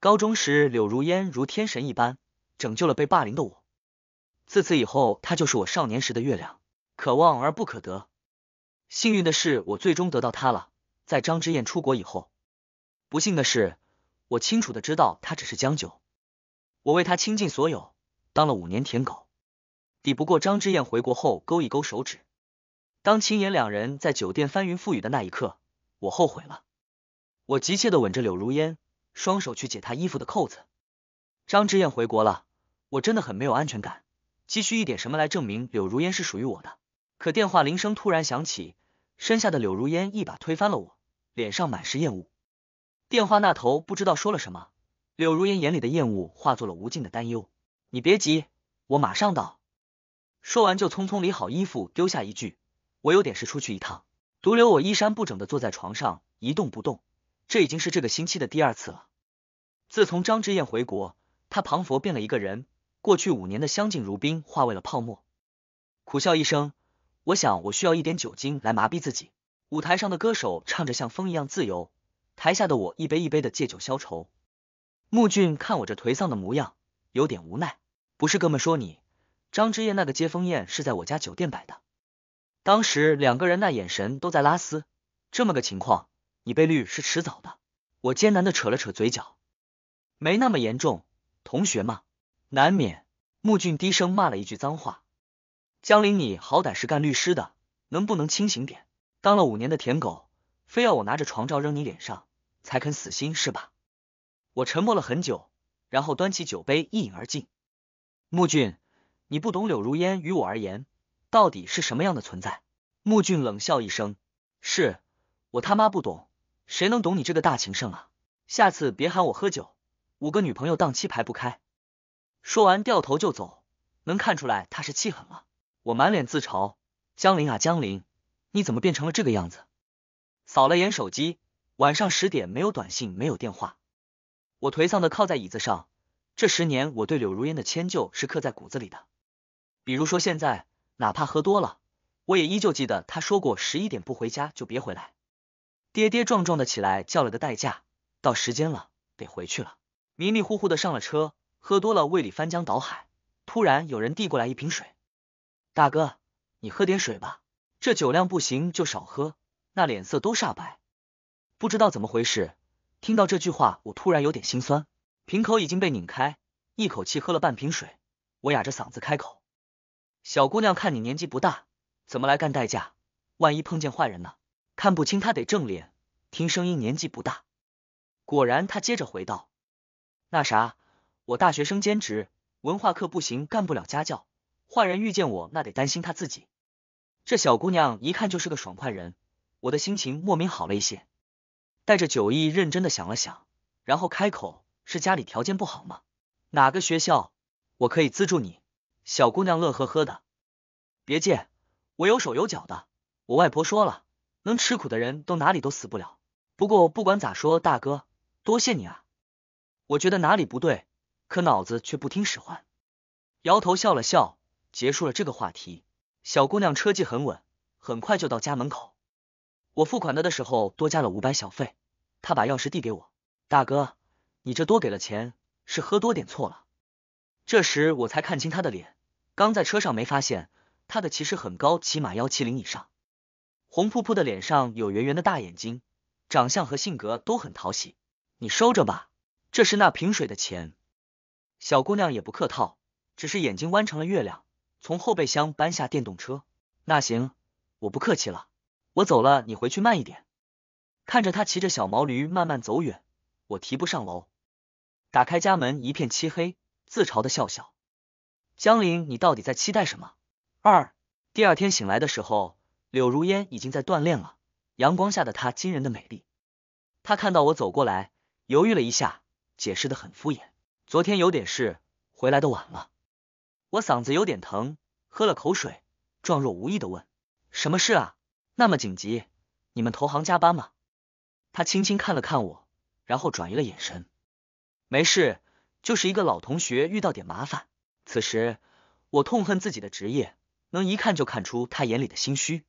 高中时，柳如烟如天神一般拯救了被霸凌的我。自此以后，她就是我少年时的月亮，可望而不可得。幸运的是，我最终得到她了。在张之燕出国以后，不幸的是，我清楚的知道她只是将就。我为她倾尽所有，当了五年舔狗，抵不过张之燕回国后勾一勾手指。当青岩两人在酒店翻云覆雨的那一刻，我后悔了。我急切的吻着柳如烟。双手去解他衣服的扣子，张之燕回国了，我真的很没有安全感，急需一点什么来证明柳如烟是属于我的。可电话铃声突然响起，身下的柳如烟一把推翻了我，脸上满是厌恶。电话那头不知道说了什么，柳如烟眼里的厌恶化作了无尽的担忧。你别急，我马上到。说完就匆匆理好衣服，丢下一句：“我有点事，出去一趟。”独留我衣衫不整的坐在床上一动不动。这已经是这个星期的第二次了。自从张之燕回国，他庞佛变了一个人。过去五年的相敬如宾化为了泡沫。苦笑一声，我想我需要一点酒精来麻痹自己。舞台上的歌手唱着像风一样自由，台下的我一杯一杯的借酒消愁。穆俊看我这颓丧的模样，有点无奈。不是哥们说你，张之燕那个接风宴是在我家酒店摆的，当时两个人那眼神都在拉丝，这么个情况。你被绿是迟早的，我艰难的扯了扯嘴角，没那么严重，同学嘛，难免。穆俊低声骂了一句脏话。江林，你好歹是干律师的，能不能清醒点？当了五年的舔狗，非要我拿着床罩扔你脸上才肯死心是吧？我沉默了很久，然后端起酒杯一饮而尽。穆俊，你不懂柳如烟于我而言到底是什么样的存在。穆俊冷笑一声，是我他妈不懂。谁能懂你这个大情圣啊！下次别喊我喝酒，五个女朋友档期排不开。说完掉头就走，能看出来他是气狠了。我满脸自嘲，江林啊江林，你怎么变成了这个样子？扫了眼手机，晚上十点没有短信，没有电话。我颓丧的靠在椅子上。这十年我对柳如烟的迁就是刻在骨子里的。比如说现在，哪怕喝多了，我也依旧记得他说过十一点不回家就别回来。跌跌撞撞的起来，叫了个代驾。到时间了，得回去了。迷迷糊糊的上了车，喝多了，胃里翻江倒海。突然有人递过来一瓶水，大哥，你喝点水吧，这酒量不行就少喝。那脸色都煞白，不知道怎么回事。听到这句话，我突然有点心酸。瓶口已经被拧开，一口气喝了半瓶水。我哑着嗓子开口：“小姑娘，看你年纪不大，怎么来干代驾？万一碰见坏人呢？”看不清，他得正脸。听声音，年纪不大。果然，他接着回道：“那啥，我大学生兼职，文化课不行，干不了家教。坏人遇见我，那得担心他自己。”这小姑娘一看就是个爽快人，我的心情莫名好了一些。带着酒意，认真的想了想，然后开口：“是家里条件不好吗？哪个学校？我可以资助你。”小姑娘乐呵呵的：“别介，我有手有脚的。我外婆说了。”能吃苦的人都哪里都死不了。不过不管咋说，大哥，多谢你啊！我觉得哪里不对，可脑子却不听使唤。摇头笑了笑，结束了这个话题。小姑娘车技很稳，很快就到家门口。我付款的的时候多加了五百小费，她把钥匙递给我。大哥，你这多给了钱，是喝多点错了。这时我才看清她的脸，刚在车上没发现，她的其实很高，起码幺七零以上。红扑扑的脸上有圆圆的大眼睛，长相和性格都很讨喜。你收着吧，这是那瓶水的钱。小姑娘也不客套，只是眼睛弯成了月亮，从后备箱搬下电动车。那行，我不客气了，我走了，你回去慢一点。看着她骑着小毛驴慢慢走远，我提不上楼，打开家门一片漆黑，自嘲的笑笑。江林，你到底在期待什么？二，第二天醒来的时候。柳如烟已经在锻炼了，阳光下的她惊人的美丽。她看到我走过来，犹豫了一下，解释的很敷衍：“昨天有点事，回来的晚了，我嗓子有点疼，喝了口水，状若无意的问：什么事啊？那么紧急？你们投行加班吗？”他轻轻看了看我，然后转移了眼神：“没事，就是一个老同学遇到点麻烦。”此时，我痛恨自己的职业，能一看就看出他眼里的心虚。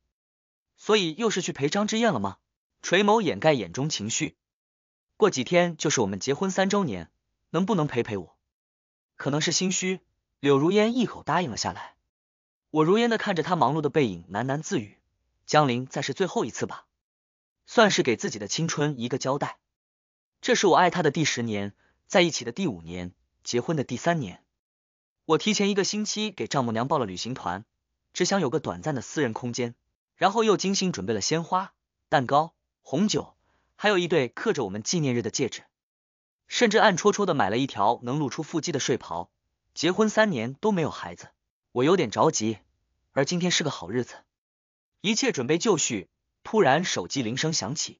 所以又是去陪张之燕了吗？垂眸掩盖眼中情绪。过几天就是我们结婚三周年，能不能陪陪我？可能是心虚，柳如烟一口答应了下来。我如烟的看着他忙碌的背影，喃喃自语：“江林，再是最后一次吧，算是给自己的青春一个交代。”这是我爱他的第十年，在一起的第五年，结婚的第三年。我提前一个星期给丈母娘报了旅行团，只想有个短暂的私人空间。然后又精心准备了鲜花、蛋糕、红酒，还有一对刻着我们纪念日的戒指，甚至暗戳戳的买了一条能露出腹肌的睡袍。结婚三年都没有孩子，我有点着急。而今天是个好日子，一切准备就绪。突然手机铃声响起：“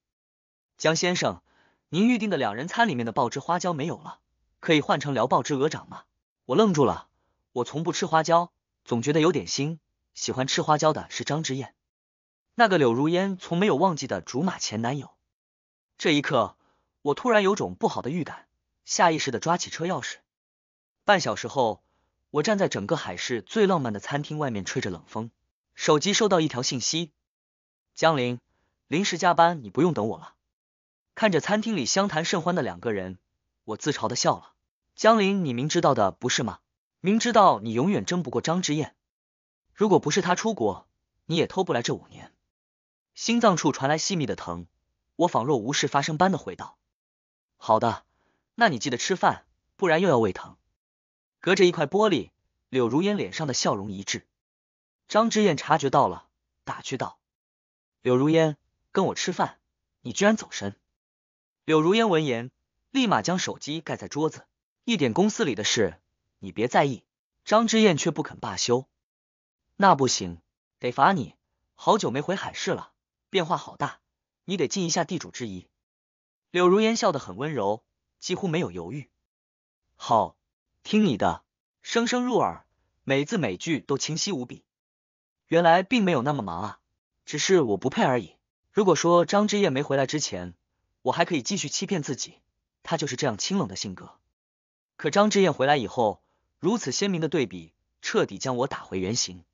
江先生，您预定的两人餐里面的爆汁花椒没有了，可以换成辽爆汁鹅掌吗？”我愣住了，我从不吃花椒，总觉得有点腥。喜欢吃花椒的是张之燕。那个柳如烟从没有忘记的竹马前男友，这一刻我突然有种不好的预感，下意识的抓起车钥匙。半小时后，我站在整个海市最浪漫的餐厅外面，吹着冷风，手机收到一条信息：江林，临时加班，你不用等我了。看着餐厅里相谈甚欢的两个人，我自嘲的笑了。江林，你明知道的不是吗？明知道你永远争不过张之燕，如果不是他出国，你也偷不来这五年。心脏处传来细密的疼，我仿若无事发生般的回道：“好的，那你记得吃饭，不然又要胃疼。”隔着一块玻璃，柳如烟脸上的笑容一滞。张之燕察觉到了，打趣道：“柳如烟，跟我吃饭，你居然走神。”柳如烟闻言，立马将手机盖在桌子，一点公司里的事你别在意。张之燕却不肯罢休：“那不行，得罚你。好久没回海市了。”变化好大，你得尽一下地主之谊。柳如烟笑得很温柔，几乎没有犹豫。好，听你的，声声入耳，每字每句都清晰无比。原来并没有那么忙啊，只是我不配而已。如果说张之燕没回来之前，我还可以继续欺骗自己，她就是这样清冷的性格。可张之燕回来以后，如此鲜明的对比，彻底将我打回原形。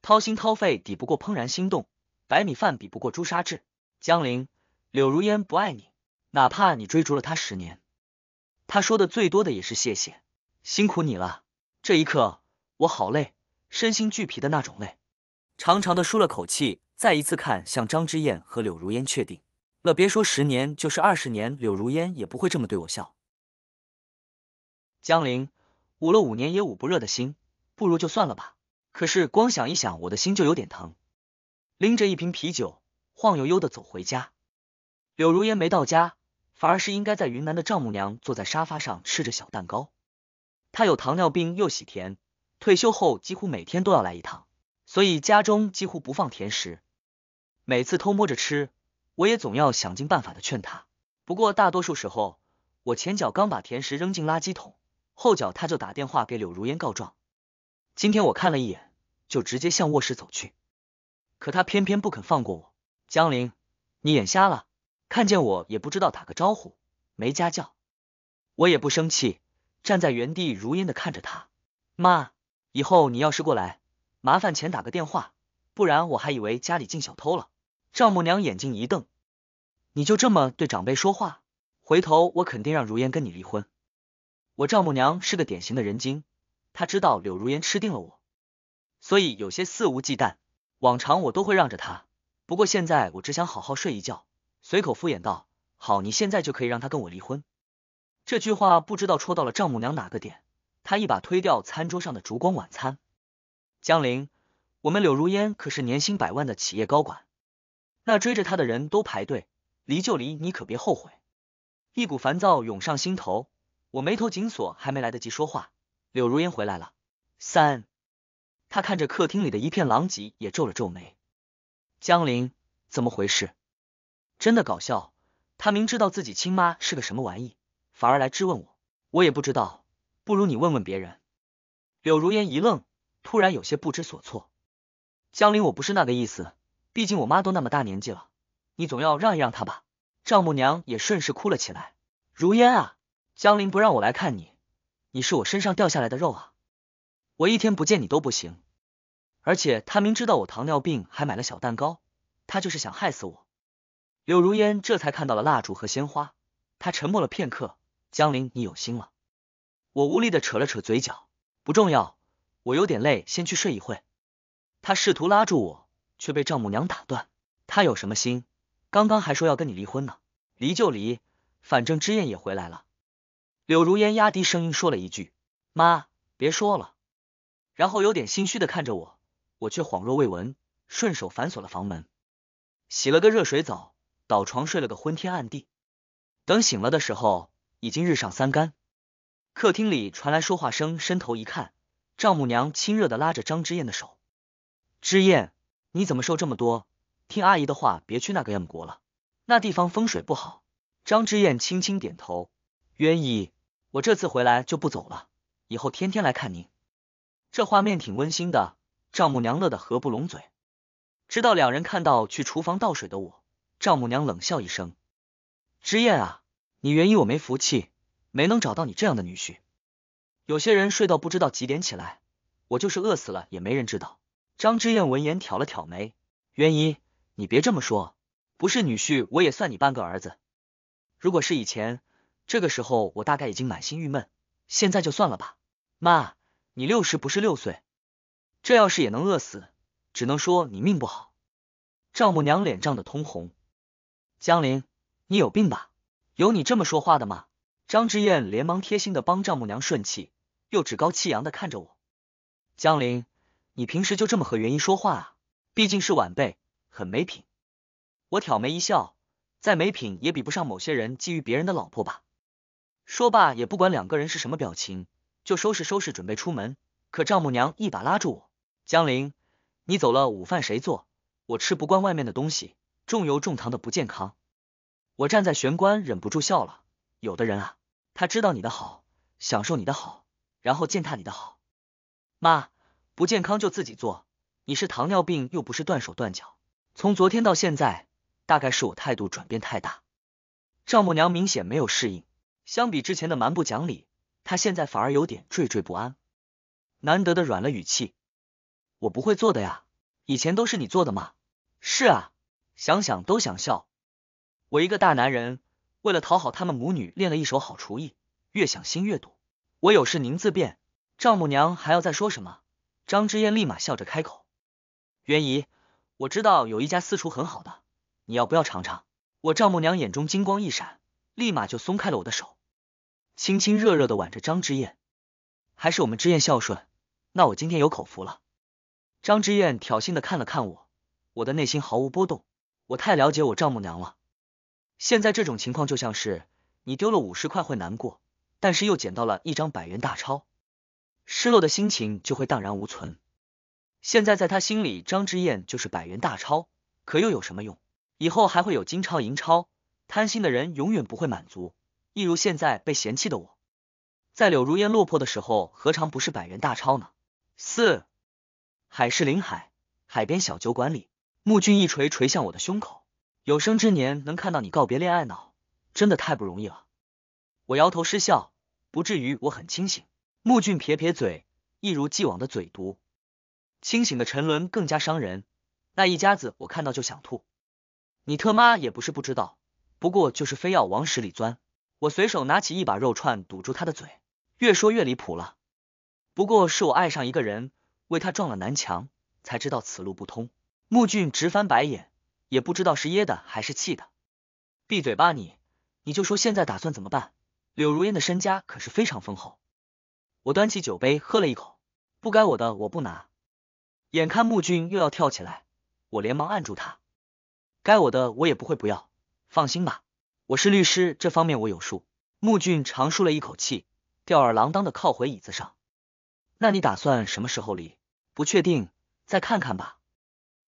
掏心掏肺抵不过怦然心动。白米饭比不过朱砂痣。江林，柳如烟不爱你，哪怕你追逐了他十年，他说的最多的也是谢谢，辛苦你了。这一刻，我好累，身心俱疲的那种累。长长的舒了口气，再一次看向张之燕和柳如烟，确定了，别说十年，就是二十年，柳如烟也不会这么对我笑。江林，捂了五年也捂不热的心，不如就算了吧。可是光想一想，我的心就有点疼。拎着一瓶啤酒，晃悠悠的走回家。柳如烟没到家，反而是应该在云南的丈母娘坐在沙发上吃着小蛋糕。她有糖尿病又喜甜，退休后几乎每天都要来一趟，所以家中几乎不放甜食。每次偷摸着吃，我也总要想尽办法的劝她。不过大多数时候，我前脚刚把甜食扔进垃圾桶，后脚她就打电话给柳如烟告状。今天我看了一眼，就直接向卧室走去。可他偏偏不肯放过我，江林，你眼瞎了？看见我也不知道打个招呼，没家教，我也不生气，站在原地如烟的看着他。妈，以后你要是过来，麻烦前打个电话，不然我还以为家里进小偷了。丈母娘眼睛一瞪，你就这么对长辈说话？回头我肯定让如烟跟你离婚。我丈母娘是个典型的人精，她知道柳如烟吃定了我，所以有些肆无忌惮。往常我都会让着他，不过现在我只想好好睡一觉，随口敷衍道：“好，你现在就可以让他跟我离婚。”这句话不知道戳到了丈母娘哪个点，她一把推掉餐桌上的烛光晚餐。江林，我们柳如烟可是年薪百万的企业高管，那追着她的人都排队，离就离，你可别后悔。一股烦躁涌上心头，我眉头紧锁，还没来得及说话，柳如烟回来了，三。他看着客厅里的一片狼藉，也皱了皱眉。江林，怎么回事？真的搞笑！他明知道自己亲妈是个什么玩意，反而来质问我。我也不知道，不如你问问别人。柳如烟一愣，突然有些不知所措。江林，我不是那个意思，毕竟我妈都那么大年纪了，你总要让一让她吧。丈母娘也顺势哭了起来。如烟啊，江林不让我来看你，你是我身上掉下来的肉啊！我一天不见你都不行，而且他明知道我糖尿病还买了小蛋糕，他就是想害死我。柳如烟这才看到了蜡烛和鲜花，她沉默了片刻。江林，你有心了。我无力的扯了扯嘴角，不重要。我有点累，先去睡一会。他试图拉住我，却被丈母娘打断。他有什么心？刚刚还说要跟你离婚呢，离就离，反正知燕也回来了。柳如烟压低声音说了一句：“妈，别说了。”然后有点心虚的看着我，我却恍若未闻，顺手反锁了房门，洗了个热水澡，倒床睡了个昏天暗地。等醒了的时候，已经日上三竿，客厅里传来说话声，伸头一看，丈母娘亲热的拉着张之燕的手：“之燕，你怎么瘦这么多？听阿姨的话，别去那个 M 国了，那地方风水不好。”张之燕轻轻点头：“愿意，我这次回来就不走了，以后天天来看您。”这画面挺温馨的，丈母娘乐得合不拢嘴。直到两人看到去厨房倒水的我，丈母娘冷笑一声：“之燕啊，你原以我没福气，没能找到你这样的女婿。有些人睡到不知道几点起来，我就是饿死了也没人知道。”张之燕闻言挑了挑眉：“原姨，你别这么说，不是女婿我也算你半个儿子。如果是以前，这个时候我大概已经满心郁闷。现在就算了吧，妈。”你六十不是六岁，这要是也能饿死，只能说你命不好。丈母娘脸涨得通红，江林，你有病吧？有你这么说话的吗？张之燕连忙贴心的帮丈母娘顺气，又趾高气扬的看着我。江林，你平时就这么和元一说话啊？毕竟是晚辈，很没品。我挑眉一笑，再没品也比不上某些人觊觎别人的老婆吧。说罢也不管两个人是什么表情。就收拾收拾准备出门，可丈母娘一把拉住我：“江林，你走了午饭谁做？我吃不惯外面的东西，重油重糖的不健康。”我站在玄关忍不住笑了。有的人啊，他知道你的好，享受你的好，然后践踏你的好。妈，不健康就自己做，你是糖尿病又不是断手断脚。从昨天到现在，大概是我态度转变太大。丈母娘明显没有适应，相比之前的蛮不讲理。他现在反而有点惴惴不安，难得的软了语气。我不会做的呀，以前都是你做的嘛。是啊，想想都想笑。我一个大男人，为了讨好他们母女，练了一手好厨艺，越想心越堵。我有事您自便，丈母娘还要再说什么？张之燕立马笑着开口：“袁姨，我知道有一家私厨很好的，你要不要尝尝？”我丈母娘眼中金光一闪，立马就松开了我的手。亲亲热热的挽着张之燕，还是我们之燕孝顺，那我今天有口福了。张之燕挑衅的看了看我，我的内心毫无波动，我太了解我丈母娘了。现在这种情况就像是你丢了五十块会难过，但是又捡到了一张百元大钞，失落的心情就会荡然无存。现在在他心里，张之燕就是百元大钞，可又有什么用？以后还会有金钞银钞，贪心的人永远不会满足。一如现在被嫌弃的我，在柳如烟落魄的时候，何尝不是百元大钞呢？四海市林海海边小酒馆里，穆俊一锤锤向我的胸口。有生之年能看到你告别恋爱脑，真的太不容易了。我摇头失笑，不至于，我很清醒。穆俊撇撇嘴，一如既往的嘴毒。清醒的沉沦更加伤人。那一家子，我看到就想吐。你特妈也不是不知道，不过就是非要往屎里钻。我随手拿起一把肉串堵住他的嘴，越说越离谱了。不过是我爱上一个人，为他撞了南墙，才知道此路不通。穆俊直翻白眼，也不知道是噎的还是气的。闭嘴吧你！你就说现在打算怎么办？柳如烟的身家可是非常丰厚。我端起酒杯喝了一口，不该我的我不拿。眼看穆俊又要跳起来，我连忙按住他。该我的我也不会不要，放心吧。我是律师，这方面我有数。穆俊长舒了一口气，吊儿郎当的靠回椅子上。那你打算什么时候离？不确定，再看看吧。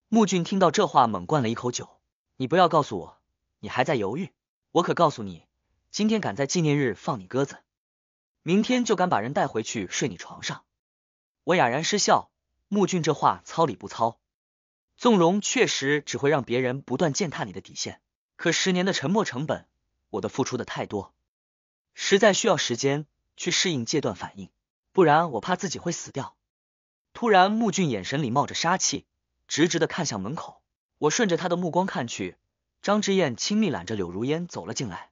穆俊听到这话，猛灌了一口酒。你不要告诉我，你还在犹豫。我可告诉你，今天敢在纪念日放你鸽子，明天就敢把人带回去睡你床上。我哑然失笑，穆俊这话糙理不糙，纵容确实只会让别人不断践踏你的底线。可十年的沉默成本，我的付出的太多，实在需要时间去适应戒断反应，不然我怕自己会死掉。突然，穆俊眼神里冒着杀气，直直的看向门口。我顺着他的目光看去，张之燕亲密揽着柳如烟走了进来。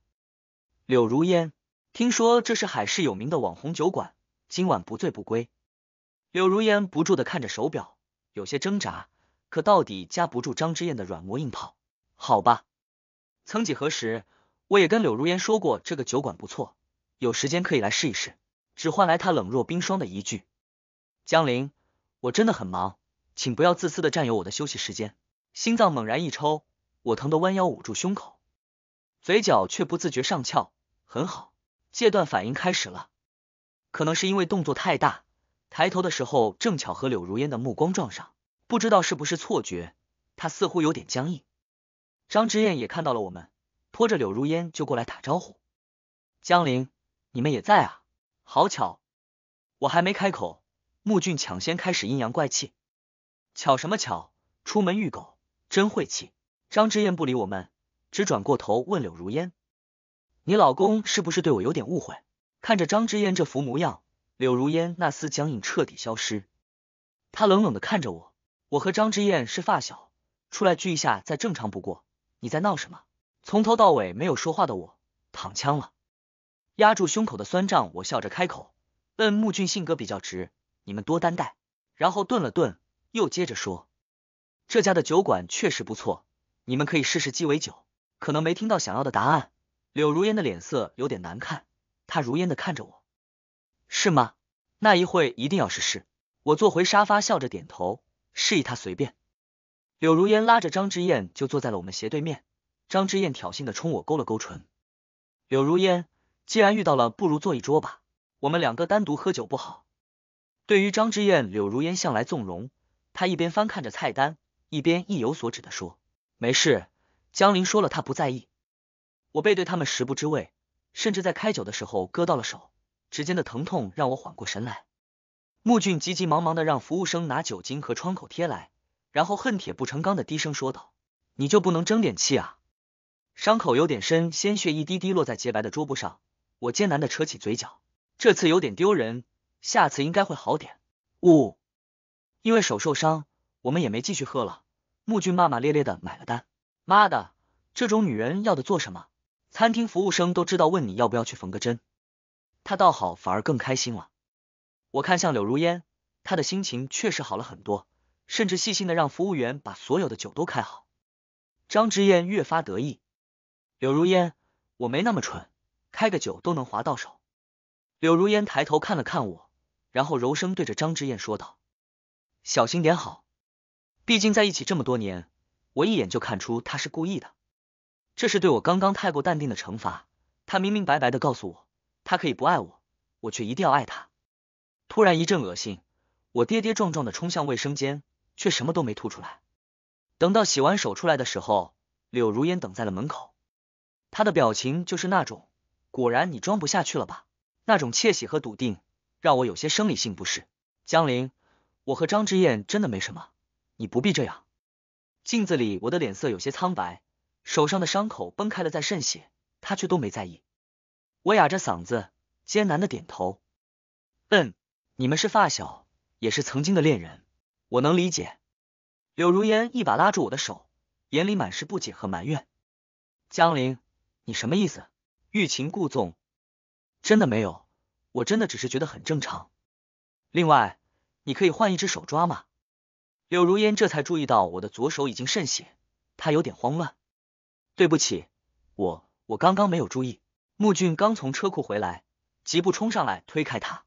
柳如烟，听说这是海市有名的网红酒馆，今晚不醉不归。柳如烟不住的看着手表，有些挣扎，可到底夹不住张之燕的软磨硬泡。好吧。曾几何时，我也跟柳如烟说过这个酒馆不错，有时间可以来试一试，只换来他冷若冰霜的一句：“江林，我真的很忙，请不要自私的占有我的休息时间。”心脏猛然一抽，我疼得弯腰捂住胸口，嘴角却不自觉上翘。很好，戒断反应开始了。可能是因为动作太大，抬头的时候正巧和柳如烟的目光撞上，不知道是不是错觉，他似乎有点僵硬。张之燕也看到了我们，拖着柳如烟就过来打招呼：“江林，你们也在啊，好巧！”我还没开口，穆俊抢先开始阴阳怪气：“巧什么巧？出门遇狗，真晦气！”张之燕不理我们，只转过头问柳如烟：“你老公是不是对我有点误会？”看着张之燕这副模样，柳如烟那丝僵硬彻底消失，他冷冷的看着我：“我和张之燕是发小，出来聚一下再正常不过。”你在闹什么？从头到尾没有说话的我躺枪了，压住胸口的酸胀，我笑着开口。嗯，穆俊性格比较直，你们多担待。然后顿了顿，又接着说，这家的酒馆确实不错，你们可以试试鸡尾酒。可能没听到想要的答案，柳如烟的脸色有点难看，她如烟的看着我，是吗？那一会一定要试试。我坐回沙发，笑着点头，示意他随便。柳如烟拉着张之燕就坐在了我们斜对面，张之燕挑衅的冲我勾了勾唇。柳如烟，既然遇到了，不如坐一桌吧，我们两个单独喝酒不好。对于张之燕，柳如烟向来纵容，她一边翻看着菜单，一边意有所指的说：“没事，江林说了，他不在意。”我背对他们，食不知味，甚至在开酒的时候割到了手，指尖的疼痛让我缓过神来。穆俊急急忙忙的让服务生拿酒精和创口贴来。然后恨铁不成钢的低声说道：“你就不能争点气啊！”伤口有点深，鲜血一滴滴落在洁白的桌布上。我艰难的扯起嘴角，这次有点丢人，下次应该会好点。呜，因为手受伤，我们也没继续喝了。木俊骂骂咧咧的买了单。妈的，这种女人要的做什么？餐厅服务生都知道问你要不要去缝个针，他倒好，反而更开心了。我看向柳如烟，她的心情确实好了很多。甚至细心的让服务员把所有的酒都开好。张之燕越发得意。柳如烟，我没那么蠢，开个酒都能划到手。柳如烟抬头看了看我，然后柔声对着张之燕说道：“小心点好，毕竟在一起这么多年，我一眼就看出他是故意的。这是对我刚刚太过淡定的惩罚。他明明白白的告诉我，他可以不爱我，我却一定要爱他。”突然一阵恶心，我跌跌撞撞的冲向卫生间。却什么都没吐出来。等到洗完手出来的时候，柳如烟等在了门口，她的表情就是那种“果然你装不下去了吧”，那种窃喜和笃定，让我有些生理性不适。江林，我和张之燕真的没什么，你不必这样。镜子里我的脸色有些苍白，手上的伤口崩开了在渗血，他却都没在意。我哑着嗓子，艰难的点头：“嗯，你们是发小，也是曾经的恋人。”我能理解，柳如烟一把拉住我的手，眼里满是不解和埋怨。江林，你什么意思？欲擒故纵？真的没有，我真的只是觉得很正常。另外，你可以换一只手抓吗？柳如烟这才注意到我的左手已经渗血，她有点慌乱。对不起，我我刚刚没有注意。穆俊刚从车库回来，急步冲上来推开他。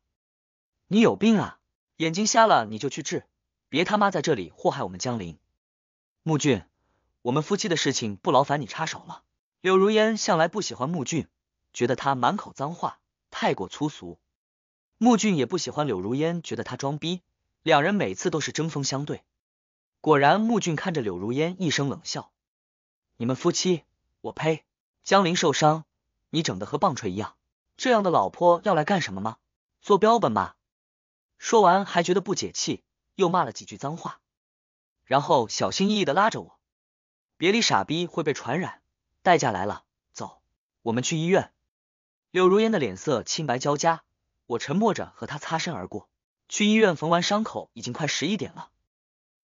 你有病啊？眼睛瞎了你就去治？别他妈在这里祸害我们江林，穆俊，我们夫妻的事情不劳烦你插手了。柳如烟向来不喜欢穆俊，觉得他满口脏话，太过粗俗。穆俊也不喜欢柳如烟，觉得他装逼，两人每次都是针锋相对。果然，穆俊看着柳如烟，一声冷笑：“你们夫妻，我呸！江林受伤，你整的和棒槌一样，这样的老婆要来干什么吗？做标本吧。”说完还觉得不解气。又骂了几句脏话，然后小心翼翼的拉着我，别理傻逼会被传染，代价来了，走，我们去医院。柳如烟的脸色青白交加，我沉默着和她擦身而过。去医院缝完伤口，已经快十一点了。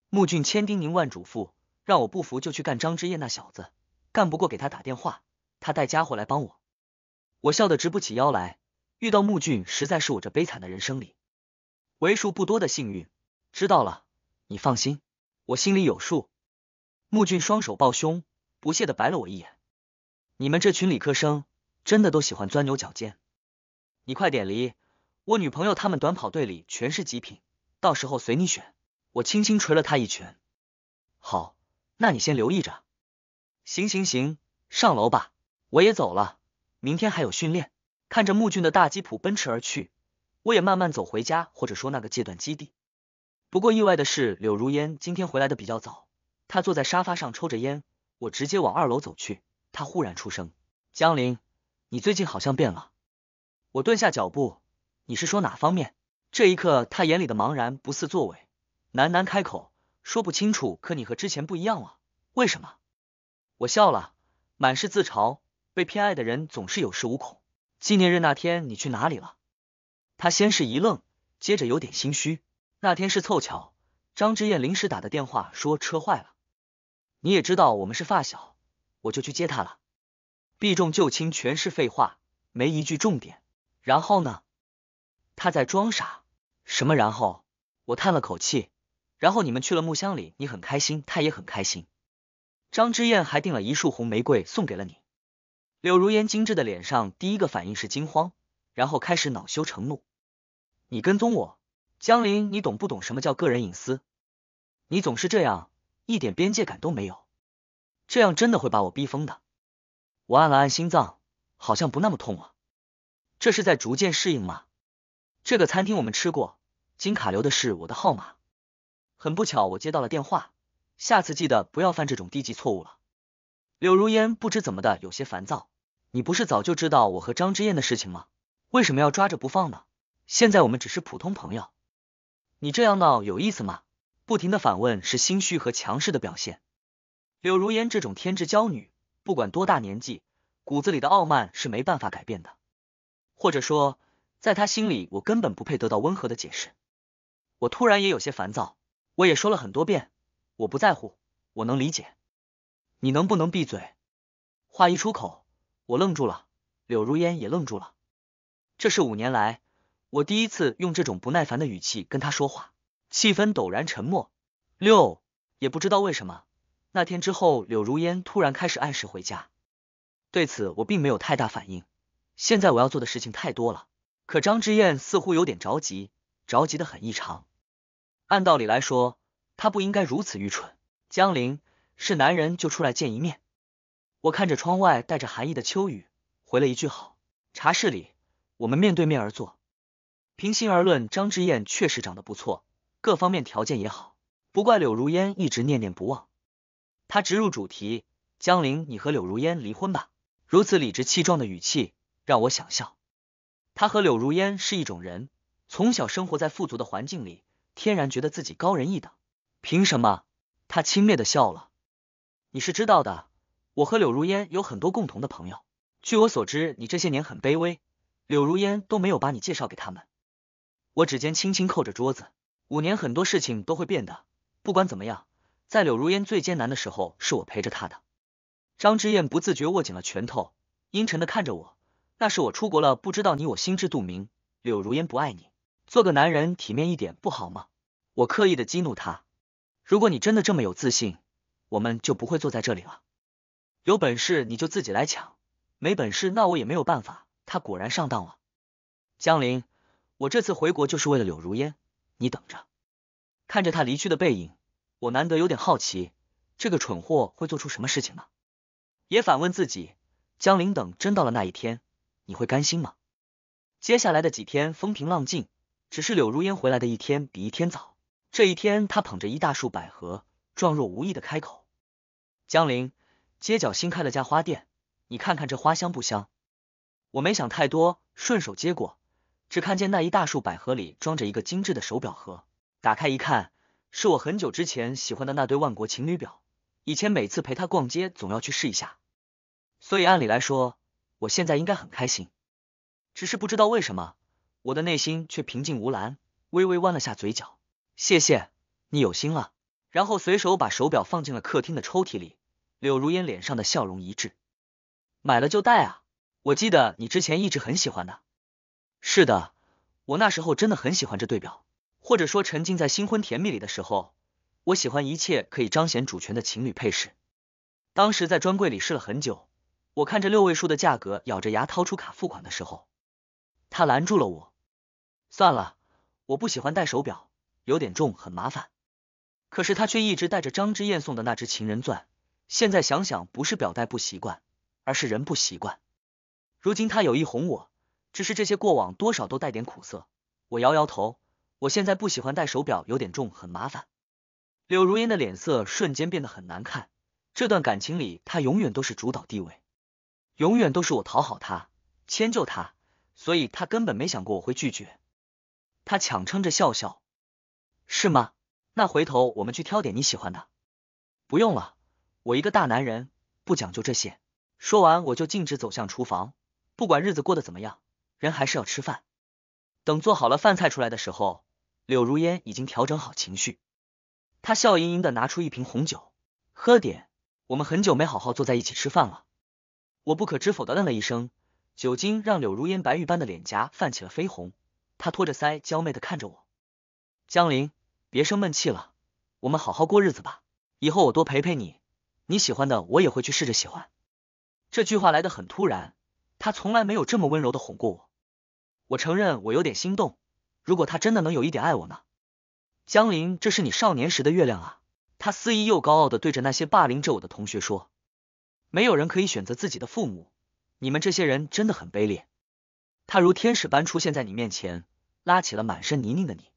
穆俊千叮咛万嘱咐，让我不服就去干张之叶那小子，干不过给他打电话，他带家伙来帮我。我笑得直不起腰来，遇到穆俊实在是我这悲惨的人生里，为数不多的幸运。知道了，你放心，我心里有数。穆俊双手抱胸，不屑的白了我一眼。你们这群理科生真的都喜欢钻牛角尖。你快点离我女朋友，他们短跑队里全是极品，到时候随你选。我轻轻捶了他一拳。好，那你先留意着。行行行，上楼吧，我也走了，明天还有训练。看着穆俊的大吉普奔驰而去，我也慢慢走回家，或者说那个戒断基地。不过意外的是，柳如烟今天回来的比较早。她坐在沙发上抽着烟，我直接往二楼走去。她忽然出声：“江林，你最近好像变了。”我顿下脚步：“你是说哪方面？”这一刻，他眼里的茫然不似作伪，喃喃开口：“说不清楚，可你和之前不一样了。为什么？”我笑了，满是自嘲：“被偏爱的人总是有恃无恐。”纪念日那天你去哪里了？他先是一愣，接着有点心虚。那天是凑巧，张之燕临时打的电话说车坏了，你也知道我们是发小，我就去接他了。避重就轻，全是废话，没一句重点。然后呢？他在装傻？什么？然后我叹了口气。然后你们去了木箱里，你很开心，他也很开心。张之燕还订了一束红玫瑰送给了你。柳如烟精致的脸上，第一个反应是惊慌，然后开始恼羞成怒。你跟踪我？江林，你懂不懂什么叫个人隐私？你总是这样，一点边界感都没有，这样真的会把我逼疯的。我按了按心脏，好像不那么痛了，这是在逐渐适应吗？这个餐厅我们吃过，金卡留的是我的号码，很不巧我接到了电话，下次记得不要犯这种低级错误了。柳如烟不知怎么的有些烦躁，你不是早就知道我和张之燕的事情吗？为什么要抓着不放呢？现在我们只是普通朋友。你这样闹有意思吗？不停的反问是心虚和强势的表现。柳如烟这种天之骄女，不管多大年纪，骨子里的傲慢是没办法改变的。或者说，在她心里，我根本不配得到温和的解释。我突然也有些烦躁，我也说了很多遍，我不在乎，我能理解。你能不能闭嘴？话一出口，我愣住了，柳如烟也愣住了。这是五年来。我第一次用这种不耐烦的语气跟他说话，气氛陡然沉默。六也不知道为什么，那天之后柳如烟突然开始按时回家，对此我并没有太大反应。现在我要做的事情太多了，可张之燕似乎有点着急，着急的很异常。按道理来说，她不应该如此愚蠢。江林是男人就出来见一面。我看着窗外带着寒意的秋雨，回了一句好。茶室里，我们面对面而坐。平心而论，张之燕确实长得不错，各方面条件也好，不怪柳如烟一直念念不忘。他直入主题：“江林，你和柳如烟离婚吧。”如此理直气壮的语气让我想笑。他和柳如烟是一种人，从小生活在富足的环境里，天然觉得自己高人一等。凭什么？他轻蔑的笑了：“你是知道的，我和柳如烟有很多共同的朋友。据我所知，你这些年很卑微，柳如烟都没有把你介绍给他们。”我指尖轻轻扣着桌子，五年很多事情都会变的，不管怎么样，在柳如烟最艰难的时候是我陪着她的。张之燕不自觉握紧了拳头，阴沉的看着我，那是我出国了，不知道你我心知肚明。柳如烟不爱你，做个男人体面一点不好吗？我刻意的激怒他，如果你真的这么有自信，我们就不会坐在这里了。有本事你就自己来抢，没本事那我也没有办法。他果然上当了，江林。我这次回国就是为了柳如烟，你等着。看着他离去的背影，我难得有点好奇，这个蠢货会做出什么事情呢？也反问自己，江林等真到了那一天，你会甘心吗？接下来的几天风平浪静，只是柳如烟回来的一天比一天早。这一天，他捧着一大束百合，状若无意的开口：“江林，街角新开了家花店，你看看这花香不香？”我没想太多，顺手接过。只看见那一大束百合里装着一个精致的手表盒，打开一看，是我很久之前喜欢的那对万国情侣表。以前每次陪他逛街，总要去试一下。所以按理来说，我现在应该很开心。只是不知道为什么，我的内心却平静无澜，微微弯了下嘴角。谢谢你有心了。然后随手把手表放进了客厅的抽屉里。柳如烟脸上的笑容一致。买了就戴啊，我记得你之前一直很喜欢的。是的，我那时候真的很喜欢这对表，或者说沉浸在新婚甜蜜里的时候，我喜欢一切可以彰显主权的情侣配饰。当时在专柜里试了很久，我看着六位数的价格，咬着牙掏出卡付款的时候，他拦住了我。算了，我不喜欢戴手表，有点重，很麻烦。可是他却一直戴着张之燕送的那只情人钻。现在想想，不是表带不习惯，而是人不习惯。如今他有意哄我。只是这些过往多少都带点苦涩。我摇摇头，我现在不喜欢戴手表，有点重，很麻烦。柳如烟的脸色瞬间变得很难看。这段感情里，他永远都是主导地位，永远都是我讨好他，迁就他，所以他根本没想过我会拒绝。他强撑着笑笑，是吗？那回头我们去挑点你喜欢的。不用了，我一个大男人不讲究这些。说完，我就径直走向厨房，不管日子过得怎么样。人还是要吃饭。等做好了饭菜出来的时候，柳如烟已经调整好情绪，她笑盈盈的拿出一瓶红酒，喝点。我们很久没好好坐在一起吃饭了。我不可知否的嗯了一声。酒精让柳如烟白玉般的脸颊泛起了绯红，她托着腮娇媚的看着我，江林，别生闷气了，我们好好过日子吧。以后我多陪陪你，你喜欢的我也会去试着喜欢。这句话来的很突然，他从来没有这么温柔的哄过我。我承认，我有点心动。如果他真的能有一点爱我呢？江林，这是你少年时的月亮啊！他肆意又高傲的对着那些霸凌着我的同学说：“没有人可以选择自己的父母，你们这些人真的很卑劣。”他如天使般出现在你面前，拉起了满身泥泞的你。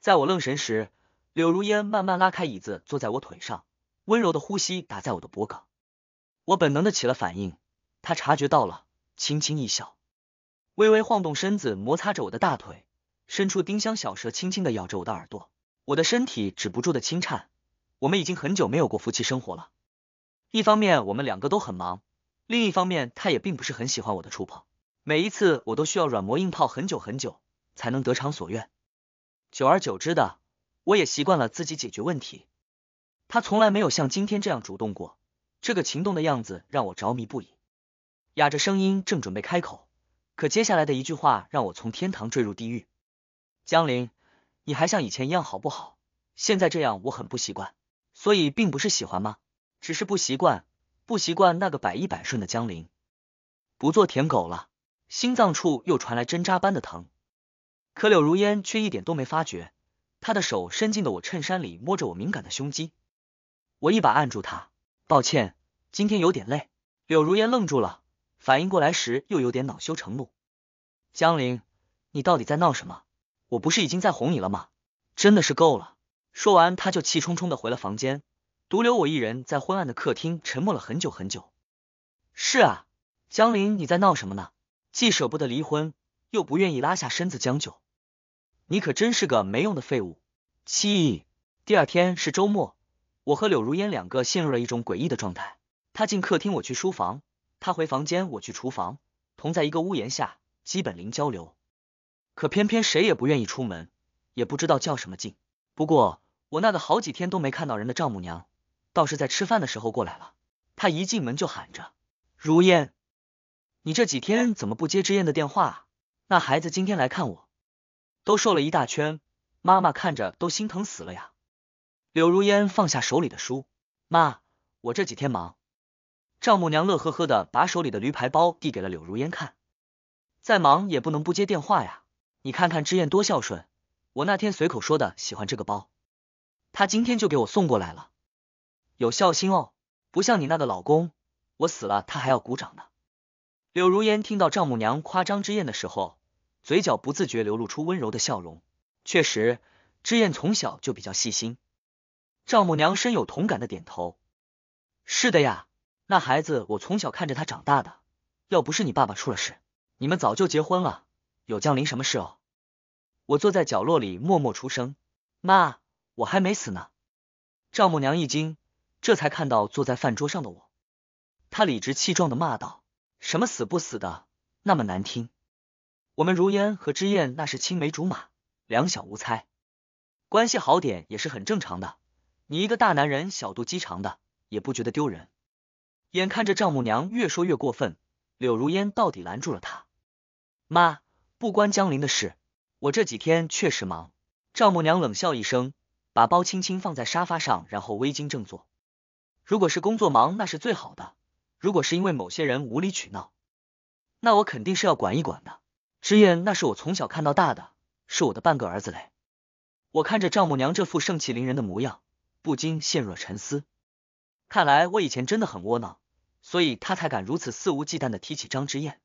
在我愣神时，柳如烟慢慢拉开椅子，坐在我腿上，温柔的呼吸打在我的脖颈。我本能的起了反应，他察觉到了，轻轻一笑。微微晃动身子，摩擦着我的大腿，伸出丁香小舌，轻轻的咬着我的耳朵。我的身体止不住的轻颤。我们已经很久没有过夫妻生活了，一方面我们两个都很忙，另一方面他也并不是很喜欢我的触碰，每一次我都需要软磨硬泡很久很久才能得偿所愿。久而久之的，我也习惯了自己解决问题。他从来没有像今天这样主动过，这个情动的样子让我着迷不已。哑着声音正准备开口。可接下来的一句话让我从天堂坠入地狱。江林，你还像以前一样好不好？现在这样我很不习惯，所以并不是喜欢吗？只是不习惯，不习惯那个百依百顺的江林，不做舔狗了。心脏处又传来针扎般的疼，可柳如烟却一点都没发觉，她的手伸进了我衬衫里，摸着我敏感的胸肌。我一把按住她，抱歉，今天有点累。柳如烟愣住了。反应过来时，又有点恼羞成怒。江林，你到底在闹什么？我不是已经在哄你了吗？真的是够了！说完，他就气冲冲的回了房间，独留我一人在昏暗的客厅沉默了很久很久。是啊，江林，你在闹什么呢？既舍不得离婚，又不愿意拉下身子将就，你可真是个没用的废物！七，第二天是周末，我和柳如烟两个陷入了一种诡异的状态。他进客厅，我去书房。他回房间，我去厨房，同在一个屋檐下，基本零交流。可偏偏谁也不愿意出门，也不知道较什么劲。不过我那个好几天都没看到人的丈母娘，倒是在吃饭的时候过来了。她一进门就喊着：“如烟，你这几天怎么不接知燕的电话啊？那孩子今天来看我，都瘦了一大圈，妈妈看着都心疼死了呀。”柳如烟放下手里的书：“妈，我这几天忙。”丈母娘乐呵呵的把手里的驴牌包递给了柳如烟看，再忙也不能不接电话呀。你看看知燕多孝顺，我那天随口说的喜欢这个包，她今天就给我送过来了，有孝心哦。不像你那个老公，我死了他还要鼓掌呢。柳如烟听到丈母娘夸张知燕的时候，嘴角不自觉流露出温柔的笑容。确实，知燕从小就比较细心。丈母娘深有同感的点头，是的呀。那孩子，我从小看着他长大的。要不是你爸爸出了事，你们早就结婚了。有江林什么事？哦，我坐在角落里默默出声。妈，我还没死呢。丈母娘一惊，这才看到坐在饭桌上的我。她理直气壮的骂道：“什么死不死的，那么难听。”我们如烟和之燕那是青梅竹马，两小无猜，关系好点也是很正常的。你一个大男人，小肚鸡肠的，也不觉得丢人。眼看着丈母娘越说越过分，柳如烟到底拦住了她。妈，不关江林的事，我这几天确实忙。丈母娘冷笑一声，把包轻轻放在沙发上，然后微惊正坐。如果是工作忙，那是最好的；如果是因为某些人无理取闹，那我肯定是要管一管的。知燕，那是我从小看到大的，是我的半个儿子嘞。我看着丈母娘这副盛气凌人的模样，不禁陷入了沉思。看来我以前真的很窝囊。所以他才敢如此肆无忌惮地提起张之燕，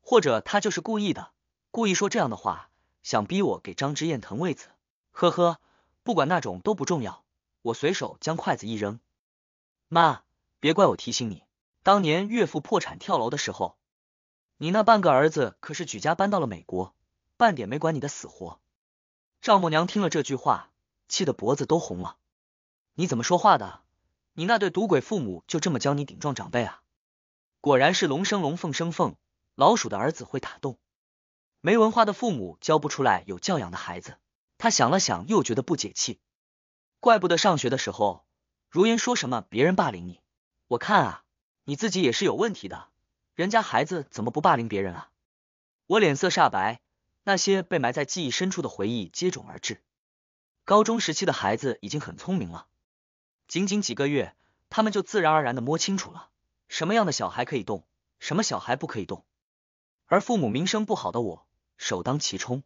或者他就是故意的，故意说这样的话，想逼我给张之燕腾位子。呵呵，不管那种都不重要。我随手将筷子一扔，妈，别怪我提醒你，当年岳父破产跳楼的时候，你那半个儿子可是举家搬到了美国，半点没管你的死活。丈母娘听了这句话，气得脖子都红了，你怎么说话的？你那对赌鬼父母就这么教你顶撞长辈啊？果然是龙生龙，凤生凤，老鼠的儿子会打洞。没文化的父母教不出来有教养的孩子。他想了想，又觉得不解气。怪不得上学的时候，如烟说什么别人霸凌你，我看啊，你自己也是有问题的。人家孩子怎么不霸凌别人啊？我脸色煞白，那些被埋在记忆深处的回忆接踵而至。高中时期的孩子已经很聪明了。仅仅几个月，他们就自然而然的摸清楚了什么样的小孩可以动，什么小孩不可以动。而父母名声不好的我，首当其冲。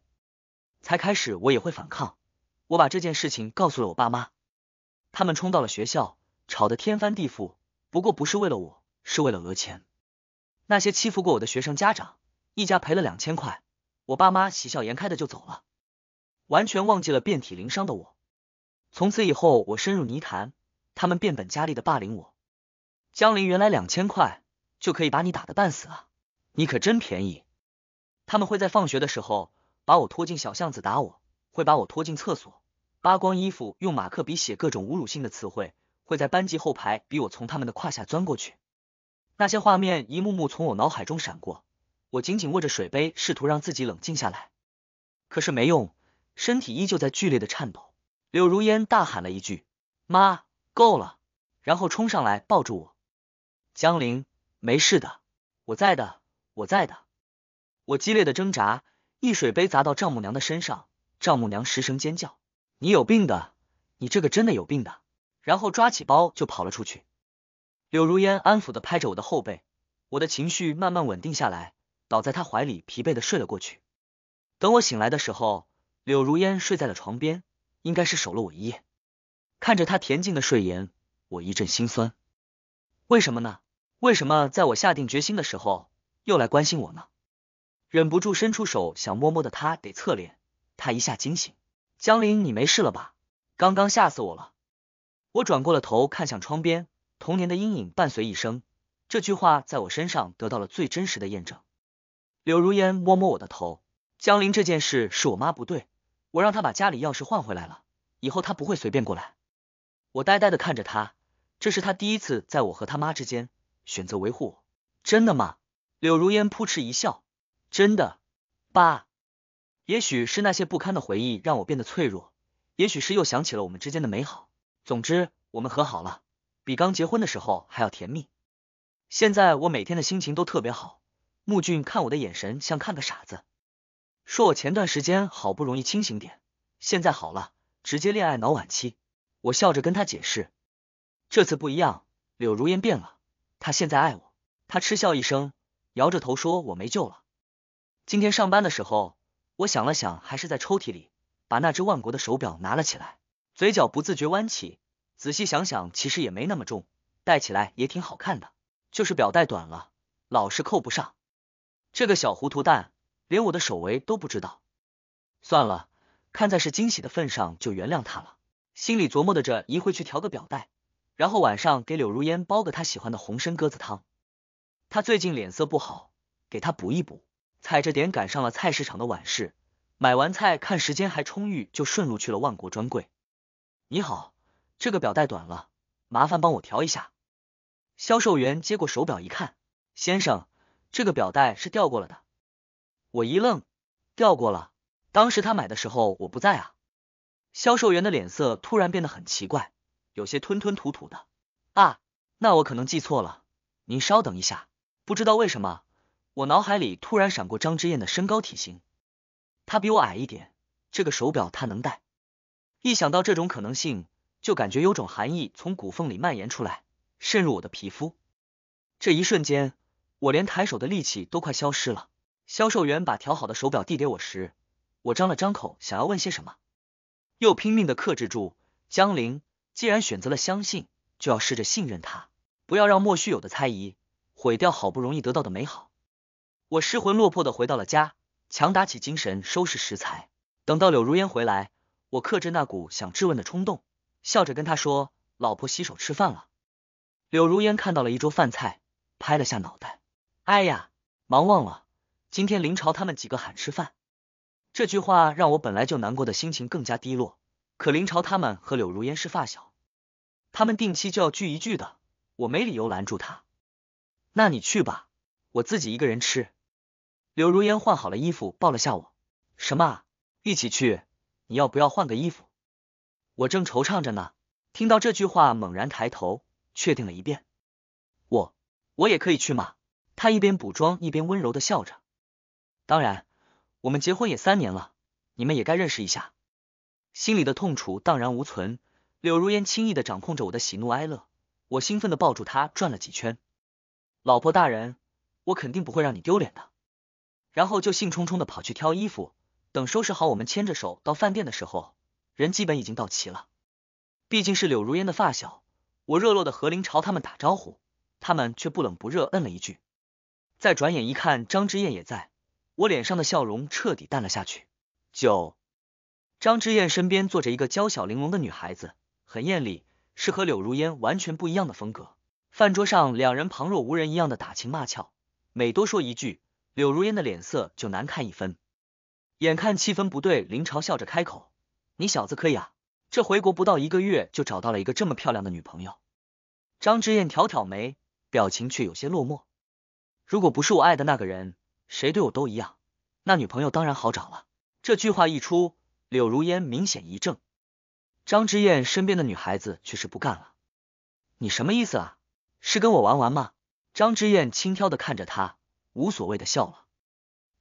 才开始我也会反抗，我把这件事情告诉了我爸妈，他们冲到了学校，吵得天翻地覆。不过不是为了我，是为了讹钱。那些欺负过我的学生家长，一家赔了两千块，我爸妈喜笑颜开的就走了，完全忘记了遍体鳞伤的我。从此以后，我深入泥潭。他们变本加厉的霸凌我，江林原来两千块就可以把你打得半死啊，你可真便宜。他们会在放学的时候把我拖进小巷子打，我会把我拖进厕所，扒光衣服用马克笔写各种侮辱性的词汇，会在班级后排逼我从他们的胯下钻过去。那些画面一幕幕从我脑海中闪过，我紧紧握着水杯，试图让自己冷静下来，可是没用，身体依旧在剧烈的颤抖。柳如烟大喊了一句：“妈！”够了，然后冲上来抱住我。江林，没事的，我在的，我在的。我激烈的挣扎，一水杯砸到丈母娘的身上，丈母娘失声尖叫。你有病的，你这个真的有病的。然后抓起包就跑了出去。柳如烟安抚的拍着我的后背，我的情绪慢慢稳定下来，倒在她怀里，疲惫的睡了过去。等我醒来的时候，柳如烟睡在了床边，应该是守了我一夜。看着他恬静的睡颜，我一阵心酸。为什么呢？为什么在我下定决心的时候，又来关心我呢？忍不住伸出手想摸摸的他，得侧脸，他一下惊醒。江林，你没事了吧？刚刚吓死我了！我转过了头，看向窗边。童年的阴影伴随一生，这句话在我身上得到了最真实的验证。柳如烟摸摸我的头，江林，这件事是我妈不对，我让她把家里钥匙换回来了，以后她不会随便过来。我呆呆的看着他，这是他第一次在我和他妈之间选择维护我，真的吗？柳如烟扑哧一笑，真的，爸。也许是那些不堪的回忆让我变得脆弱，也许是又想起了我们之间的美好。总之，我们和好了，比刚结婚的时候还要甜蜜。现在我每天的心情都特别好。穆俊看我的眼神像看个傻子，说我前段时间好不容易清醒点，现在好了，直接恋爱脑晚期。我笑着跟他解释，这次不一样，柳如烟变了，她现在爱我。他嗤笑一声，摇着头说：“我没救了。”今天上班的时候，我想了想，还是在抽屉里把那只万国的手表拿了起来，嘴角不自觉弯起。仔细想想，其实也没那么重，戴起来也挺好看的，就是表带短了，老是扣不上。这个小糊涂蛋连我的手围都不知道，算了，看在是惊喜的份上，就原谅他了。心里琢磨的着，一会去调个表带，然后晚上给柳如烟煲个她喜欢的红参鸽子汤。他最近脸色不好，给他补一补。踩着点赶上了菜市场的晚市，买完菜看时间还充裕，就顺路去了万国专柜。你好，这个表带短了，麻烦帮我调一下。销售员接过手表一看，先生，这个表带是调过了的。我一愣，调过了？当时他买的时候我不在啊。销售员的脸色突然变得很奇怪，有些吞吞吐吐的。啊，那我可能记错了。您稍等一下，不知道为什么，我脑海里突然闪过张之燕的身高体型，她比我矮一点，这个手表她能戴。一想到这种可能性，就感觉有种寒意从骨缝里蔓延出来，渗入我的皮肤。这一瞬间，我连抬手的力气都快消失了。销售员把调好的手表递给我时，我张了张口，想要问些什么。又拼命的克制住，江陵既然选择了相信，就要试着信任他，不要让莫须有的猜疑毁掉好不容易得到的美好。我失魂落魄的回到了家，强打起精神收拾食材，等到柳如烟回来，我克制那股想质问的冲动，笑着跟他说：“老婆，洗手吃饭了。”柳如烟看到了一桌饭菜，拍了下脑袋：“哎呀，忙忘了，今天林朝他们几个喊吃饭。”这句话让我本来就难过的心情更加低落。可林朝他们和柳如烟是发小，他们定期就要聚一聚的，我没理由拦住他。那你去吧，我自己一个人吃。柳如烟换好了衣服，抱了下我。什么？一起去？你要不要换个衣服？我正惆怅着呢，听到这句话猛然抬头，确定了一遍。我，我也可以去吗？他一边补妆一边温柔的笑着。当然。我们结婚也三年了，你们也该认识一下。心里的痛楚荡然无存，柳如烟轻易的掌控着我的喜怒哀乐。我兴奋的抱住她转了几圈，老婆大人，我肯定不会让你丢脸的。然后就兴冲冲的跑去挑衣服。等收拾好，我们牵着手到饭店的时候，人基本已经到齐了。毕竟是柳如烟的发小，我热络的和林朝他们打招呼，他们却不冷不热，嗯了一句。再转眼一看，张之燕也在。我脸上的笑容彻底淡了下去。九，张之燕身边坐着一个娇小玲珑的女孩子，很艳丽，是和柳如烟完全不一样的风格。饭桌上，两人旁若无人一样的打情骂俏，每多说一句，柳如烟的脸色就难看一分。眼看气氛不对，林朝笑着开口：“你小子可以啊，这回国不到一个月就找到了一个这么漂亮的女朋友。”张之燕挑挑眉，表情却有些落寞。如果不是我爱的那个人。谁对我都一样，那女朋友当然好找了。这句话一出，柳如烟明显一怔，张之燕身边的女孩子却是不干了：“你什么意思啊？是跟我玩玩吗？”张之燕轻佻的看着她，无所谓的笑了：“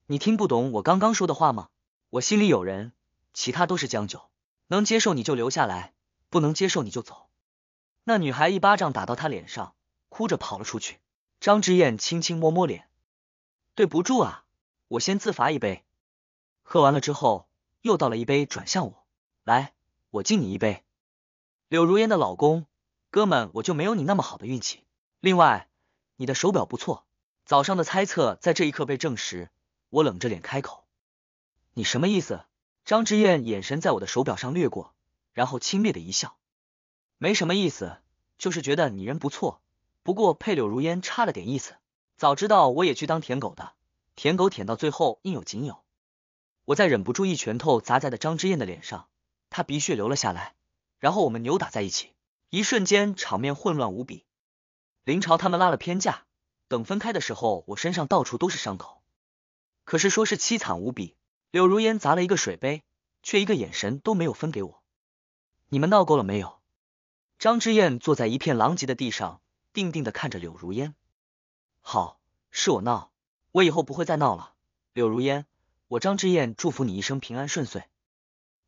你听不懂我刚刚说的话吗？我心里有人，其他都是将就，能接受你就留下来，不能接受你就走。”那女孩一巴掌打到他脸上，哭着跑了出去。张之燕轻轻摸摸脸。对不住啊，我先自罚一杯。喝完了之后，又倒了一杯转向我，来，我敬你一杯。柳如烟的老公，哥们，我就没有你那么好的运气。另外，你的手表不错。早上的猜测在这一刻被证实。我冷着脸开口：“你什么意思？”张之燕眼神在我的手表上掠过，然后轻蔑的一笑：“没什么意思，就是觉得你人不错，不过配柳如烟差了点意思。”早知道我也去当舔狗的，舔狗舔到最后应有仅有。我再忍不住一拳头砸在了张之燕的脸上，她鼻血流了下来。然后我们扭打在一起，一瞬间场面混乱无比。林朝他们拉了偏架，等分开的时候，我身上到处都是伤口，可是说是凄惨无比。柳如烟砸了一个水杯，却一个眼神都没有分给我。你们闹够了没有？张之燕坐在一片狼藉的地上，定定的看着柳如烟。好，是我闹，我以后不会再闹了。柳如烟，我张之燕祝福你一生平安顺遂，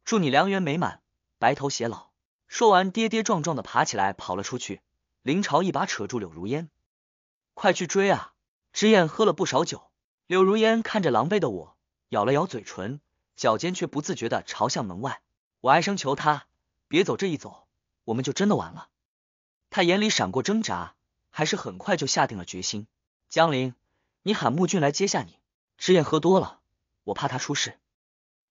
祝你良缘美满，白头偕老。说完，跌跌撞撞的爬起来跑了出去。林朝一把扯住柳如烟，快去追啊！之燕喝了不少酒，柳如烟看着狼狈的我，咬了咬嘴唇，脚尖却不自觉的朝向门外。我哀声求他别走，这一走我们就真的完了。他眼里闪过挣扎，还是很快就下定了决心。江林，你喊穆俊来接下你。知燕喝多了，我怕他出事。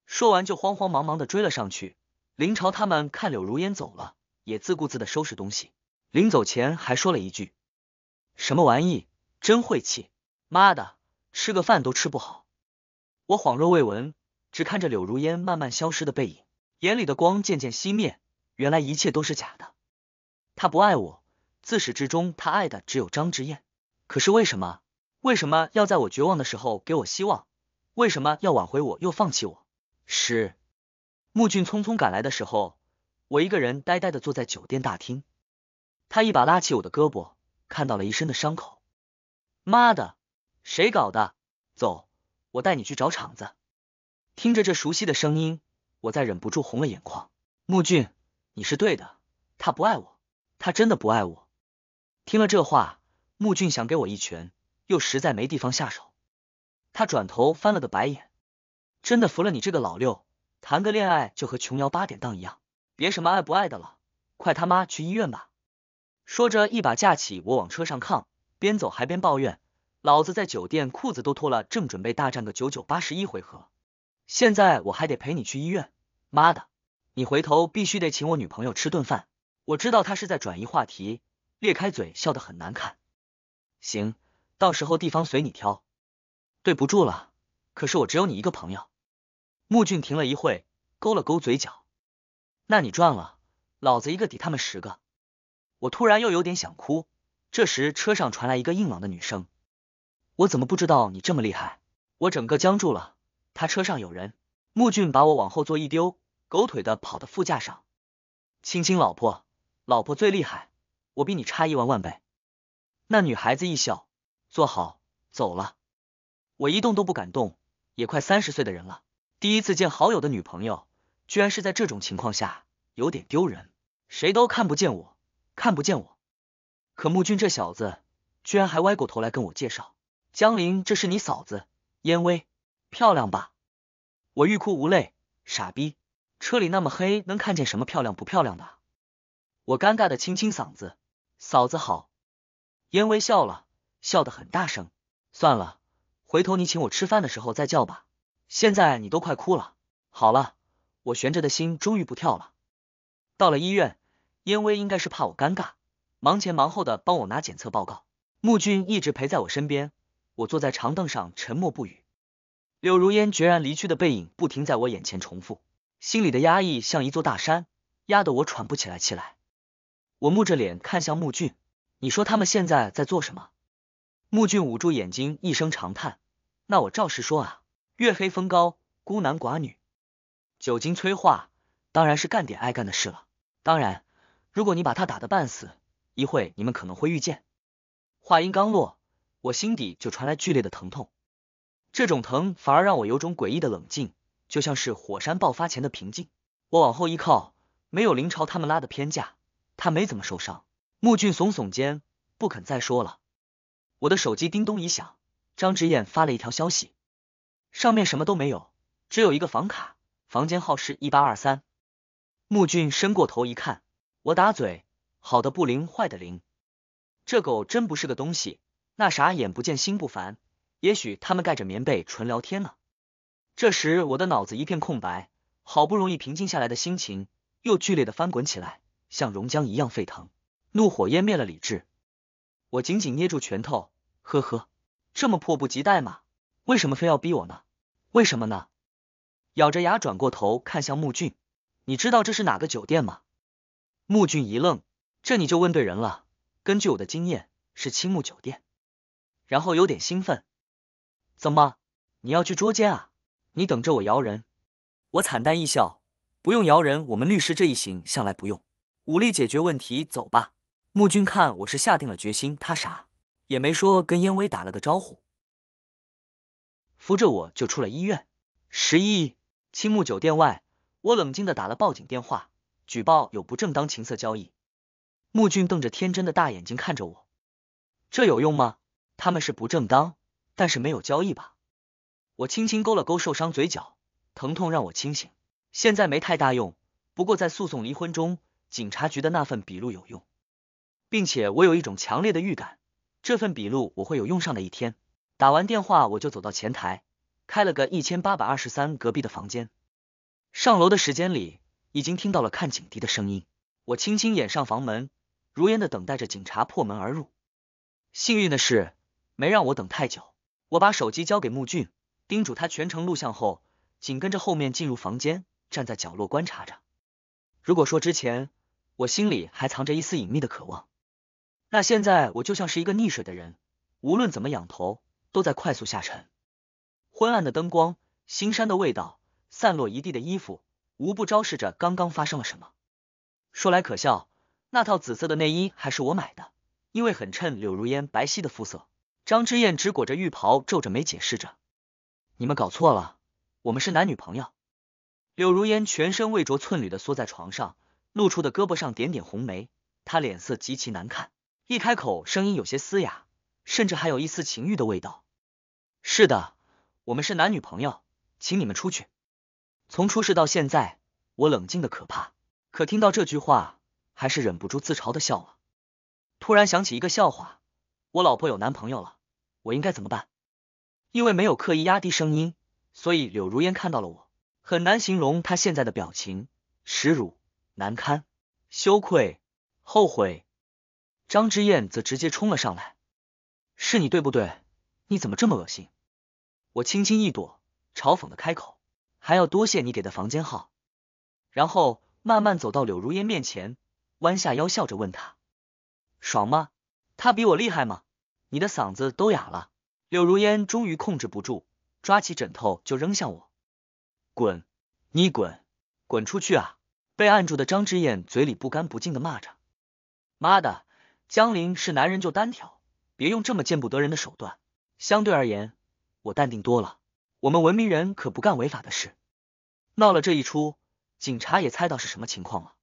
说完就慌慌忙忙的追了上去。林朝他们看柳如烟走了，也自顾自的收拾东西。临走前还说了一句：“什么玩意，真晦气！妈的，吃个饭都吃不好。”我恍若未闻，只看着柳如烟慢慢消失的背影，眼里的光渐渐熄灭。原来一切都是假的。他不爱我，自始至终他爱的只有张之燕。可是为什么？为什么要在我绝望的时候给我希望？为什么要挽回我又放弃我？是穆俊匆匆赶来的时候，我一个人呆呆的坐在酒店大厅。他一把拉起我的胳膊，看到了一身的伤口。妈的，谁搞的？走，我带你去找场子。听着这熟悉的声音，我再忍不住红了眼眶。穆俊，你是对的，他不爱我，他真的不爱我。听了这话。穆俊想给我一拳，又实在没地方下手，他转头翻了个白眼，真的服了你这个老六，谈个恋爱就和琼瑶八点档一样，别什么爱不爱的了，快他妈去医院吧！说着一把架起我往车上抗，边走还边抱怨：老子在酒店裤子都脱了，正准备大战个九九八十一回合，现在我还得陪你去医院，妈的，你回头必须得请我女朋友吃顿饭。我知道他是在转移话题，裂开嘴笑得很难看。行，到时候地方随你挑，对不住了。可是我只有你一个朋友。穆俊停了一会，勾了勾嘴角。那你赚了，老子一个抵他们十个。我突然又有点想哭。这时车上传来一个硬朗的女声，我怎么不知道你这么厉害？我整个僵住了。他车上有人。穆俊把我往后座一丢，狗腿的跑到副驾上，亲亲老婆，老婆最厉害，我比你差一万万倍。那女孩子一笑，坐好，走了。我一动都不敢动，也快三十岁的人了，第一次见好友的女朋友，居然是在这种情况下，有点丢人。谁都看不见我，看不见我。可穆君这小子，居然还歪过头来跟我介绍江林，这是你嫂子，燕薇，漂亮吧？我欲哭无泪，傻逼，车里那么黑，能看见什么漂亮不漂亮的？我尴尬的清清嗓子，嫂子好。燕薇笑了，笑得很大声。算了，回头你请我吃饭的时候再叫吧。现在你都快哭了。好了，我悬着的心终于不跳了。到了医院，燕薇应该是怕我尴尬，忙前忙后的帮我拿检测报告。穆俊一直陪在我身边，我坐在长凳上沉默不语。柳如烟决然离去的背影不停在我眼前重复，心里的压抑像一座大山，压得我喘不起来气来。我木着脸看向穆俊。你说他们现在在做什么？穆俊捂住眼睛，一声长叹。那我照实说啊，月黑风高，孤男寡女，酒精催化，当然是干点爱干的事了。当然，如果你把他打得半死，一会你们可能会遇见。话音刚落，我心底就传来剧烈的疼痛，这种疼反而让我有种诡异的冷静，就像是火山爆发前的平静。我往后一靠，没有林朝他们拉的偏架，他没怎么受伤。穆俊耸耸肩，不肯再说了。我的手机叮咚一响，张之燕发了一条消息，上面什么都没有，只有一个房卡，房间号是一八二三。穆俊伸过头一看，我打嘴，好的不灵，坏的灵。这狗真不是个东西，那啥眼不见心不烦，也许他们盖着棉被纯聊天呢。这时我的脑子一片空白，好不容易平静下来的心情又剧烈的翻滚起来，像熔浆一样沸腾。怒火湮灭了理智，我紧紧捏住拳头。呵呵，这么迫不及待吗？为什么非要逼我呢？为什么呢？咬着牙转过头看向穆俊，你知道这是哪个酒店吗？穆俊一愣，这你就问对人了。根据我的经验，是青木酒店。然后有点兴奋，怎么？你要去捉奸啊？你等着我摇人。我惨淡一笑，不用摇人，我们律师这一行向来不用武力解决问题。走吧。木君看我是下定了决心，他傻也没说，跟燕威打了个招呼，扶着我就出了医院。十一青木酒店外，我冷静的打了报警电话，举报有不正当情色交易。木俊瞪着天真的大眼睛看着我，这有用吗？他们是不正当，但是没有交易吧？我轻轻勾了勾受伤嘴角，疼痛让我清醒。现在没太大用，不过在诉讼离婚中，警察局的那份笔录有用。并且我有一种强烈的预感，这份笔录我会有用上的一天。打完电话，我就走到前台，开了个一千八百二十三隔壁的房间。上楼的时间里，已经听到了看警笛的声音。我轻轻掩上房门，如烟的等待着警察破门而入。幸运的是，没让我等太久。我把手机交给穆俊，叮嘱他全程录像后，紧跟着后面进入房间，站在角落观察着。如果说之前我心里还藏着一丝隐秘的渴望，那现在我就像是一个溺水的人，无论怎么仰头，都在快速下沉。昏暗的灯光、腥膻的味道、散落一地的衣服，无不昭示着刚刚发生了什么。说来可笑，那套紫色的内衣还是我买的，因为很衬柳如烟白皙的肤色。张之燕只裹着浴袍，皱着眉解释着：“你们搞错了，我们是男女朋友。”柳如烟全身未着寸缕的缩在床上，露出的胳膊上点点红梅，她脸色极其难看。一开口，声音有些嘶哑，甚至还有一丝情欲的味道。是的，我们是男女朋友，请你们出去。从出事到现在，我冷静的可怕，可听到这句话，还是忍不住自嘲的笑了。突然想起一个笑话，我老婆有男朋友了，我应该怎么办？因为没有刻意压低声音，所以柳如烟看到了我。很难形容她现在的表情：耻辱、难堪、羞愧、后悔。张之燕则直接冲了上来，是你对不对？你怎么这么恶心？我轻轻一躲，嘲讽的开口，还要多谢你给的房间号。然后慢慢走到柳如烟面前，弯下腰笑着问她：“爽吗？他比我厉害吗？你的嗓子都哑了。柳如烟终于控制不住，抓起枕头就扔向我。滚，你滚滚出去啊！被按住的张之燕嘴里不干不净的骂着：妈的！江林是男人就单挑，别用这么见不得人的手段。相对而言，我淡定多了。我们文明人可不干违法的事。闹了这一出，警察也猜到是什么情况了，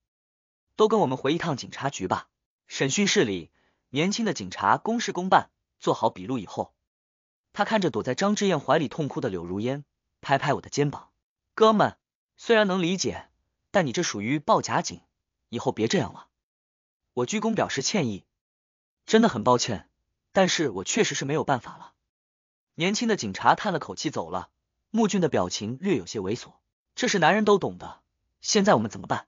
都跟我们回一趟警察局吧。审讯室里，年轻的警察公事公办，做好笔录以后，他看着躲在张之燕怀里痛哭的柳如烟，拍拍我的肩膀：“哥们，虽然能理解，但你这属于报假警，以后别这样了。”我鞠躬表示歉意。真的很抱歉，但是我确实是没有办法了。年轻的警察叹了口气走了。穆俊的表情略有些猥琐，这是男人都懂的。现在我们怎么办？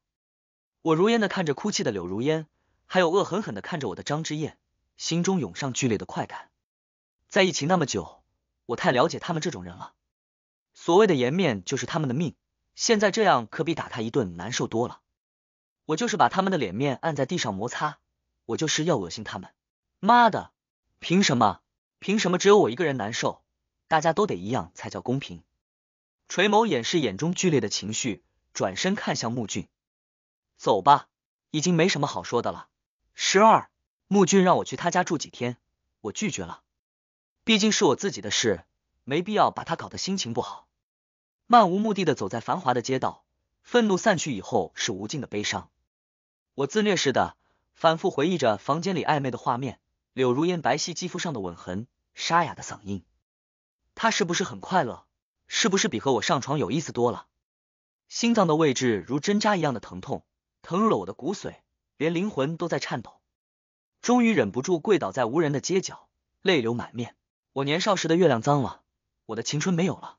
我如烟的看着哭泣的柳如烟，还有恶狠狠的看着我的张之燕，心中涌上剧烈的快感。在一起那么久，我太了解他们这种人了。所谓的颜面就是他们的命，现在这样可比打他一顿难受多了。我就是把他们的脸面按在地上摩擦，我就是要恶心他们。妈的，凭什么？凭什么只有我一个人难受？大家都得一样才叫公平。垂眸掩饰眼中剧烈的情绪，转身看向穆俊：“走吧，已经没什么好说的了。”十二，穆俊让我去他家住几天，我拒绝了，毕竟是我自己的事，没必要把他搞得心情不好。漫无目的的走在繁华的街道，愤怒散去以后是无尽的悲伤。我自虐似的反复回忆着房间里暧昧的画面。柳如烟白皙肌肤上的吻痕，沙哑的嗓音，他是不是很快乐？是不是比和我上床有意思多了？心脏的位置如针扎一样的疼痛，疼入了我的骨髓，连灵魂都在颤抖。终于忍不住跪倒在无人的街角，泪流满面。我年少时的月亮脏了，我的青春没有了。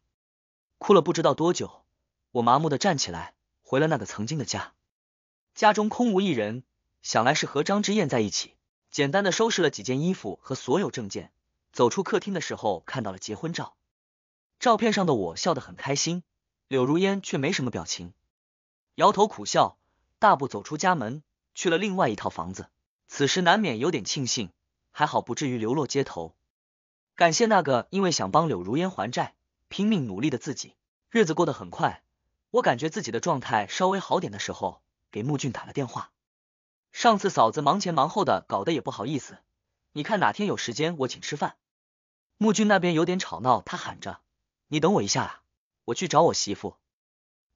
哭了不知道多久，我麻木的站起来，回了那个曾经的家。家中空无一人，想来是和张之燕在一起。简单的收拾了几件衣服和所有证件，走出客厅的时候，看到了结婚照，照片上的我笑得很开心，柳如烟却没什么表情，摇头苦笑，大步走出家门，去了另外一套房子。此时难免有点庆幸，还好不至于流落街头，感谢那个因为想帮柳如烟还债，拼命努力的自己。日子过得很快，我感觉自己的状态稍微好点的时候，给穆俊打了电话。上次嫂子忙前忙后的，搞得也不好意思。你看哪天有时间，我请吃饭。木俊那边有点吵闹，他喊着：“你等我一下啊，我去找我媳妇。”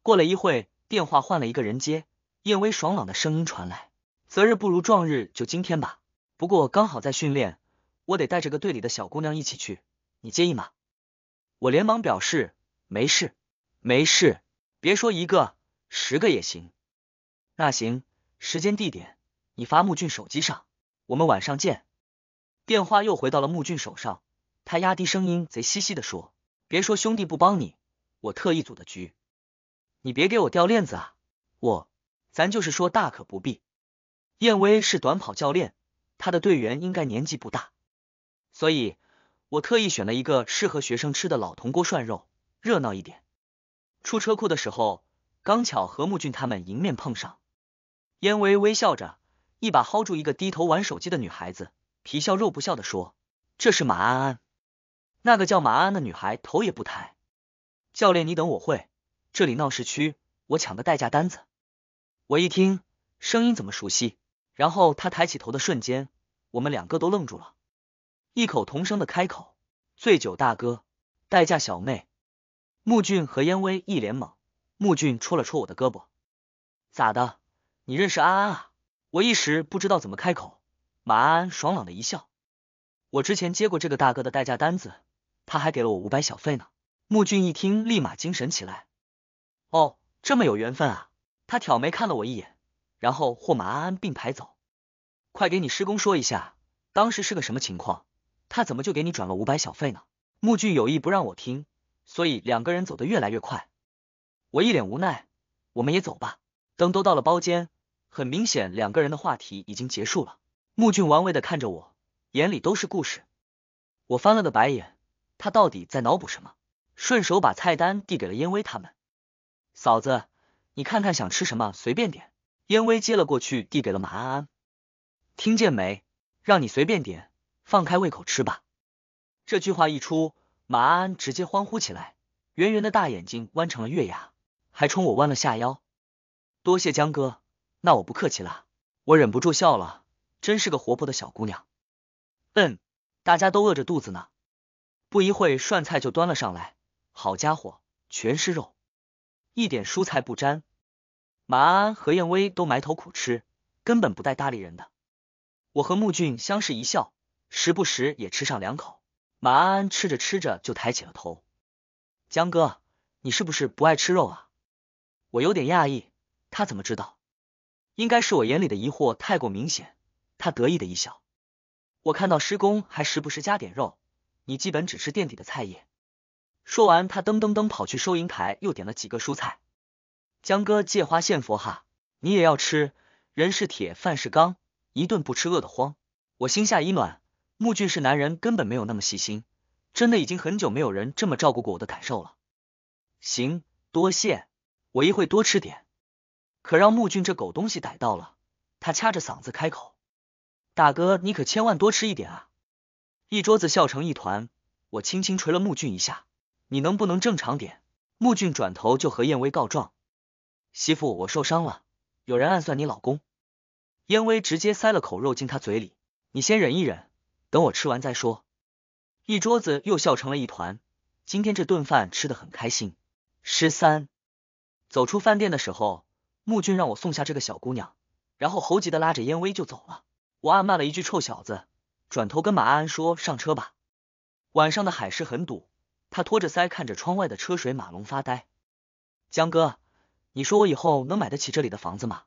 过了一会，电话换了一个人接，燕威爽朗的声音传来：“择日不如撞日，就今天吧。不过刚好在训练，我得带着个队里的小姑娘一起去，你介意吗？”我连忙表示：“没事，没事，别说一个，十个也行。”那行，时间地点。你发穆俊手机上，我们晚上见。电话又回到了穆俊手上，他压低声音，贼兮兮的说：“别说兄弟不帮你，我特意组的局，你别给我掉链子啊！我，咱就是说大可不必。”燕威是短跑教练，他的队员应该年纪不大，所以我特意选了一个适合学生吃的老铜锅涮肉，热闹一点。出车库的时候，刚巧和穆俊他们迎面碰上，燕威微笑着。一把薅住一个低头玩手机的女孩子，皮笑肉不笑的说：“这是马安安。”那个叫马安安的女孩头也不抬：“教练，你等我会，这里闹市区，我抢个代驾单子。”我一听，声音怎么熟悉？然后他抬起头的瞬间，我们两个都愣住了，异口同声的开口：“醉酒大哥，代驾小妹。”穆俊和燕威一脸懵，穆俊戳了戳我的胳膊：“咋的？你认识安安啊？”我一时不知道怎么开口，马安安爽朗的一笑。我之前接过这个大哥的代驾单子，他还给了我五百小费呢。穆俊一听，立马精神起来。哦，这么有缘分啊！他挑眉看了我一眼，然后和马安安并排走。快给你师公说一下，当时是个什么情况？他怎么就给你转了五百小费呢？穆俊有意不让我听，所以两个人走得越来越快。我一脸无奈，我们也走吧。等都到了包间。很明显，两个人的话题已经结束了。穆俊玩味的看着我，眼里都是故事。我翻了个白眼，他到底在脑补什么？顺手把菜单递给了燕薇他们。嫂子，你看看想吃什么，随便点。燕薇接了过去，递给了马安安。听见没？让你随便点，放开胃口吃吧。这句话一出，马安安直接欢呼起来，圆圆的大眼睛弯成了月牙，还冲我弯了下腰。多谢江哥。那我不客气了。我忍不住笑了，真是个活泼的小姑娘。嗯，大家都饿着肚子呢，不一会，涮菜就端了上来。好家伙，全是肉，一点蔬菜不沾。马安安和燕威都埋头苦吃，根本不带搭理人的。我和穆俊相视一笑，时不时也吃上两口。马安安吃着吃着就抬起了头，江哥，你是不是不爱吃肉啊？我有点讶异，他怎么知道？应该是我眼里的疑惑太过明显，他得意的一笑。我看到师公还时不时加点肉，你基本只吃垫底的菜叶。说完，他噔噔噔跑去收银台，又点了几个蔬菜。江哥借花献佛哈，你也要吃。人是铁，饭是钢，一顿不吃饿得慌。我心下一暖，木俊是男人，根本没有那么细心。真的已经很久没有人这么照顾过我的感受了。行，多谢，我一会多吃点。可让穆俊这狗东西逮到了，他掐着嗓子开口：“大哥，你可千万多吃一点啊！”一桌子笑成一团，我轻轻捶了穆俊一下：“你能不能正常点？”穆俊转头就和燕威告状：“媳妇，我受伤了，有人暗算你老公。”燕威直接塞了口肉进他嘴里：“你先忍一忍，等我吃完再说。”一桌子又笑成了一团，今天这顿饭吃的很开心。十三走出饭店的时候。穆俊让我送下这个小姑娘，然后猴急的拉着燕威就走了。我暗骂了一句臭小子，转头跟马安安说：“上车吧。”晚上的海市很堵，他托着腮看着窗外的车水马龙发呆。江哥，你说我以后能买得起这里的房子吗？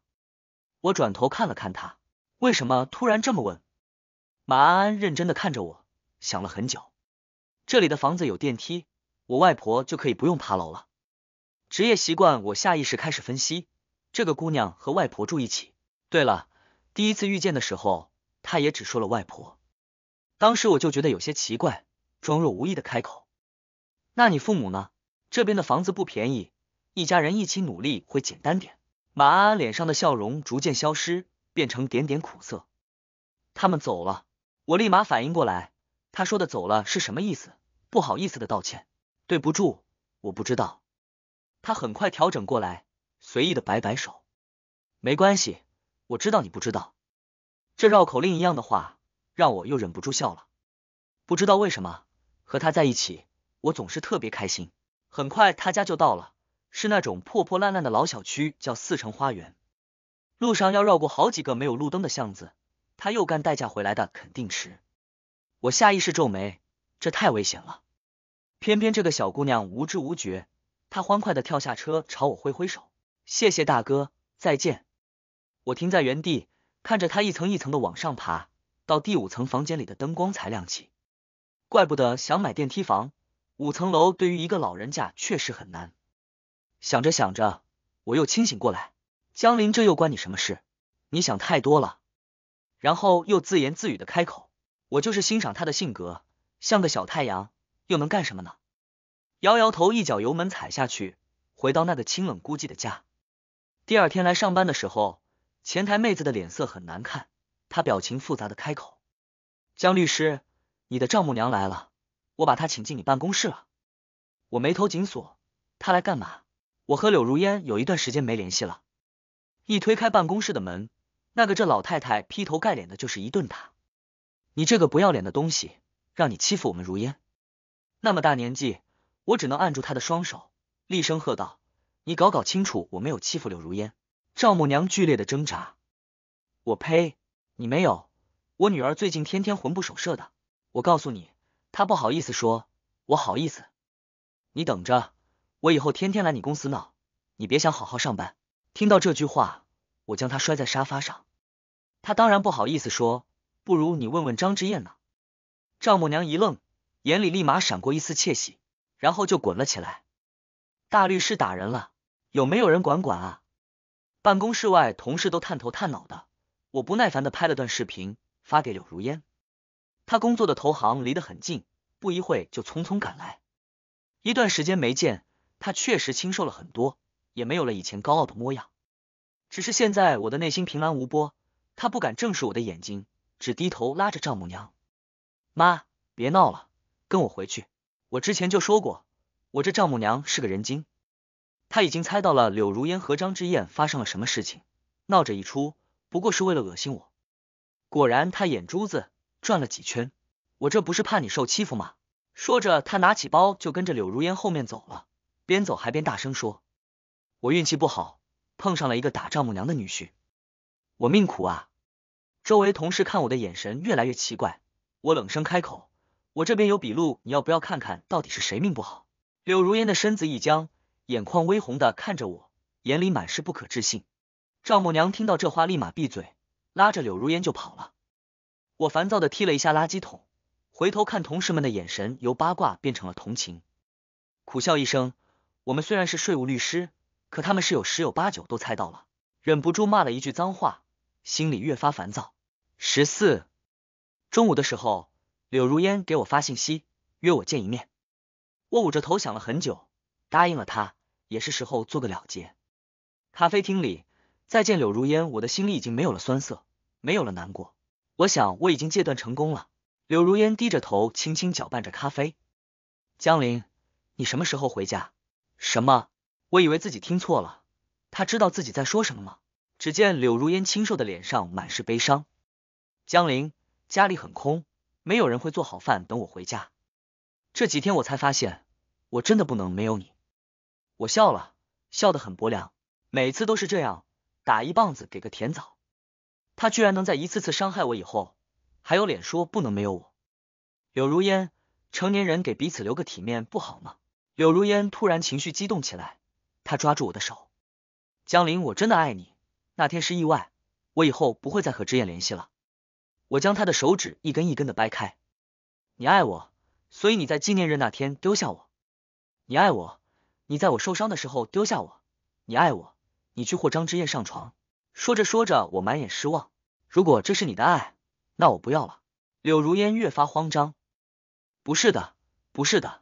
我转头看了看他，为什么突然这么问？马安安认真的看着我，想了很久。这里的房子有电梯，我外婆就可以不用爬楼了。职业习惯，我下意识开始分析。这个姑娘和外婆住一起。对了，第一次遇见的时候，她也只说了外婆。当时我就觉得有些奇怪，装若无意的开口：“那你父母呢？这边的房子不便宜，一家人一起努力会简单点。”马安安脸上的笑容逐渐消失，变成点点苦涩。他们走了，我立马反应过来，他说的走了是什么意思？不好意思的道歉，对不住，我不知道。他很快调整过来。随意的摆摆手，没关系，我知道你不知道。这绕口令一样的话，让我又忍不住笑了。不知道为什么，和他在一起，我总是特别开心。很快，他家就到了，是那种破破烂烂的老小区，叫四城花园。路上要绕过好几个没有路灯的巷子，他又干代驾回来的，肯定迟。我下意识皱眉，这太危险了。偏偏这个小姑娘无知无觉，她欢快的跳下车，朝我挥挥手。谢谢大哥，再见。我停在原地，看着他一层一层的往上爬，到第五层房间里的灯光才亮起。怪不得想买电梯房，五层楼对于一个老人家确实很难。想着想着，我又清醒过来。江林，这又关你什么事？你想太多了。然后又自言自语的开口：“我就是欣赏他的性格，像个小太阳，又能干什么呢？”摇摇头，一脚油门踩下去，回到那个清冷孤寂的家。第二天来上班的时候，前台妹子的脸色很难看，她表情复杂的开口：“江律师，你的丈母娘来了，我把她请进你办公室了。”我眉头紧锁，她来干嘛？我和柳如烟有一段时间没联系了。一推开办公室的门，那个这老太太劈头盖脸的就是一顿打：“你这个不要脸的东西，让你欺负我们如烟，那么大年纪！”我只能按住她的双手，厉声喝道。你搞搞清楚，我没有欺负柳如烟。丈母娘剧烈的挣扎。我呸！你没有，我女儿最近天天魂不守舍的。我告诉你，她不好意思说，我好意思。你等着，我以后天天来你公司闹，你别想好好上班。听到这句话，我将她摔在沙发上。她当然不好意思说，不如你问问张之燕呢。丈母娘一愣，眼里立马闪过一丝窃喜，然后就滚了起来。大律师打人了。有没有人管管啊？办公室外，同事都探头探脑的。我不耐烦的拍了段视频发给柳如烟，他工作的投行离得很近，不一会就匆匆赶来。一段时间没见，他确实清瘦了很多，也没有了以前高傲的模样。只是现在我的内心平安无波，他不敢正视我的眼睛，只低头拉着丈母娘。妈，别闹了，跟我回去。我之前就说过，我这丈母娘是个人精。他已经猜到了柳如烟和张之燕发生了什么事情，闹这一出不过是为了恶心我。果然，他眼珠子转了几圈，我这不是怕你受欺负吗？说着，他拿起包就跟着柳如烟后面走了，边走还边大声说：“我运气不好，碰上了一个打丈母娘的女婿，我命苦啊！”周围同事看我的眼神越来越奇怪，我冷声开口：“我这边有笔录，你要不要看看到底是谁命不好？”柳如烟的身子一僵。眼眶微红的看着我，眼里满是不可置信。丈母娘听到这话，立马闭嘴，拉着柳如烟就跑了。我烦躁的踢了一下垃圾桶，回头看同事们的眼神由八卦变成了同情，苦笑一声。我们虽然是税务律师，可他们是有十有八九都猜到了，忍不住骂了一句脏话，心里越发烦躁。十四中午的时候，柳如烟给我发信息，约我见一面。我捂着头想了很久。答应了他，也是时候做个了结。咖啡厅里，再见柳如烟，我的心里已经没有了酸涩，没有了难过。我想我已经戒断成功了。柳如烟低着头，轻轻搅拌着咖啡。江林，你什么时候回家？什么？我以为自己听错了。他知道自己在说什么吗？只见柳如烟清瘦的脸上满是悲伤。江林，家里很空，没有人会做好饭等我回家。这几天我才发现，我真的不能没有你。我笑了，笑得很薄凉。每次都是这样，打一棒子给个甜枣。他居然能在一次次伤害我以后，还有脸说不能没有我。柳如烟，成年人给彼此留个体面不好吗？柳如烟突然情绪激动起来，她抓住我的手，江林，我真的爱你。那天是意外，我以后不会再和之燕联系了。我将他的手指一根一根的掰开。你爱我，所以你在纪念日那天丢下我。你爱我。你在我受伤的时候丢下我，你爱我，你去和张之燕上床。说着说着，我满眼失望。如果这是你的爱，那我不要了。柳如烟越发慌张。不是的，不是的，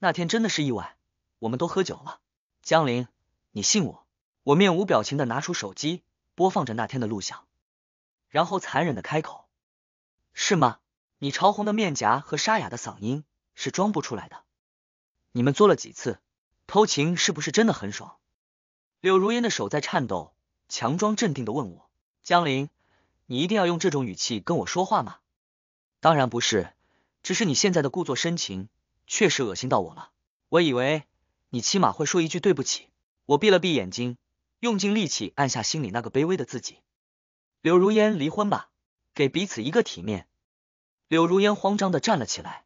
那天真的是意外，我们都喝酒了。江林，你信我。我面无表情的拿出手机，播放着那天的录像，然后残忍的开口：“是吗？你潮红的面颊和沙哑的嗓音是装不出来的。你们做了几次？”偷情是不是真的很爽？柳如烟的手在颤抖，强装镇定的问我：“江林，你一定要用这种语气跟我说话吗？”当然不是，只是你现在的故作深情确实恶心到我了。我以为你起码会说一句对不起。我闭了闭眼睛，用尽力气按下心里那个卑微的自己。柳如烟，离婚吧，给彼此一个体面。柳如烟慌张的站了起来：“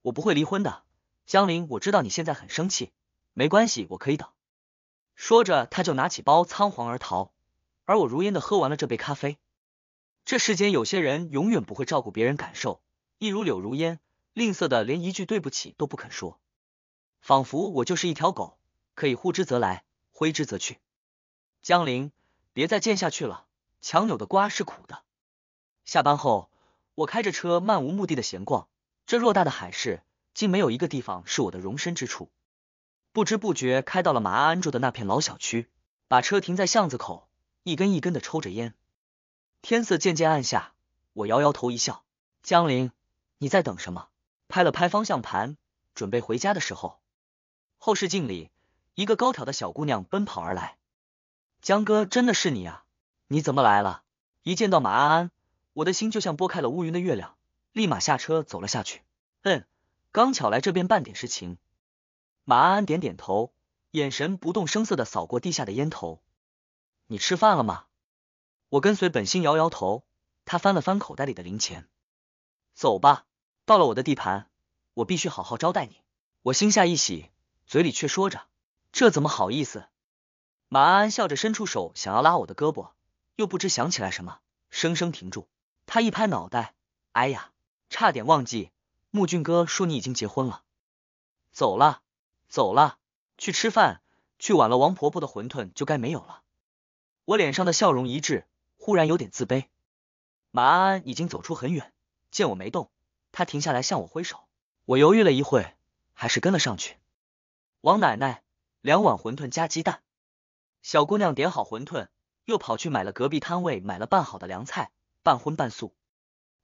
我不会离婚的，江林，我知道你现在很生气。”没关系，我可以等。说着，他就拿起包，仓皇而逃。而我如烟的喝完了这杯咖啡。这世间有些人永远不会照顾别人感受，一如柳如烟，吝啬的连一句对不起都不肯说，仿佛我就是一条狗，可以呼之则来，挥之则去。江林，别再贱下去了，强扭的瓜是苦的。下班后，我开着车漫无目的的闲逛，这偌大的海市，竟没有一个地方是我的容身之处。不知不觉开到了马安安住的那片老小区，把车停在巷子口，一根一根的抽着烟。天色渐渐暗下，我摇摇头一笑：“江林，你在等什么？”拍了拍方向盘，准备回家的时候，后视镜里一个高挑的小姑娘奔跑而来。“江哥，真的是你啊！你怎么来了？”一见到马安安，我的心就像拨开了乌云的月亮，立马下车走了下去。“嗯，刚巧来这边办点事情。”马安安点点头，眼神不动声色的扫过地下的烟头。你吃饭了吗？我跟随本心摇摇头。他翻了翻口袋里的零钱，走吧，到了我的地盘，我必须好好招待你。我心下一喜，嘴里却说着：“这怎么好意思？”马安安笑着伸出手想要拉我的胳膊，又不知想起来什么，生生停住。他一拍脑袋：“哎呀，差点忘记！”穆俊哥说：“你已经结婚了。”走了。走了，去吃饭。去晚了，王婆婆的馄饨就该没有了。我脸上的笑容一滞，忽然有点自卑。马安安已经走出很远，见我没动，她停下来向我挥手。我犹豫了一会，还是跟了上去。王奶奶，两碗馄饨加鸡蛋。小姑娘点好馄饨，又跑去买了隔壁摊位买了拌好的凉菜，半荤半素。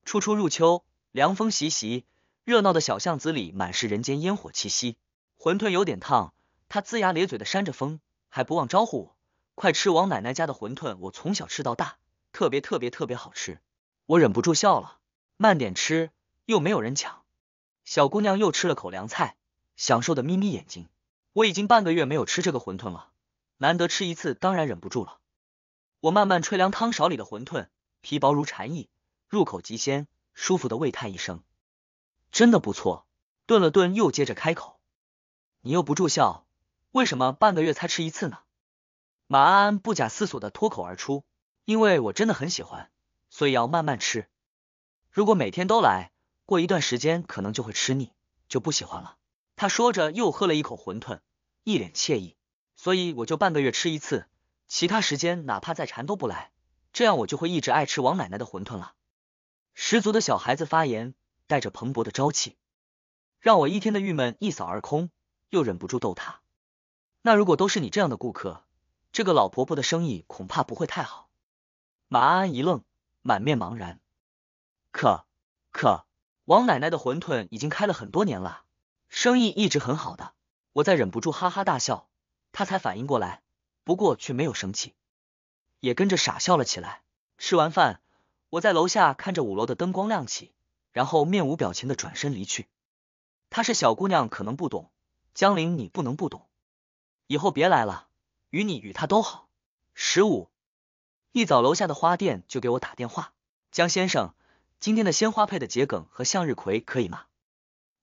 初初入秋，凉风习习，热闹的小巷子里满是人间烟火气息。馄饨有点烫，他龇牙咧嘴的扇着风，还不忘招呼我：“快吃王奶奶家的馄饨，我从小吃到大，特别特别特别好吃。”我忍不住笑了，慢点吃，又没有人抢。小姑娘又吃了口凉菜，享受的眯眯眼睛。我已经半个月没有吃这个馄饨了，难得吃一次，当然忍不住了。我慢慢吹凉汤勺里的馄饨，皮薄如蝉翼，入口即鲜，舒服的喟叹一声，真的不错。顿了顿，又接着开口。你又不住校，为什么半个月才吃一次呢？马安安不假思索的脱口而出：“因为我真的很喜欢，所以要慢慢吃。如果每天都来，过一段时间可能就会吃腻，就不喜欢了。”他说着又喝了一口馄饨，一脸惬意。所以我就半个月吃一次，其他时间哪怕再馋都不来，这样我就会一直爱吃王奶奶的馄饨了。十足的小孩子发言，带着蓬勃的朝气，让我一天的郁闷一扫而空。又忍不住逗她，那如果都是你这样的顾客，这个老婆婆的生意恐怕不会太好。马安安一愣，满面茫然。可可王奶奶的馄饨已经开了很多年了，生意一直很好的。我再忍不住哈哈大笑，她才反应过来，不过却没有生气，也跟着傻笑了起来。吃完饭，我在楼下看着五楼的灯光亮起，然后面无表情的转身离去。她是小姑娘，可能不懂。江临，你不能不懂。以后别来了，与你与他都好。十五一早，楼下的花店就给我打电话：“江先生，今天的鲜花配的桔梗和向日葵可以吗？”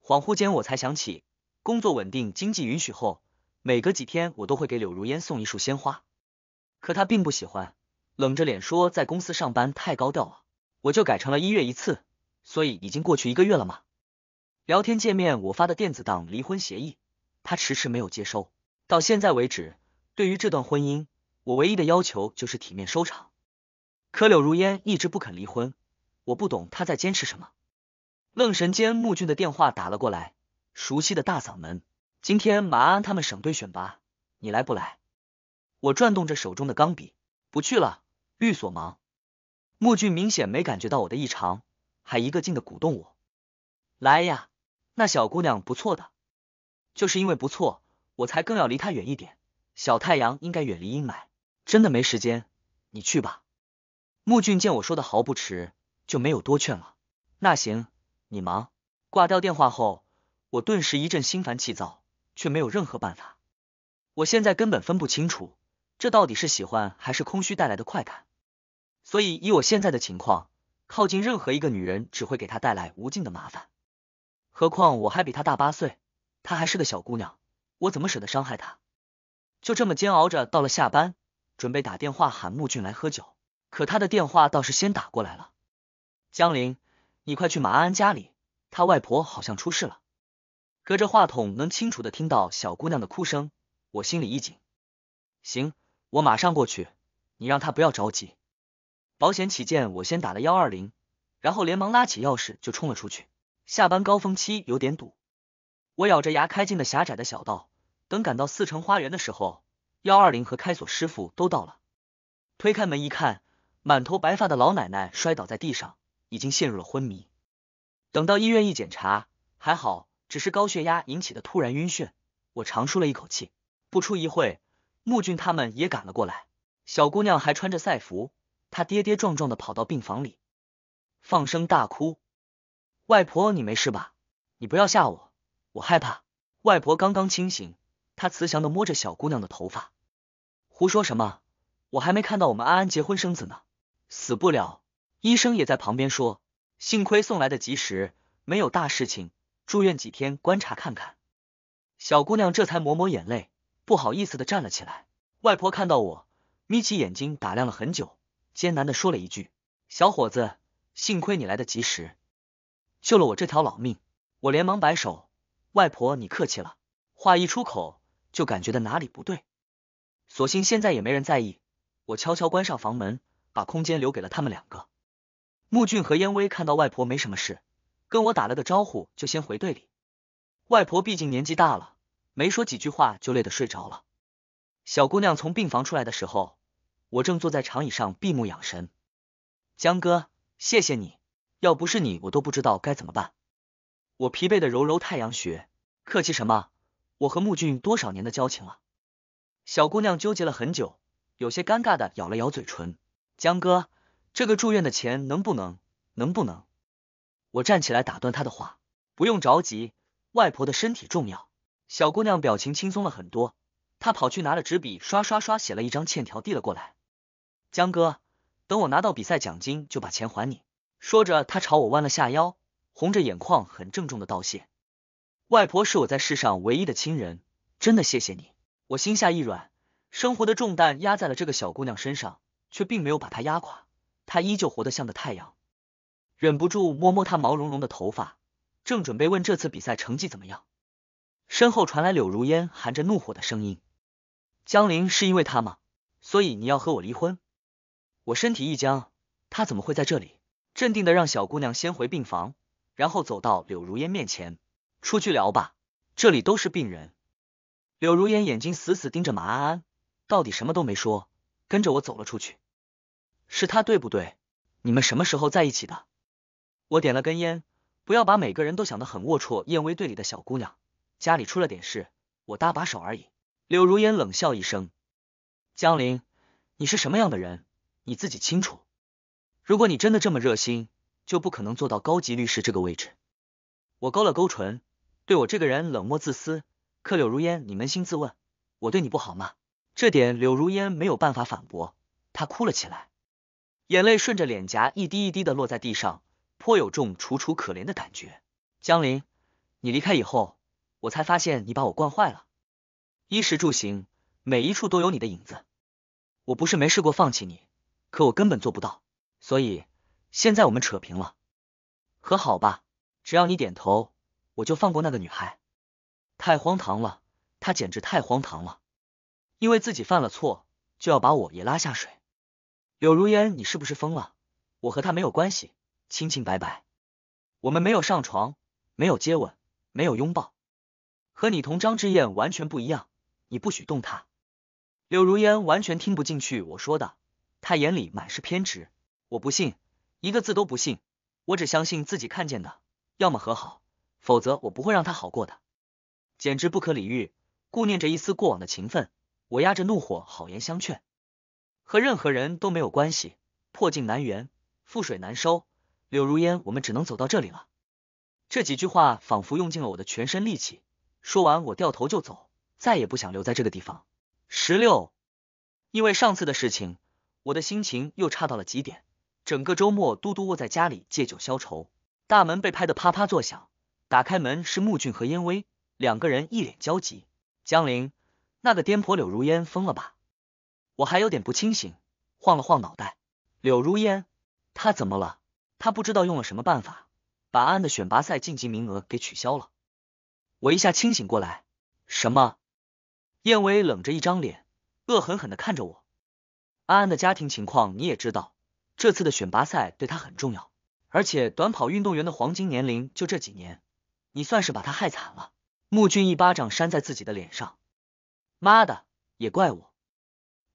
恍惚间，我才想起，工作稳定、经济允许后，每隔几天我都会给柳如烟送一束鲜花，可她并不喜欢，冷着脸说在公司上班太高调了，我就改成了一月一次。所以已经过去一个月了嘛。聊天界面，我发的电子档离婚协议。他迟迟没有接收，到现在为止，对于这段婚姻，我唯一的要求就是体面收场。可柳如烟一直不肯离婚，我不懂他在坚持什么。愣神间，穆俊的电话打了过来，熟悉的大嗓门：“今天马安他们省队选拔，你来不来？”我转动着手中的钢笔：“不去了，律所忙。”穆俊明显没感觉到我的异常，还一个劲的鼓动我：“来呀，那小姑娘不错的。”就是因为不错，我才更要离他远一点。小太阳应该远离阴霾，真的没时间，你去吧。穆俊见我说的毫不迟，就没有多劝了。那行，你忙。挂掉电话后，我顿时一阵心烦气躁，却没有任何办法。我现在根本分不清楚，这到底是喜欢还是空虚带来的快感。所以以我现在的情况，靠近任何一个女人只会给她带来无尽的麻烦。何况我还比她大八岁。她还是个小姑娘，我怎么舍得伤害她？就这么煎熬着，到了下班，准备打电话喊穆俊来喝酒，可他的电话倒是先打过来了。江林，你快去马安安家里，她外婆好像出事了。隔着话筒能清楚的听到小姑娘的哭声，我心里一紧。行，我马上过去，你让她不要着急。保险起见，我先打了幺二零，然后连忙拉起钥匙就冲了出去。下班高峰期有点堵。我咬着牙开进了狭窄的小道，等赶到四城花园的时候，幺二零和开锁师傅都到了。推开门一看，满头白发的老奶奶摔倒在地上，已经陷入了昏迷。等到医院一检查，还好只是高血压引起的突然晕眩，我长舒了一口气。不出一会，木俊他们也赶了过来，小姑娘还穿着赛服，她跌跌撞撞的跑到病房里，放声大哭：“外婆，你没事吧？你不要吓我！”我害怕，外婆刚刚清醒，她慈祥的摸着小姑娘的头发，胡说什么？我还没看到我们安安结婚生子呢，死不了。医生也在旁边说，幸亏送来的及时，没有大事情，住院几天观察看看。小姑娘这才抹抹眼泪，不好意思的站了起来。外婆看到我，眯起眼睛打量了很久，艰难的说了一句：“小伙子，幸亏你来得及时，救了我这条老命。”我连忙摆手。外婆，你客气了。话一出口，就感觉到哪里不对，索性现在也没人在意。我悄悄关上房门，把空间留给了他们两个。穆俊和燕威看到外婆没什么事，跟我打了个招呼，就先回队里。外婆毕竟年纪大了，没说几句话就累得睡着了。小姑娘从病房出来的时候，我正坐在长椅上闭目养神。江哥，谢谢你，要不是你，我都不知道该怎么办。我疲惫的揉揉太阳穴，客气什么？我和木俊多少年的交情了。小姑娘纠结了很久，有些尴尬的咬了咬嘴唇。江哥，这个住院的钱能不能，能不能？我站起来打断他的话，不用着急，外婆的身体重要。小姑娘表情轻松了很多，她跑去拿了纸笔，刷刷刷写了一张欠条，递了过来。江哥，等我拿到比赛奖金就把钱还你。说着，她朝我弯了下腰。红着眼眶，很郑重的道谢。外婆是我在世上唯一的亲人，真的谢谢你。我心下一软，生活的重担压在了这个小姑娘身上，却并没有把她压垮，她依旧活得像个太阳。忍不住摸摸她毛茸茸的头发，正准备问这次比赛成绩怎么样，身后传来柳如烟含着怒火的声音：“江林是因为他吗？所以你要和我离婚？”我身体一僵，他怎么会在这里？镇定的让小姑娘先回病房。然后走到柳如烟面前，出去聊吧，这里都是病人。柳如烟眼睛死死盯着马安安，到底什么都没说，跟着我走了出去。是他对不对？你们什么时候在一起的？我点了根烟，不要把每个人都想得很龌龊。燕威队里的小姑娘，家里出了点事，我搭把手而已。柳如烟冷笑一声，江林，你是什么样的人，你自己清楚。如果你真的这么热心。就不可能做到高级律师这个位置。我勾了勾唇，对我这个人冷漠自私。可柳如烟，你扪心自问，我对你不好吗？这点柳如烟没有办法反驳，她哭了起来，眼泪顺着脸颊一滴一滴的落在地上，颇有种楚楚可怜的感觉。江林，你离开以后，我才发现你把我惯坏了，衣食住行，每一处都有你的影子。我不是没试过放弃你，可我根本做不到，所以。现在我们扯平了，和好吧，只要你点头，我就放过那个女孩。太荒唐了，她简直太荒唐了，因为自己犯了错，就要把我也拉下水。柳如烟，你是不是疯了？我和她没有关系，清清白白，我们没有上床，没有接吻，没有拥抱，和你同张之燕完全不一样。你不许动她。柳如烟完全听不进去我说的，她眼里满是偏执。我不信。一个字都不信，我只相信自己看见的。要么和好，否则我不会让他好过的。简直不可理喻。顾念着一丝过往的情分，我压着怒火，好言相劝。和任何人都没有关系。破镜难圆，覆水难收。柳如烟，我们只能走到这里了。这几句话仿佛用尽了我的全身力气。说完，我掉头就走，再也不想留在这个地方。十六，因为上次的事情，我的心情又差到了极点。整个周末，嘟嘟窝在家里借酒消愁。大门被拍得啪啪作响，打开门是穆俊和燕威两个人，一脸焦急。江林，那个颠婆柳如烟疯了吧？我还有点不清醒，晃了晃脑袋。柳如烟，她怎么了？她不知道用了什么办法，把安安的选拔赛晋级名额给取消了。我一下清醒过来，什么？燕威冷着一张脸，恶狠狠地看着我。安安的家庭情况你也知道。这次的选拔赛对他很重要，而且短跑运动员的黄金年龄就这几年，你算是把他害惨了。穆俊一巴掌扇在自己的脸上，妈的，也怪我。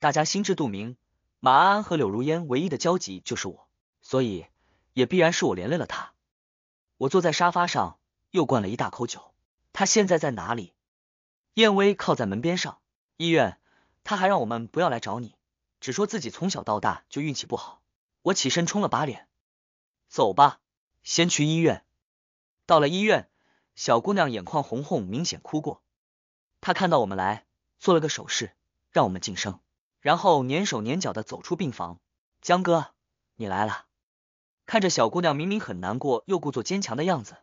大家心知肚明，马安安和柳如烟唯一的交集就是我，所以也必然是我连累了他。我坐在沙发上，又灌了一大口酒。他现在在哪里？燕威靠在门边上，医院。他还让我们不要来找你，只说自己从小到大就运气不好。我起身冲了把脸，走吧，先去医院。到了医院，小姑娘眼眶红红，明显哭过。她看到我们来，做了个手势，让我们晋声，然后蹑手蹑脚的走出病房。江哥，你来了。看着小姑娘明明很难过又故作坚强的样子，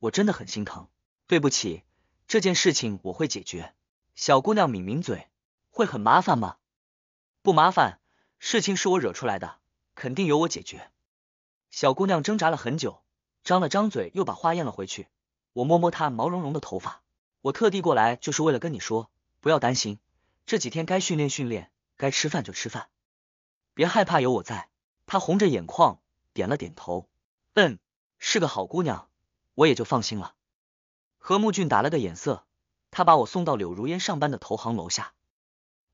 我真的很心疼。对不起，这件事情我会解决。小姑娘抿抿嘴，会很麻烦吗？不麻烦，事情是我惹出来的。肯定由我解决。小姑娘挣扎了很久，张了张嘴，又把话咽了回去。我摸摸她毛茸茸的头发，我特地过来就是为了跟你说，不要担心。这几天该训练训练，该吃饭就吃饭，别害怕，有我在。她红着眼眶点了点头，嗯，是个好姑娘，我也就放心了。何木俊打了个眼色，他把我送到柳如烟上班的投行楼下。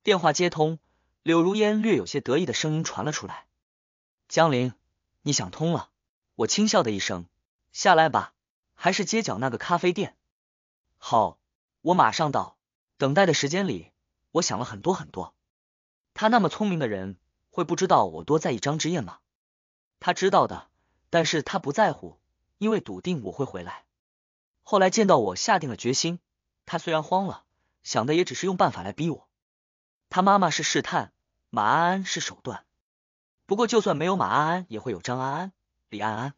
电话接通，柳如烟略有些得意的声音传了出来。江林，你想通了？我轻笑的一声，下来吧，还是街角那个咖啡店。好，我马上到。等待的时间里，我想了很多很多。他那么聪明的人，会不知道我多在意张之燕吗？他知道的，但是他不在乎，因为笃定我会回来。后来见到我，下定了决心。他虽然慌了，想的也只是用办法来逼我。他妈妈是试探，马安安是手段。不过，就算没有马安安，也会有张安安、李安安。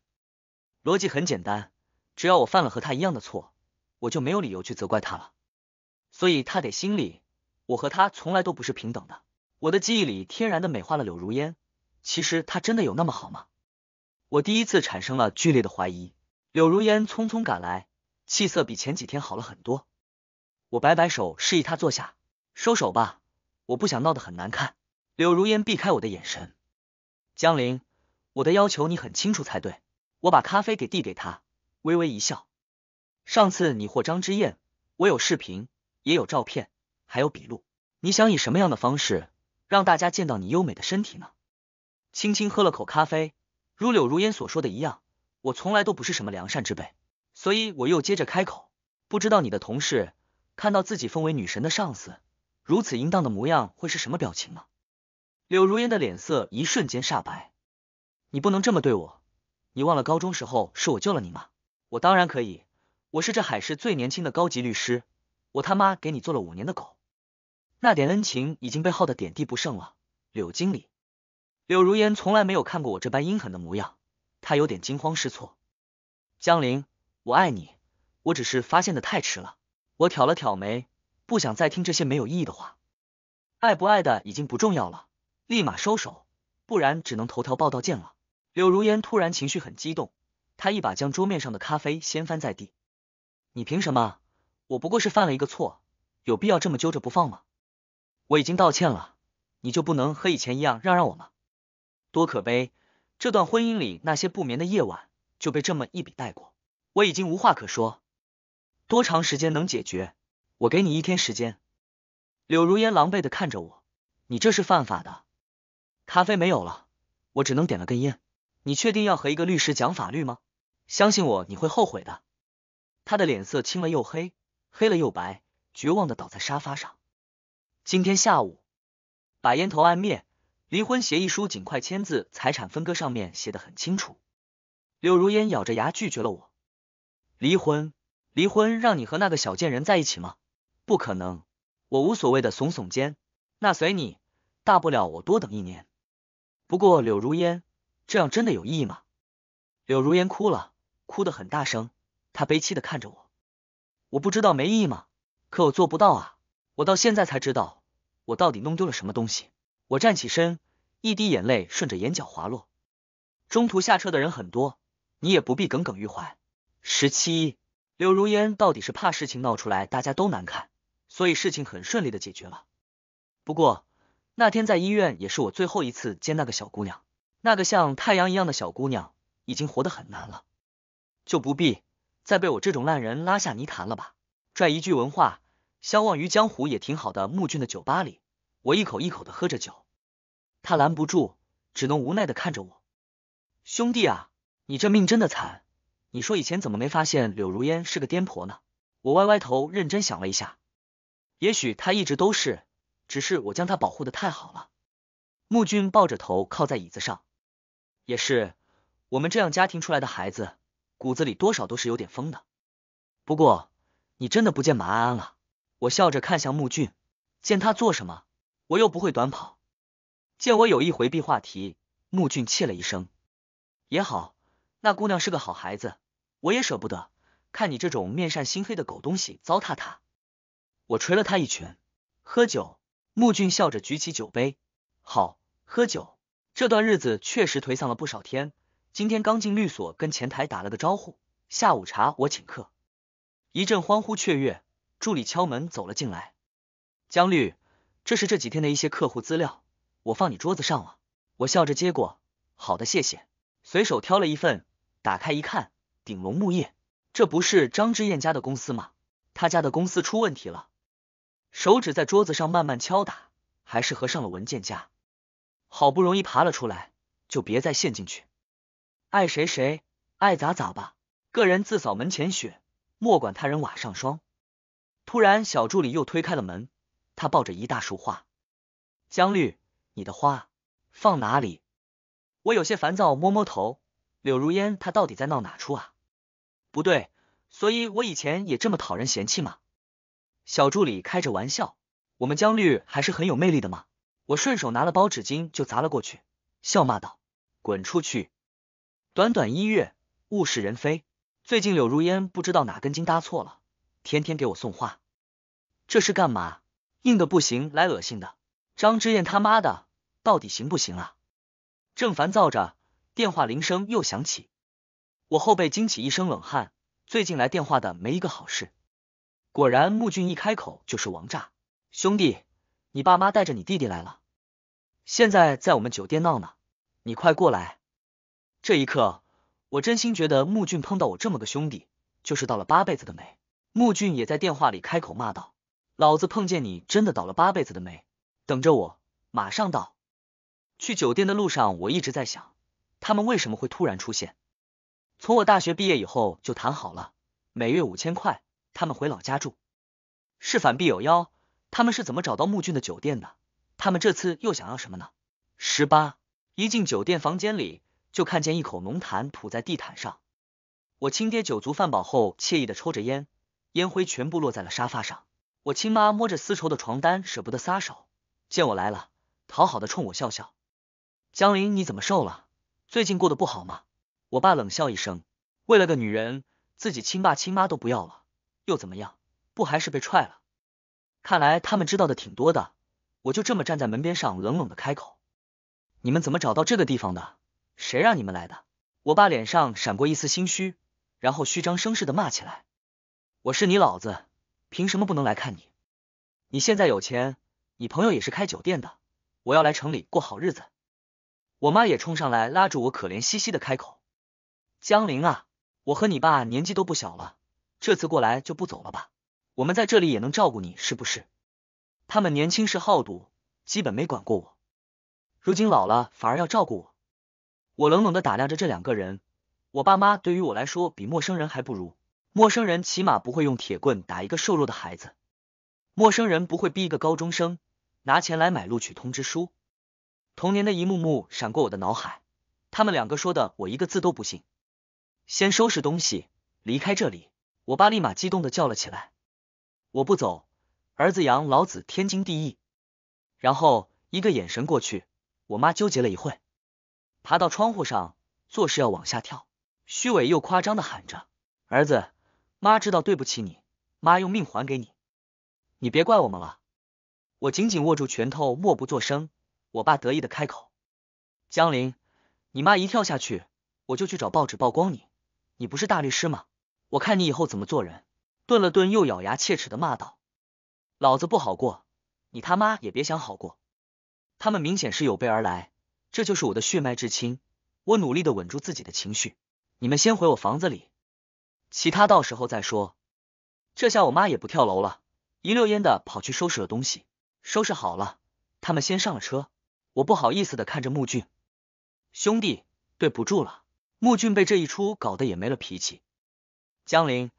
逻辑很简单，只要我犯了和他一样的错，我就没有理由去责怪他了。所以，他得心里我和他从来都不是平等的。我的记忆里天然的美化了柳如烟，其实她真的有那么好吗？我第一次产生了剧烈的怀疑。柳如烟匆匆赶来，气色比前几天好了很多。我摆摆手示意他坐下，收手吧，我不想闹得很难看。柳如烟避开我的眼神。江林，我的要求你很清楚才对。我把咖啡给递给他，微微一笑。上次你或张之燕，我有视频，也有照片，还有笔录。你想以什么样的方式让大家见到你优美的身体呢？轻轻喝了口咖啡，如柳如烟所说的一样，我从来都不是什么良善之辈。所以我又接着开口，不知道你的同事看到自己封为女神的上司如此淫荡的模样，会是什么表情吗？柳如烟的脸色一瞬间煞白，你不能这么对我！你忘了高中时候是我救了你吗？我当然可以，我是这海市最年轻的高级律师，我他妈给你做了五年的狗，那点恩情已经被耗得点滴不剩了。柳经理，柳如烟从来没有看过我这般阴狠的模样，她有点惊慌失措。江林，我爱你，我只是发现的太迟了。我挑了挑眉，不想再听这些没有意义的话，爱不爱的已经不重要了。立马收手，不然只能头条报道见了。柳如烟突然情绪很激动，她一把将桌面上的咖啡掀翻在地。你凭什么？我不过是犯了一个错，有必要这么揪着不放吗？我已经道歉了，你就不能和以前一样让让我吗？多可悲！这段婚姻里那些不眠的夜晚就被这么一笔带过。我已经无话可说。多长时间能解决？我给你一天时间。柳如烟狼狈的看着我，你这是犯法的。咖啡没有了，我只能点了根烟。你确定要和一个律师讲法律吗？相信我，你会后悔的。他的脸色青了又黑，黑了又白，绝望的倒在沙发上。今天下午，把烟头按灭，离婚协议书尽快签字，财产分割上面写的很清楚。柳如烟咬着牙拒绝了我。离婚？离婚？让你和那个小贱人在一起吗？不可能！我无所谓的耸耸肩。那随你，大不了我多等一年。不过，柳如烟，这样真的有意义吗？柳如烟哭了，哭得很大声，她悲戚的看着我。我不知道没意义吗？可我做不到啊！我到现在才知道，我到底弄丢了什么东西。我站起身，一滴眼泪顺着眼角滑落。中途下车的人很多，你也不必耿耿于怀。十七，柳如烟到底是怕事情闹出来大家都难看，所以事情很顺利的解决了。不过。那天在医院也是我最后一次见那个小姑娘，那个像太阳一样的小姑娘已经活得很难了，就不必再被我这种烂人拉下泥潭了吧？拽一句文化，相忘于江湖也挺好的。木俊的酒吧里，我一口一口的喝着酒，他拦不住，只能无奈的看着我。兄弟啊，你这命真的惨！你说以前怎么没发现柳如烟是个癫婆呢？我歪歪头认真想了一下，也许她一直都是。只是我将他保护的太好了。穆俊抱着头靠在椅子上，也是我们这样家庭出来的孩子，骨子里多少都是有点疯的。不过你真的不见马安安了？我笑着看向穆俊，见他做什么，我又不会短跑。见我有意回避话题，穆俊气了一声。也好，那姑娘是个好孩子，我也舍不得。看你这种面善心黑的狗东西糟蹋她，我捶了他一拳。喝酒。穆俊笑着举起酒杯，好，喝酒。这段日子确实颓丧了不少天，今天刚进律所，跟前台打了个招呼，下午茶我请客。一阵欢呼雀跃，助理敲门走了进来。江律，这是这几天的一些客户资料，我放你桌子上了。我笑着接过，好的，谢谢。随手挑了一份，打开一看，鼎龙木业，这不是张之燕家的公司吗？他家的公司出问题了。手指在桌子上慢慢敲打，还是合上了文件夹。好不容易爬了出来，就别再陷进去。爱谁谁，爱咋咋吧。个人自扫门前雪，莫管他人瓦上霜。突然，小助理又推开了门，他抱着一大束花。江绿，你的花放哪里？我有些烦躁，摸摸头。柳如烟，她到底在闹哪出啊？不对，所以我以前也这么讨人嫌弃吗？小助理开着玩笑，我们江律还是很有魅力的嘛。我顺手拿了包纸巾就砸了过去，笑骂道：“滚出去！”短短一月，物是人非。最近柳如烟不知道哪根筋搭错了，天天给我送花，这是干嘛？硬的不行，来恶心的。张之燕他妈的，到底行不行啊？正烦躁着，电话铃声又响起，我后背惊起一身冷汗。最近来电话的没一个好事。果然，穆俊一开口就是王炸。兄弟，你爸妈带着你弟弟来了，现在在我们酒店闹呢，你快过来！这一刻，我真心觉得穆俊碰到我这么个兄弟，就是倒了八辈子的霉。穆俊也在电话里开口骂道：“老子碰见你，真的倒了八辈子的霉，等着我，马上到。”去酒店的路上，我一直在想，他们为什么会突然出现？从我大学毕业以后就谈好了，每月五千块。他们回老家住，事反必有妖。他们是怎么找到穆俊的酒店的？他们这次又想要什么呢？十八，一进酒店房间，里就看见一口浓痰吐在地毯上。我亲爹酒足饭饱后，惬意的抽着烟，烟灰全部落在了沙发上。我亲妈摸着丝绸的床单，舍不得撒手。见我来了，讨好的冲我笑笑。江林，你怎么瘦了？最近过得不好吗？我爸冷笑一声，为了个女人，自己亲爸亲妈都不要了。又怎么样？不还是被踹了？看来他们知道的挺多的。我就这么站在门边上，冷冷的开口：“你们怎么找到这个地方的？谁让你们来的？”我爸脸上闪过一丝心虚，然后虚张声势的骂起来：“我是你老子，凭什么不能来看你？你现在有钱，你朋友也是开酒店的，我要来城里过好日子。”我妈也冲上来拉住我，可怜兮兮的开口：“江林啊，我和你爸年纪都不小了。”这次过来就不走了吧？我们在这里也能照顾你，是不是？他们年轻时好赌，基本没管过我，如今老了反而要照顾我。我冷冷的打量着这两个人，我爸妈对于我来说比陌生人还不如，陌生人起码不会用铁棍打一个瘦弱的孩子，陌生人不会逼一个高中生拿钱来买录取通知书。童年的一幕幕闪过我的脑海，他们两个说的我一个字都不信。先收拾东西，离开这里。我爸立马激动的叫了起来：“我不走，儿子养老子天经地义。”然后一个眼神过去，我妈纠结了一会，爬到窗户上，做事要往下跳，虚伪又夸张的喊着：“儿子，妈知道对不起你，妈用命还给你，你别怪我们了。”我紧紧握住拳头，默不作声。我爸得意的开口：“江林，你妈一跳下去，我就去找报纸曝光你。你不是大律师吗？”我看你以后怎么做人。顿了顿，又咬牙切齿的骂道：“老子不好过，你他妈也别想好过。”他们明显是有备而来，这就是我的血脉至亲。我努力的稳住自己的情绪。你们先回我房子里，其他到时候再说。这下我妈也不跳楼了，一溜烟的跑去收拾了东西。收拾好了，他们先上了车。我不好意思的看着穆俊兄弟，对不住了。穆俊被这一出搞得也没了脾气。江林，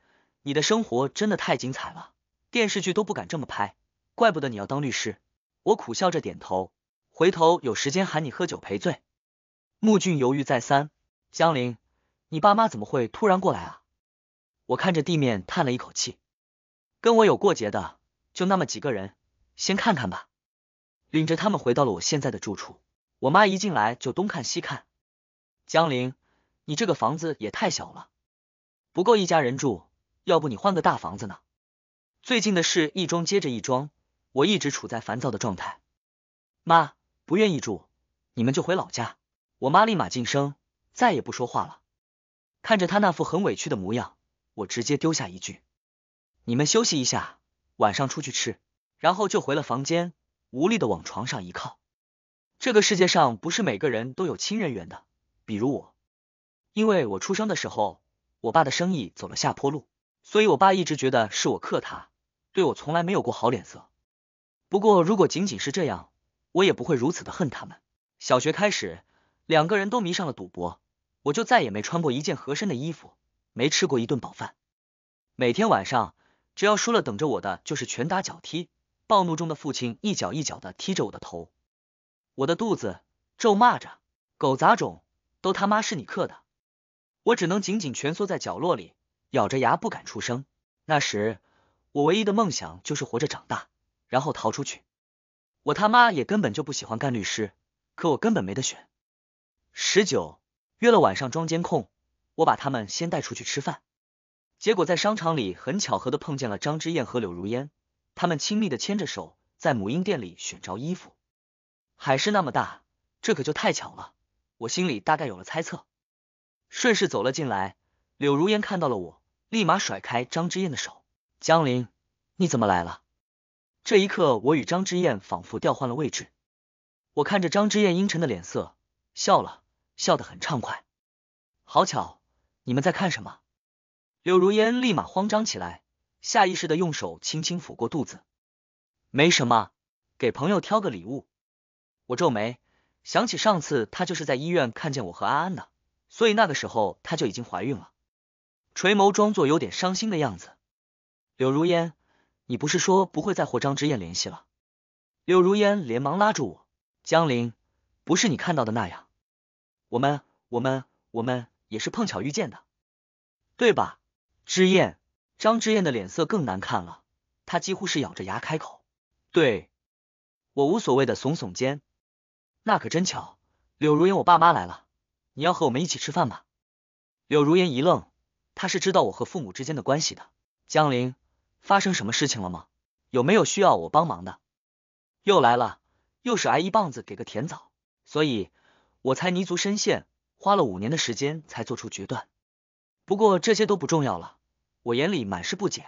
你的生活真的太精彩了，电视剧都不敢这么拍，怪不得你要当律师。我苦笑着点头，回头有时间喊你喝酒赔罪。穆俊犹豫再三，江林，你爸妈怎么会突然过来啊？我看着地面叹了一口气，跟我有过节的就那么几个人，先看看吧。领着他们回到了我现在的住处，我妈一进来就东看西看，江林，你这个房子也太小了。不够一家人住，要不你换个大房子呢？最近的事一桩接着一桩，我一直处在烦躁的状态。妈不愿意住，你们就回老家。我妈立马噤声，再也不说话了。看着她那副很委屈的模样，我直接丢下一句：“你们休息一下，晚上出去吃。”然后就回了房间，无力的往床上一靠。这个世界上不是每个人都有亲人缘的，比如我，因为我出生的时候。我爸的生意走了下坡路，所以我爸一直觉得是我克他，对我从来没有过好脸色。不过如果仅仅是这样，我也不会如此的恨他们。小学开始，两个人都迷上了赌博，我就再也没穿过一件合身的衣服，没吃过一顿饱饭。每天晚上，只要输了，等着我的就是拳打脚踢。暴怒中的父亲一脚一脚的踢着我的头，我的肚子咒骂着：“狗杂种，都他妈是你克的！”我只能紧紧蜷缩在角落里，咬着牙不敢出声。那时，我唯一的梦想就是活着长大，然后逃出去。我他妈也根本就不喜欢干律师，可我根本没得选。十九约了晚上装监控，我把他们先带出去吃饭。结果在商场里很巧合的碰见了张之燕和柳如烟，他们亲密的牵着手在母婴店里选着衣服。海市那么大，这可就太巧了。我心里大概有了猜测。顺势走了进来，柳如烟看到了我，立马甩开张之燕的手。江林，你怎么来了？这一刻，我与张之燕仿佛调换了位置。我看着张之燕阴沉的脸色，笑了笑得很畅快。好巧，你们在看什么？柳如烟立马慌张起来，下意识的用手轻轻抚过肚子。没什么，给朋友挑个礼物。我皱眉，想起上次他就是在医院看见我和安安的。所以那个时候，她就已经怀孕了。垂眸，装作有点伤心的样子。柳如烟，你不是说不会再和张之燕联系了？柳如烟连忙拉住我：“江林，不是你看到的那样，我们、我们、我们也是碰巧遇见的，对吧？”之燕，张之燕的脸色更难看了，她几乎是咬着牙开口：“对。”我无所谓的耸耸肩：“那可真巧。”柳如烟，我爸妈来了。你要和我们一起吃饭吗？柳如烟一愣，她是知道我和父母之间的关系的。江临，发生什么事情了吗？有没有需要我帮忙的？又来了，又是挨一棒子给个甜枣。所以，我才泥足深陷，花了五年的时间才做出决断。不过这些都不重要了，我眼里满是不解。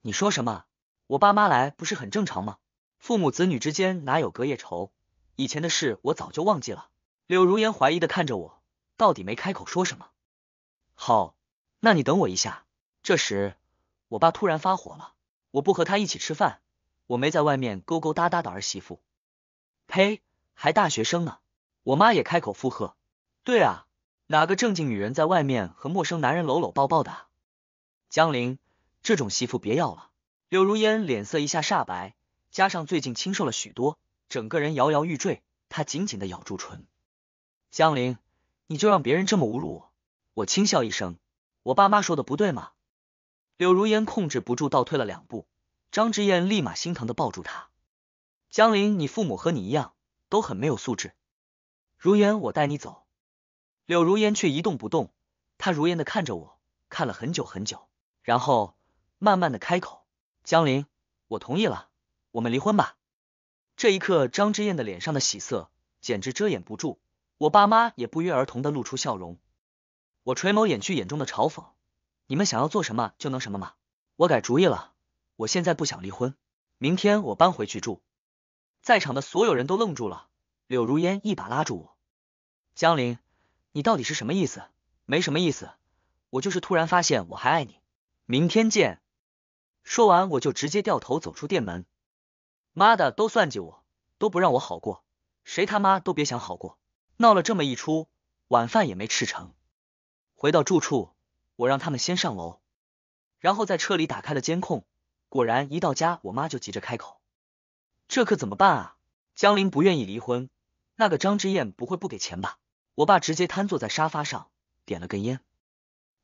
你说什么？我爸妈来不是很正常吗？父母子女之间哪有隔夜仇？以前的事我早就忘记了。柳如烟怀疑的看着我，到底没开口说什么。好，那你等我一下。这时，我爸突然发火了，我不和他一起吃饭，我没在外面勾勾搭搭的儿媳妇。呸，还大学生呢！我妈也开口附和，对啊，哪个正经女人在外面和陌生男人搂搂抱抱的？江林，这种媳妇别要了。柳如烟脸色一下煞白，加上最近清瘦了许多，整个人摇摇欲坠，她紧紧的咬住唇。江林，你就让别人这么侮辱我？我轻笑一声，我爸妈说的不对吗？柳如烟控制不住倒退了两步，张之燕立马心疼的抱住他。江林，你父母和你一样都很没有素质。如烟，我带你走。柳如烟却一动不动，她如烟的看着我，看了很久很久，然后慢慢的开口：江林，我同意了，我们离婚吧。这一刻，张之燕的脸上的喜色简直遮掩不住。我爸妈也不约而同的露出笑容，我垂眸掩去眼中的嘲讽。你们想要做什么就能什么吗？我改主意了，我现在不想离婚，明天我搬回去住。在场的所有人都愣住了，柳如烟一把拉住我：“江林，你到底是什么意思？没什么意思，我就是突然发现我还爱你。明天见。”说完，我就直接掉头走出店门。妈的，都算计我，都不让我好过，谁他妈都别想好过。闹了这么一出，晚饭也没吃成。回到住处，我让他们先上楼，然后在车里打开了监控。果然，一到家，我妈就急着开口，这可怎么办啊？江林不愿意离婚，那个张之燕不会不给钱吧？我爸直接瘫坐在沙发上，点了根烟，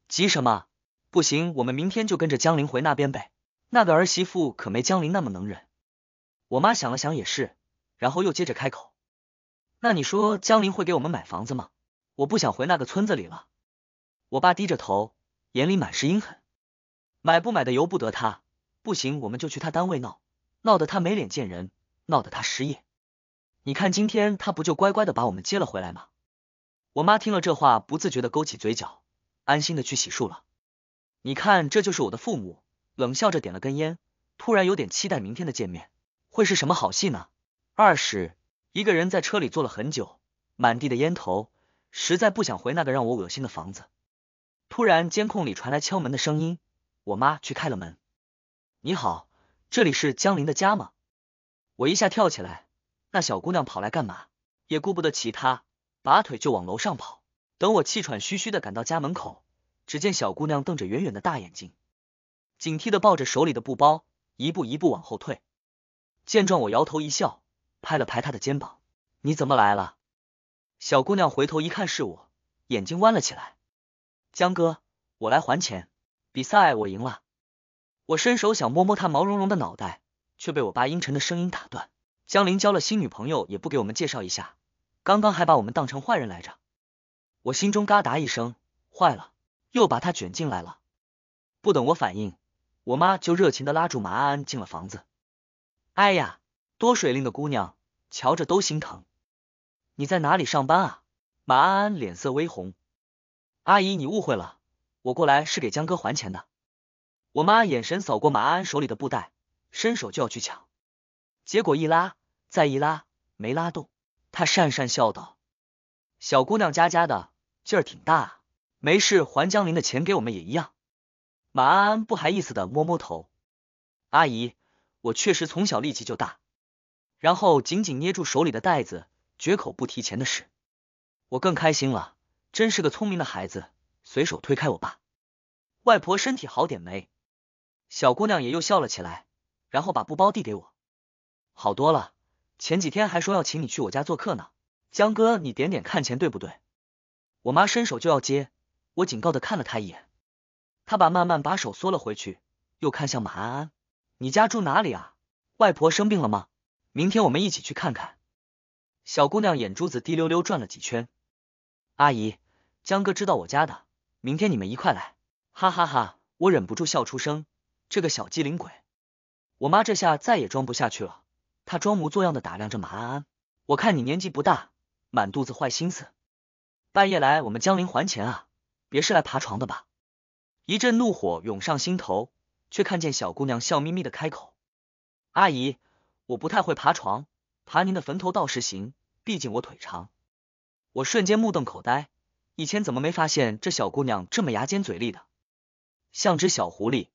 急什么？不行，我们明天就跟着江林回那边呗。那个儿媳妇可没江林那么能忍。我妈想了想也是，然后又接着开口。那你说江林会给我们买房子吗？我不想回那个村子里了。我爸低着头，眼里满是阴狠。买不买的由不得他，不行我们就去他单位闹，闹得他没脸见人，闹得他失业。你看今天他不就乖乖的把我们接了回来吗？我妈听了这话，不自觉的勾起嘴角，安心的去洗漱了。你看这就是我的父母。冷笑着点了根烟，突然有点期待明天的见面会是什么好戏呢？二是。一个人在车里坐了很久，满地的烟头，实在不想回那个让我恶心的房子。突然，监控里传来敲门的声音，我妈去开了门。你好，这里是江林的家吗？我一下跳起来，那小姑娘跑来干嘛？也顾不得其他，拔腿就往楼上跑。等我气喘吁吁的赶到家门口，只见小姑娘瞪着圆圆的大眼睛，警惕的抱着手里的布包，一步一步往后退。见状，我摇头一笑。拍了拍他的肩膀，你怎么来了？小姑娘回头一看是我，眼睛弯了起来。江哥，我来还钱，比赛我赢了。我伸手想摸摸他毛茸茸的脑袋，却被我爸阴沉的声音打断。江林交了新女朋友也不给我们介绍一下，刚刚还把我们当成坏人来着。我心中嘎达一声，坏了，又把他卷进来了。不等我反应，我妈就热情的拉住马安安进了房子。哎呀！多水灵的姑娘，瞧着都心疼。你在哪里上班啊？马安安脸色微红，阿姨，你误会了，我过来是给江哥还钱的。我妈眼神扫过马安安手里的布袋，伸手就要去抢，结果一拉再一拉没拉动，她讪讪笑道：“小姑娘家家的劲儿挺大啊，没事还江林的钱给我们也一样。”马安安不好意思的摸摸头，阿姨，我确实从小力气就大。然后紧紧捏住手里的袋子，绝口不提钱的事。我更开心了，真是个聪明的孩子。随手推开我爸，外婆身体好点没？小姑娘也又笑了起来，然后把布包递给我。好多了，前几天还说要请你去我家做客呢。江哥，你点点看钱对不对？我妈伸手就要接，我警告的看了她一眼，她把慢慢把手缩了回去，又看向马安安。你家住哪里啊？外婆生病了吗？明天我们一起去看看。小姑娘眼珠子滴溜溜转了几圈。阿姨，江哥知道我家的，明天你们一块来。哈哈哈，我忍不住笑出声。这个小机灵鬼。我妈这下再也装不下去了，她装模作样的打量着马安安。我看你年纪不大，满肚子坏心思，半夜来我们江陵还钱啊？别是来爬床的吧？一阵怒火涌上心头，却看见小姑娘笑眯眯的开口：“阿姨。”我不太会爬床，爬您的坟头倒是行，毕竟我腿长。我瞬间目瞪口呆，以前怎么没发现这小姑娘这么牙尖嘴利的，像只小狐狸。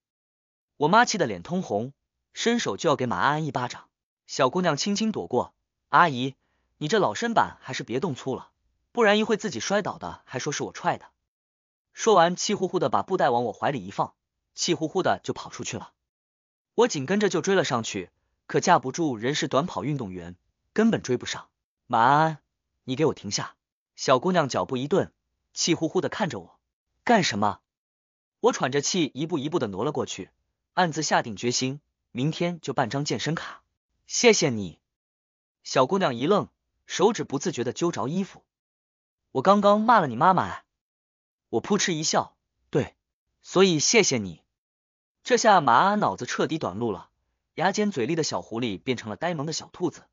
我妈气得脸通红，伸手就要给马安安一巴掌，小姑娘轻轻躲过。阿姨，你这老身板还是别动粗了，不然一会自己摔倒的还说是我踹的。说完，气呼呼的把布袋往我怀里一放，气呼呼的就跑出去了。我紧跟着就追了上去。可架不住人是短跑运动员，根本追不上。马安，你给我停下！小姑娘脚步一顿，气呼呼的看着我，干什么？我喘着气，一步一步的挪了过去，暗自下定决心，明天就办张健身卡。谢谢你。小姑娘一愣，手指不自觉的揪着衣服。我刚刚骂了你妈妈。我扑哧一笑，对，所以谢谢你。这下马安脑子彻底短路了。牙尖嘴利的小狐狸变成了呆萌的小兔子，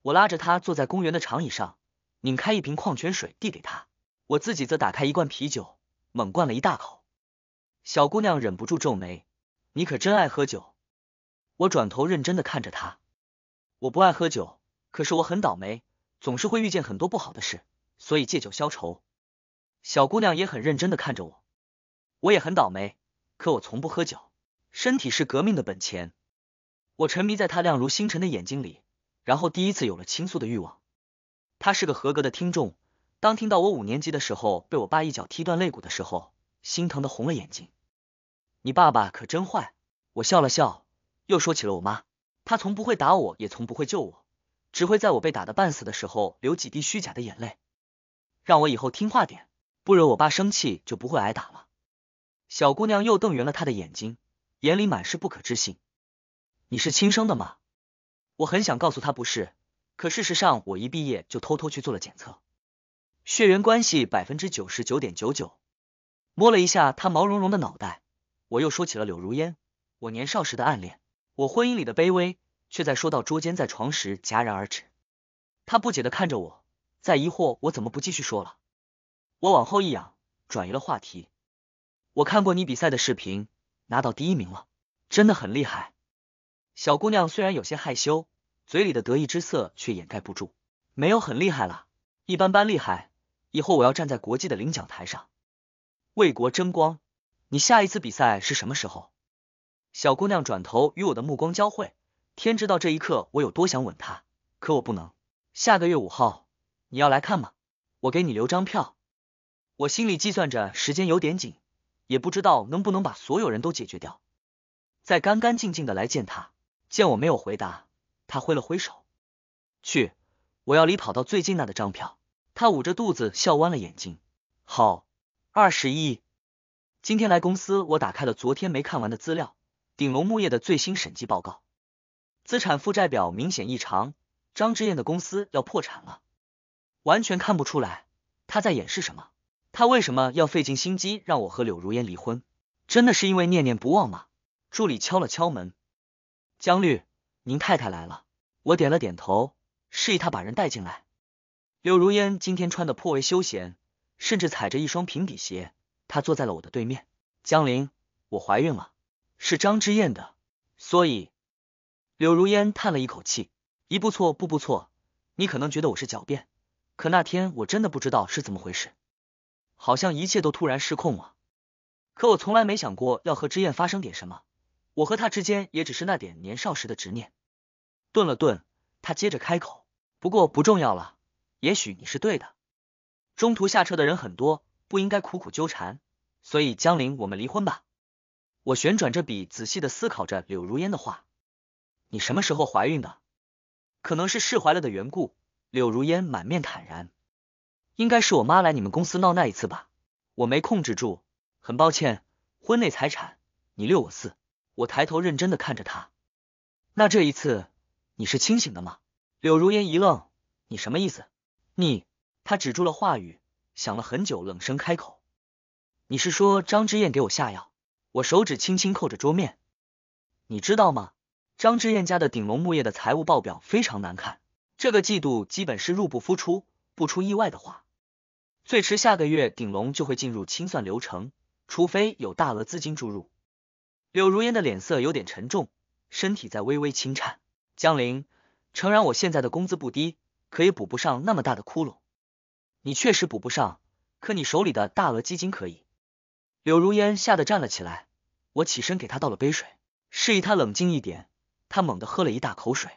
我拉着他坐在公园的长椅上，拧开一瓶矿泉水递给他，我自己则打开一罐啤酒，猛灌了一大口。小姑娘忍不住皱眉：“你可真爱喝酒。”我转头认真的看着他：“我不爱喝酒，可是我很倒霉，总是会遇见很多不好的事，所以借酒消愁。”小姑娘也很认真的看着我：“我也很倒霉，可我从不喝酒，身体是革命的本钱。”我沉迷在他亮如星辰的眼睛里，然后第一次有了倾诉的欲望。他是个合格的听众。当听到我五年级的时候被我爸一脚踢断肋骨的时候，心疼的红了眼睛。你爸爸可真坏！我笑了笑，又说起了我妈。她从不会打我，也从不会救我，只会在我被打的半死的时候流几滴虚假的眼泪，让我以后听话点，不惹我爸生气就不会挨打了。小姑娘又瞪圆了他的眼睛，眼里满是不可置信。你是亲生的吗？我很想告诉他不是，可事实上我一毕业就偷偷去做了检测，血缘关系百分之九十九点九九。摸了一下他毛茸茸的脑袋，我又说起了柳如烟，我年少时的暗恋，我婚姻里的卑微，却在说到捉奸在床时戛然而止。他不解的看着我，在疑惑我怎么不继续说了。我往后一仰，转移了话题。我看过你比赛的视频，拿到第一名了，真的很厉害。小姑娘虽然有些害羞，嘴里的得意之色却掩盖不住。没有很厉害了，一般般厉害。以后我要站在国际的领奖台上，为国争光。你下一次比赛是什么时候？小姑娘转头与我的目光交汇，天知道这一刻我有多想吻她，可我不能。下个月五号，你要来看吗？我给你留张票。我心里计算着时间有点紧，也不知道能不能把所有人都解决掉，再干干净净的来见他。见我没有回答，他挥了挥手，去，我要离跑道最近那的张票。他捂着肚子笑弯了眼睛。好，二十一。今天来公司，我打开了昨天没看完的资料，鼎龙木业的最新审计报告，资产负债表明显异常，张之燕的公司要破产了。完全看不出来他在掩饰什么，他为什么要费尽心机让我和柳如烟离婚？真的是因为念念不忘吗？助理敲了敲门。江律，您太太来了。我点了点头，示意他把人带进来。柳如烟今天穿的颇为休闲，甚至踩着一双平底鞋。她坐在了我的对面。江林，我怀孕了，是张之燕的。所以，柳如烟叹了一口气，一步错步步错。你可能觉得我是狡辩，可那天我真的不知道是怎么回事，好像一切都突然失控了。可我从来没想过要和之燕发生点什么。我和他之间也只是那点年少时的执念。顿了顿，他接着开口：“不过不重要了，也许你是对的。中途下车的人很多，不应该苦苦纠缠。所以，江林，我们离婚吧。”我旋转着笔，仔细的思考着柳如烟的话：“你什么时候怀孕的？可能是释怀了的缘故。”柳如烟满面坦然：“应该是我妈来你们公司闹那一次吧，我没控制住，很抱歉。婚内财产，你六我四。”我抬头认真的看着他，那这一次你是清醒的吗？柳如烟一愣，你什么意思？你他止住了话语，想了很久，冷声开口，你是说张之燕给我下药？我手指轻轻扣着桌面，你知道吗？张之燕家的鼎龙木业的财务报表非常难看，这个季度基本是入不敷出，不出意外的话，最迟下个月鼎龙就会进入清算流程，除非有大额资金注入。柳如烟的脸色有点沉重，身体在微微轻颤。江林，诚然，我现在的工资不低，可也补不上那么大的窟窿。你确实补不上，可你手里的大额基金可以。柳如烟吓得站了起来，我起身给她倒了杯水，示意她冷静一点。他猛地喝了一大口水。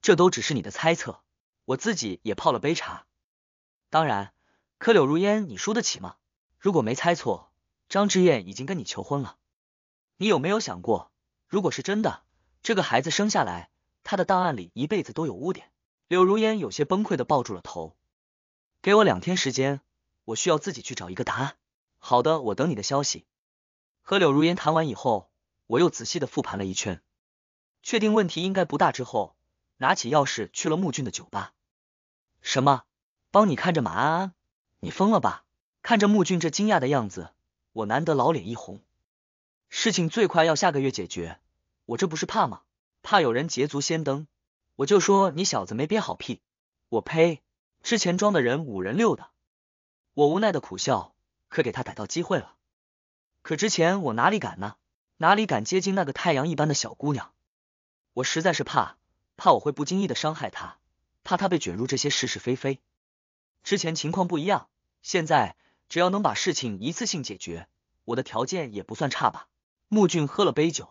这都只是你的猜测，我自己也泡了杯茶。当然，可柳如烟，你输得起吗？如果没猜错，张志燕已经跟你求婚了。你有没有想过，如果是真的，这个孩子生下来，他的档案里一辈子都有污点。柳如烟有些崩溃的抱住了头。给我两天时间，我需要自己去找一个答案。好的，我等你的消息。和柳如烟谈完以后，我又仔细的复盘了一圈，确定问题应该不大之后，拿起钥匙去了穆俊的酒吧。什么？帮你看着马安安？你疯了吧？看着穆俊这惊讶的样子，我难得老脸一红。事情最快要下个月解决，我这不是怕吗？怕有人捷足先登，我就说你小子没憋好屁！我呸！之前装的人五人六的，我无奈的苦笑。可给他逮到机会了，可之前我哪里敢呢？哪里敢接近那个太阳一般的小姑娘？我实在是怕，怕我会不经意的伤害她，怕她被卷入这些是是非非。之前情况不一样，现在只要能把事情一次性解决，我的条件也不算差吧。穆俊喝了杯酒，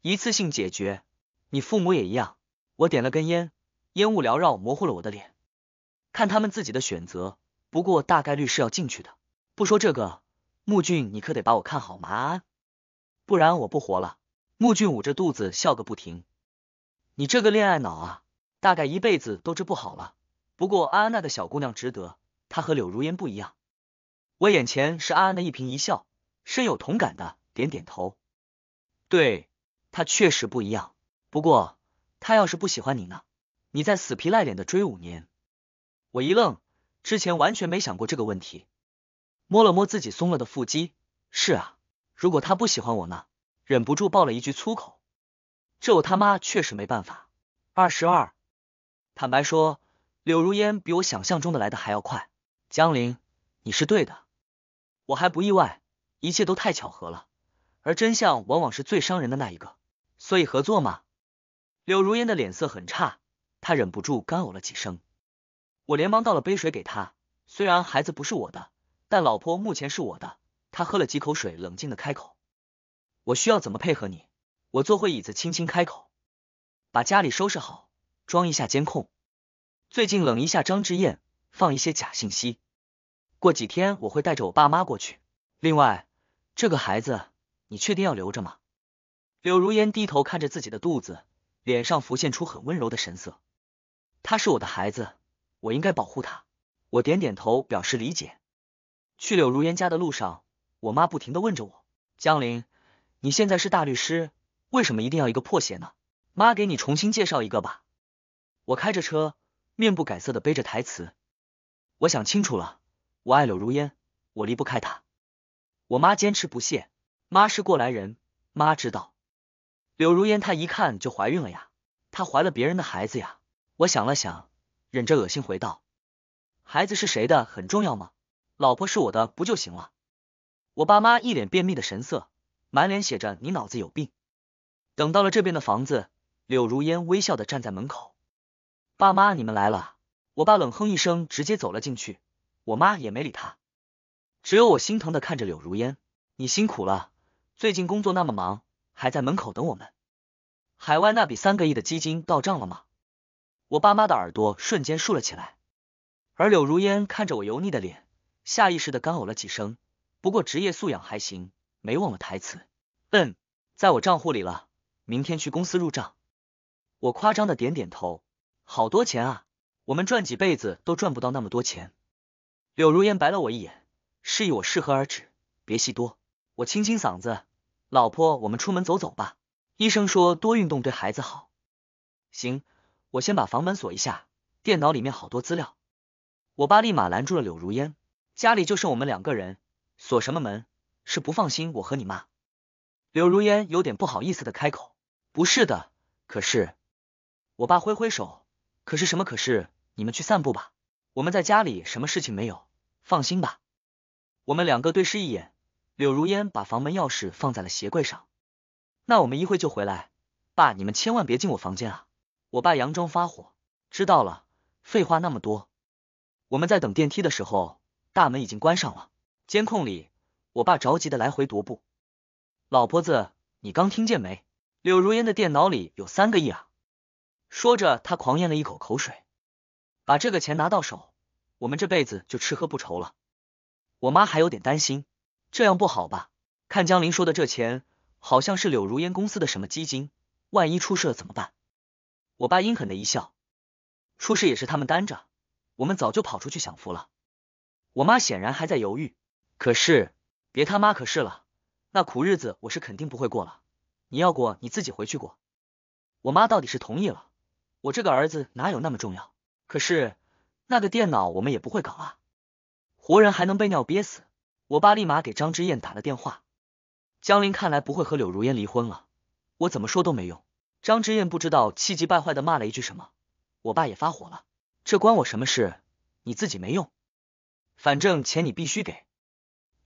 一次性解决你父母也一样。我点了根烟，烟雾缭绕，模糊了我的脸。看他们自己的选择，不过大概率是要进去的。不说这个，穆俊，你可得把我看好嘛，不然我不活了。穆俊捂着肚子笑个不停。你这个恋爱脑啊，大概一辈子都治不好了。不过安安那个小姑娘值得，她和柳如烟不一样。我眼前是安安的一颦一笑，深有同感的。点点头，对他确实不一样。不过，他要是不喜欢你呢？你再死皮赖脸的追五年？我一愣，之前完全没想过这个问题，摸了摸自己松了的腹肌。是啊，如果他不喜欢我呢？忍不住爆了一句粗口。这我他妈确实没办法。二十二，坦白说，柳如烟比我想象中的来的还要快。江林，你是对的，我还不意外，一切都太巧合了。而真相往往是最伤人的那一个，所以合作嘛。柳如烟的脸色很差，她忍不住干呕了几声。我连忙倒了杯水给她。虽然孩子不是我的，但老婆目前是我的。她喝了几口水，冷静的开口：“我需要怎么配合你？”我坐回椅子，轻轻开口：“把家里收拾好，装一下监控。最近冷一下张志燕，放一些假信息。过几天我会带着我爸妈过去。另外，这个孩子……”你确定要留着吗？柳如烟低头看着自己的肚子，脸上浮现出很温柔的神色。他是我的孩子，我应该保护他。我点点头表示理解。去柳如烟家的路上，我妈不停的问着我：“江林，你现在是大律师，为什么一定要一个破鞋呢？妈给你重新介绍一个吧。”我开着车，面不改色的背着台词。我想清楚了，我爱柳如烟，我离不开她。我妈坚持不懈。妈是过来人，妈知道。柳如烟她一看就怀孕了呀，她怀了别人的孩子呀。我想了想，忍着恶心回道：“孩子是谁的很重要吗？老婆是我的不就行了？”我爸妈一脸便秘的神色，满脸写着你脑子有病。等到了这边的房子，柳如烟微笑的站在门口：“爸妈你们来了。”我爸冷哼一声，直接走了进去。我妈也没理他，只有我心疼的看着柳如烟：“你辛苦了。”最近工作那么忙，还在门口等我们？海外那笔三个亿的基金到账了吗？我爸妈的耳朵瞬间竖了起来，而柳如烟看着我油腻的脸，下意识的干呕了几声，不过职业素养还行，没忘了台词。嗯，在我账户里了，明天去公司入账。我夸张的点点头，好多钱啊！我们赚几辈子都赚不到那么多钱。柳如烟白了我一眼，示意我适可而止，别戏多。我清清嗓子。老婆，我们出门走走吧。医生说多运动对孩子好。行，我先把房门锁一下，电脑里面好多资料。我爸立马拦住了柳如烟，家里就剩我们两个人，锁什么门？是不放心我和你妈？柳如烟有点不好意思的开口，不是的，可是……我爸挥挥手，可是什么？可是你们去散步吧，我们在家里什么事情没有，放心吧。我们两个对视一眼。柳如烟把房门钥匙放在了鞋柜上，那我们一会就回来，爸，你们千万别进我房间啊！我爸佯装发火，知道了。废话那么多，我们在等电梯的时候，大门已经关上了。监控里，我爸着急的来回踱步。老婆子，你刚听见没？柳如烟的电脑里有三个亿啊！说着，他狂咽了一口口水，把这个钱拿到手，我们这辈子就吃喝不愁了。我妈还有点担心。这样不好吧？看江林说的，这钱好像是柳如烟公司的什么基金，万一出事了怎么办？我爸阴狠的一笑，出事也是他们担着，我们早就跑出去享福了。我妈显然还在犹豫，可是别他妈可是了，那苦日子我是肯定不会过了，你要过你自己回去过。我妈到底是同意了，我这个儿子哪有那么重要？可是那个电脑我们也不会搞啊，活人还能被尿憋死？我爸立马给张之燕打了电话，江林看来不会和柳如烟离婚了，我怎么说都没用。张之燕不知道，气急败坏的骂了一句什么，我爸也发火了，这关我什么事？你自己没用，反正钱你必须给。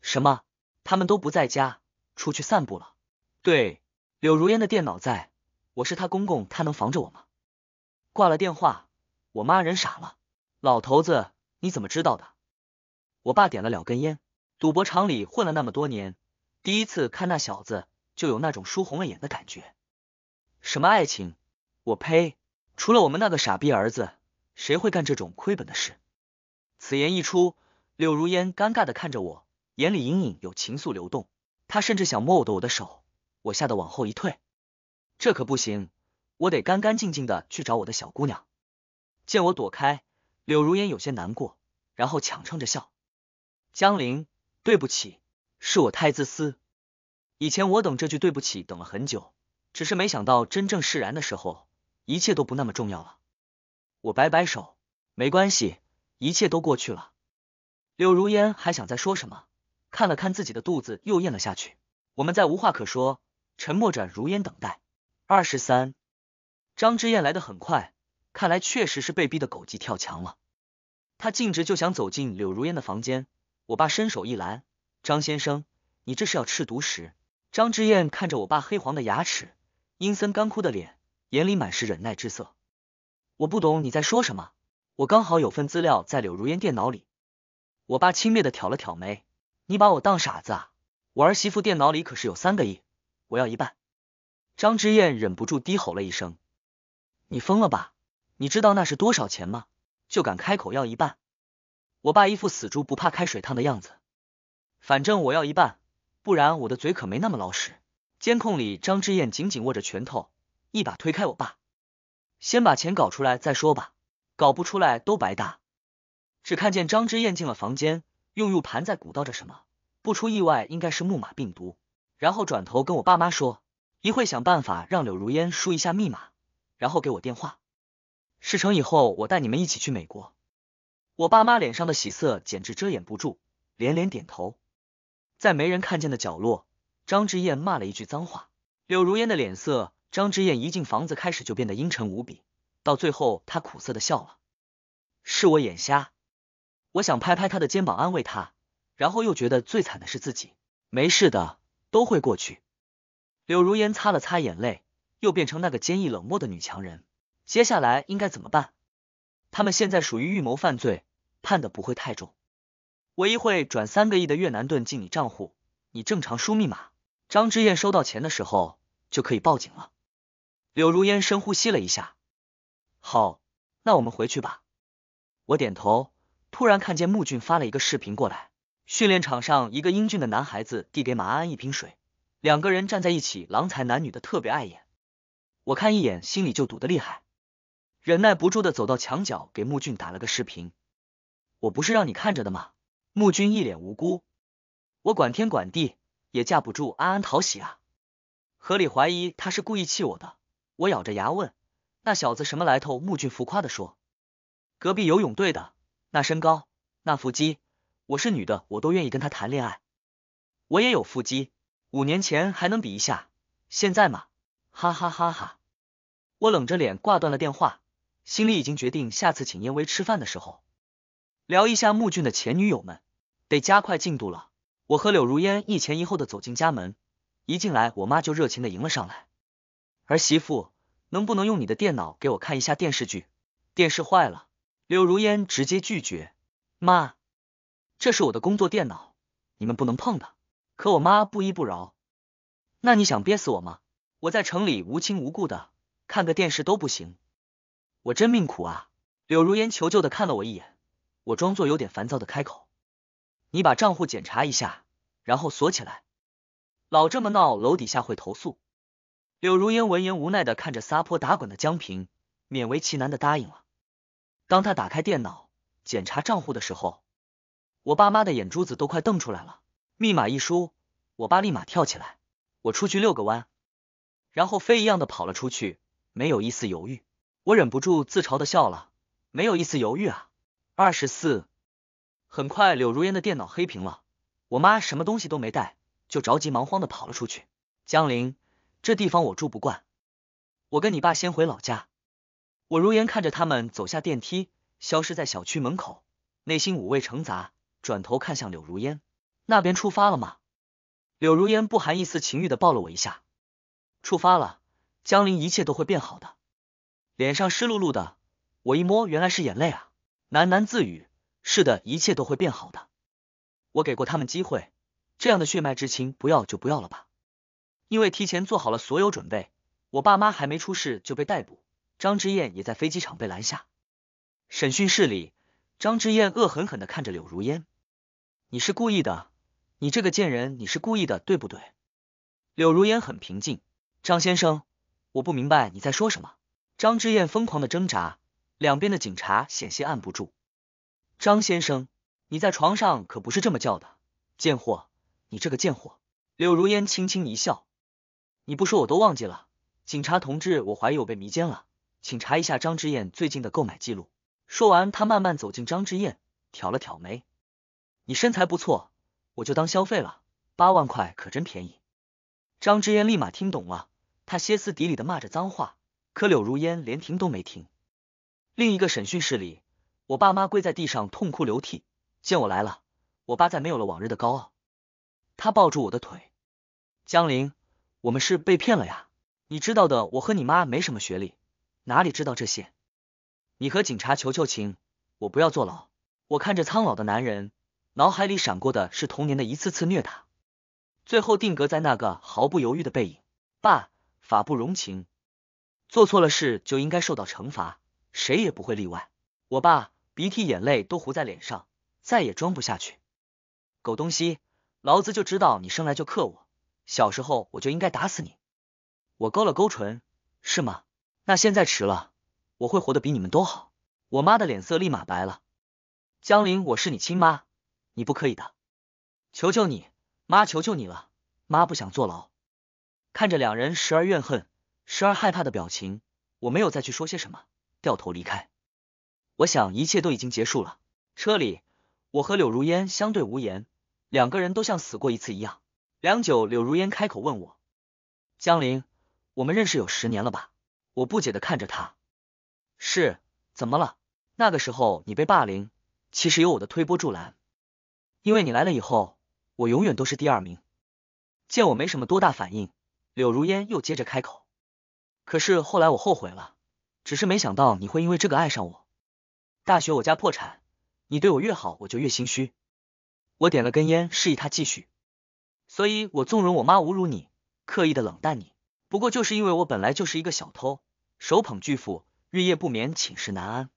什么？他们都不在家，出去散步了。对，柳如烟的电脑在，我是她公公，她能防着我吗？挂了电话，我妈人傻了，老头子你怎么知道的？我爸点了两根烟。赌博场里混了那么多年，第一次看那小子就有那种输红了眼的感觉。什么爱情？我呸！除了我们那个傻逼儿子，谁会干这种亏本的事？此言一出，柳如烟尴尬的看着我，眼里隐隐有情愫流动。他甚至想摸我的我的手，我吓得往后一退。这可不行，我得干干净净的去找我的小姑娘。见我躲开，柳如烟有些难过，然后强撑着笑，江林。对不起，是我太自私。以前我等这句对不起等了很久，只是没想到真正释然的时候，一切都不那么重要了。我摆摆手，没关系，一切都过去了。柳如烟还想再说什么，看了看自己的肚子，又咽了下去。我们再无话可说，沉默着如烟等待。二十三，张之燕来的很快，看来确实是被逼的狗急跳墙了。他径直就想走进柳如烟的房间。我爸伸手一拦，张先生，你这是要吃独食？张之燕看着我爸黑黄的牙齿，阴森干枯的脸，眼里满是忍耐之色。我不懂你在说什么，我刚好有份资料在柳如烟电脑里。我爸轻蔑的挑了挑眉，你把我当傻子啊？我儿媳妇电脑里可是有三个亿，我要一半。张之燕忍不住低吼了一声，你疯了吧？你知道那是多少钱吗？就敢开口要一半？我爸一副死猪不怕开水烫的样子，反正我要一半，不然我的嘴可没那么老实。监控里，张之燕紧紧握着拳头，一把推开我爸，先把钱搞出来再说吧，搞不出来都白搭。只看见张之燕进了房间，用 U 盘在鼓捣着什么，不出意外应该是木马病毒，然后转头跟我爸妈说，一会想办法让柳如烟输一下密码，然后给我电话，事成以后我带你们一起去美国。我爸妈脸上的喜色简直遮掩不住，连连点头。在没人看见的角落，张之燕骂了一句脏话。柳如烟的脸色，张之燕一进房子开始就变得阴沉无比，到最后她苦涩的笑了。是我眼瞎，我想拍拍她的肩膀安慰她，然后又觉得最惨的是自己。没事的，都会过去。柳如烟擦了擦眼泪，又变成那个坚毅冷漠的女强人。接下来应该怎么办？他们现在属于预谋犯罪。判的不会太重，我一会转三个亿的越南盾进你账户，你正常输密码。张之燕收到钱的时候就可以报警了。柳如烟深呼吸了一下，好，那我们回去吧。我点头，突然看见穆俊发了一个视频过来，训练场上一个英俊的男孩子递给马安一瓶水，两个人站在一起，郎才男女的特别碍眼。我看一眼，心里就堵得厉害，忍耐不住的走到墙角给穆俊打了个视频。我不是让你看着的吗？穆君一脸无辜，我管天管地也架不住安安讨喜啊。合理怀疑他是故意气我的。我咬着牙问：“那小子什么来头？”穆君浮夸地说：“隔壁游泳队的，那身高，那腹肌，我是女的，我都愿意跟他谈恋爱。我也有腹肌，五年前还能比一下，现在嘛，哈哈哈哈！”我冷着脸挂断了电话，心里已经决定下次请燕薇吃饭的时候。聊一下穆俊的前女友们，得加快进度了。我和柳如烟一前一后的走进家门，一进来，我妈就热情的迎了上来。儿媳妇，能不能用你的电脑给我看一下电视剧？电视坏了。柳如烟直接拒绝。妈，这是我的工作电脑，你们不能碰的。可我妈不依不饶。那你想憋死我吗？我在城里无亲无故的，看个电视都不行。我真命苦啊！柳如烟求救的看了我一眼。我装作有点烦躁的开口：“你把账户检查一下，然后锁起来。老这么闹，楼底下会投诉。”柳如烟闻言无奈的看着撒泼打滚的江平，勉为其难的答应了。当他打开电脑检查账户的时候，我爸妈的眼珠子都快瞪出来了。密码一输，我爸立马跳起来。我出去遛个弯，然后飞一样的跑了出去，没有一丝犹豫。我忍不住自嘲的笑了，没有一丝犹豫啊。二十四，很快，柳如烟的电脑黑屏了。我妈什么东西都没带，就着急忙慌的跑了出去。江林，这地方我住不惯，我跟你爸先回老家。我如烟看着他们走下电梯，消失在小区门口，内心五味陈杂。转头看向柳如烟，那边出发了吗？柳如烟不含一丝情欲的抱了我一下，出发了。江林，一切都会变好的。脸上湿漉漉的，我一摸，原来是眼泪啊。喃喃自语：“是的，一切都会变好的。我给过他们机会，这样的血脉之情，不要就不要了吧。因为提前做好了所有准备，我爸妈还没出事就被逮捕，张之燕也在飞机场被拦下。审讯室里，张之燕恶狠狠的看着柳如烟：你是故意的，你这个贱人，你是故意的，对不对？柳如烟很平静：张先生，我不明白你在说什么。张之燕疯狂的挣扎。”两边的警察险些按不住。张先生，你在床上可不是这么叫的，贱货，你这个贱货！柳如烟轻轻一笑，你不说我都忘记了。警察同志，我怀疑我被迷奸了，请查一下张之燕最近的购买记录。说完，他慢慢走近张之燕，挑了挑眉，你身材不错，我就当消费了，八万块可真便宜。张之燕立马听懂了，他歇斯底里的骂着脏话，可柳如烟连听都没听。另一个审讯室里，我爸妈跪在地上痛哭流涕。见我来了，我爸再没有了往日的高傲，他抱住我的腿：“江林，我们是被骗了呀！你知道的，我和你妈没什么学历，哪里知道这些？你和警察求求情，我不要坐牢。”我看着苍老的男人，脑海里闪过的是童年的一次次虐打，最后定格在那个毫不犹豫的背影。爸，法不容情，做错了事就应该受到惩罚。谁也不会例外。我爸鼻涕眼泪都糊在脸上，再也装不下去。狗东西，老子就知道你生来就克我。小时候我就应该打死你。我勾了勾唇，是吗？那现在迟了，我会活得比你们都好。我妈的脸色立马白了。江林，我是你亲妈，你不可以的，求求你，妈求求你了，妈不想坐牢。看着两人时而怨恨，时而害怕的表情，我没有再去说些什么。掉头离开，我想一切都已经结束了。车里，我和柳如烟相对无言，两个人都像死过一次一样。良久，柳如烟开口问我：“江林，我们认识有十年了吧？”我不解的看着他：“是，怎么了？那个时候你被霸凌，其实有我的推波助澜，因为你来了以后，我永远都是第二名。”见我没什么多大反应，柳如烟又接着开口：“可是后来我后悔了。”只是没想到你会因为这个爱上我。大学我家破产，你对我越好，我就越心虚。我点了根烟，示意他继续。所以我纵容我妈侮辱你，刻意的冷淡你。不过就是因为我本来就是一个小偷，手捧巨富，日夜不眠，寝食难安。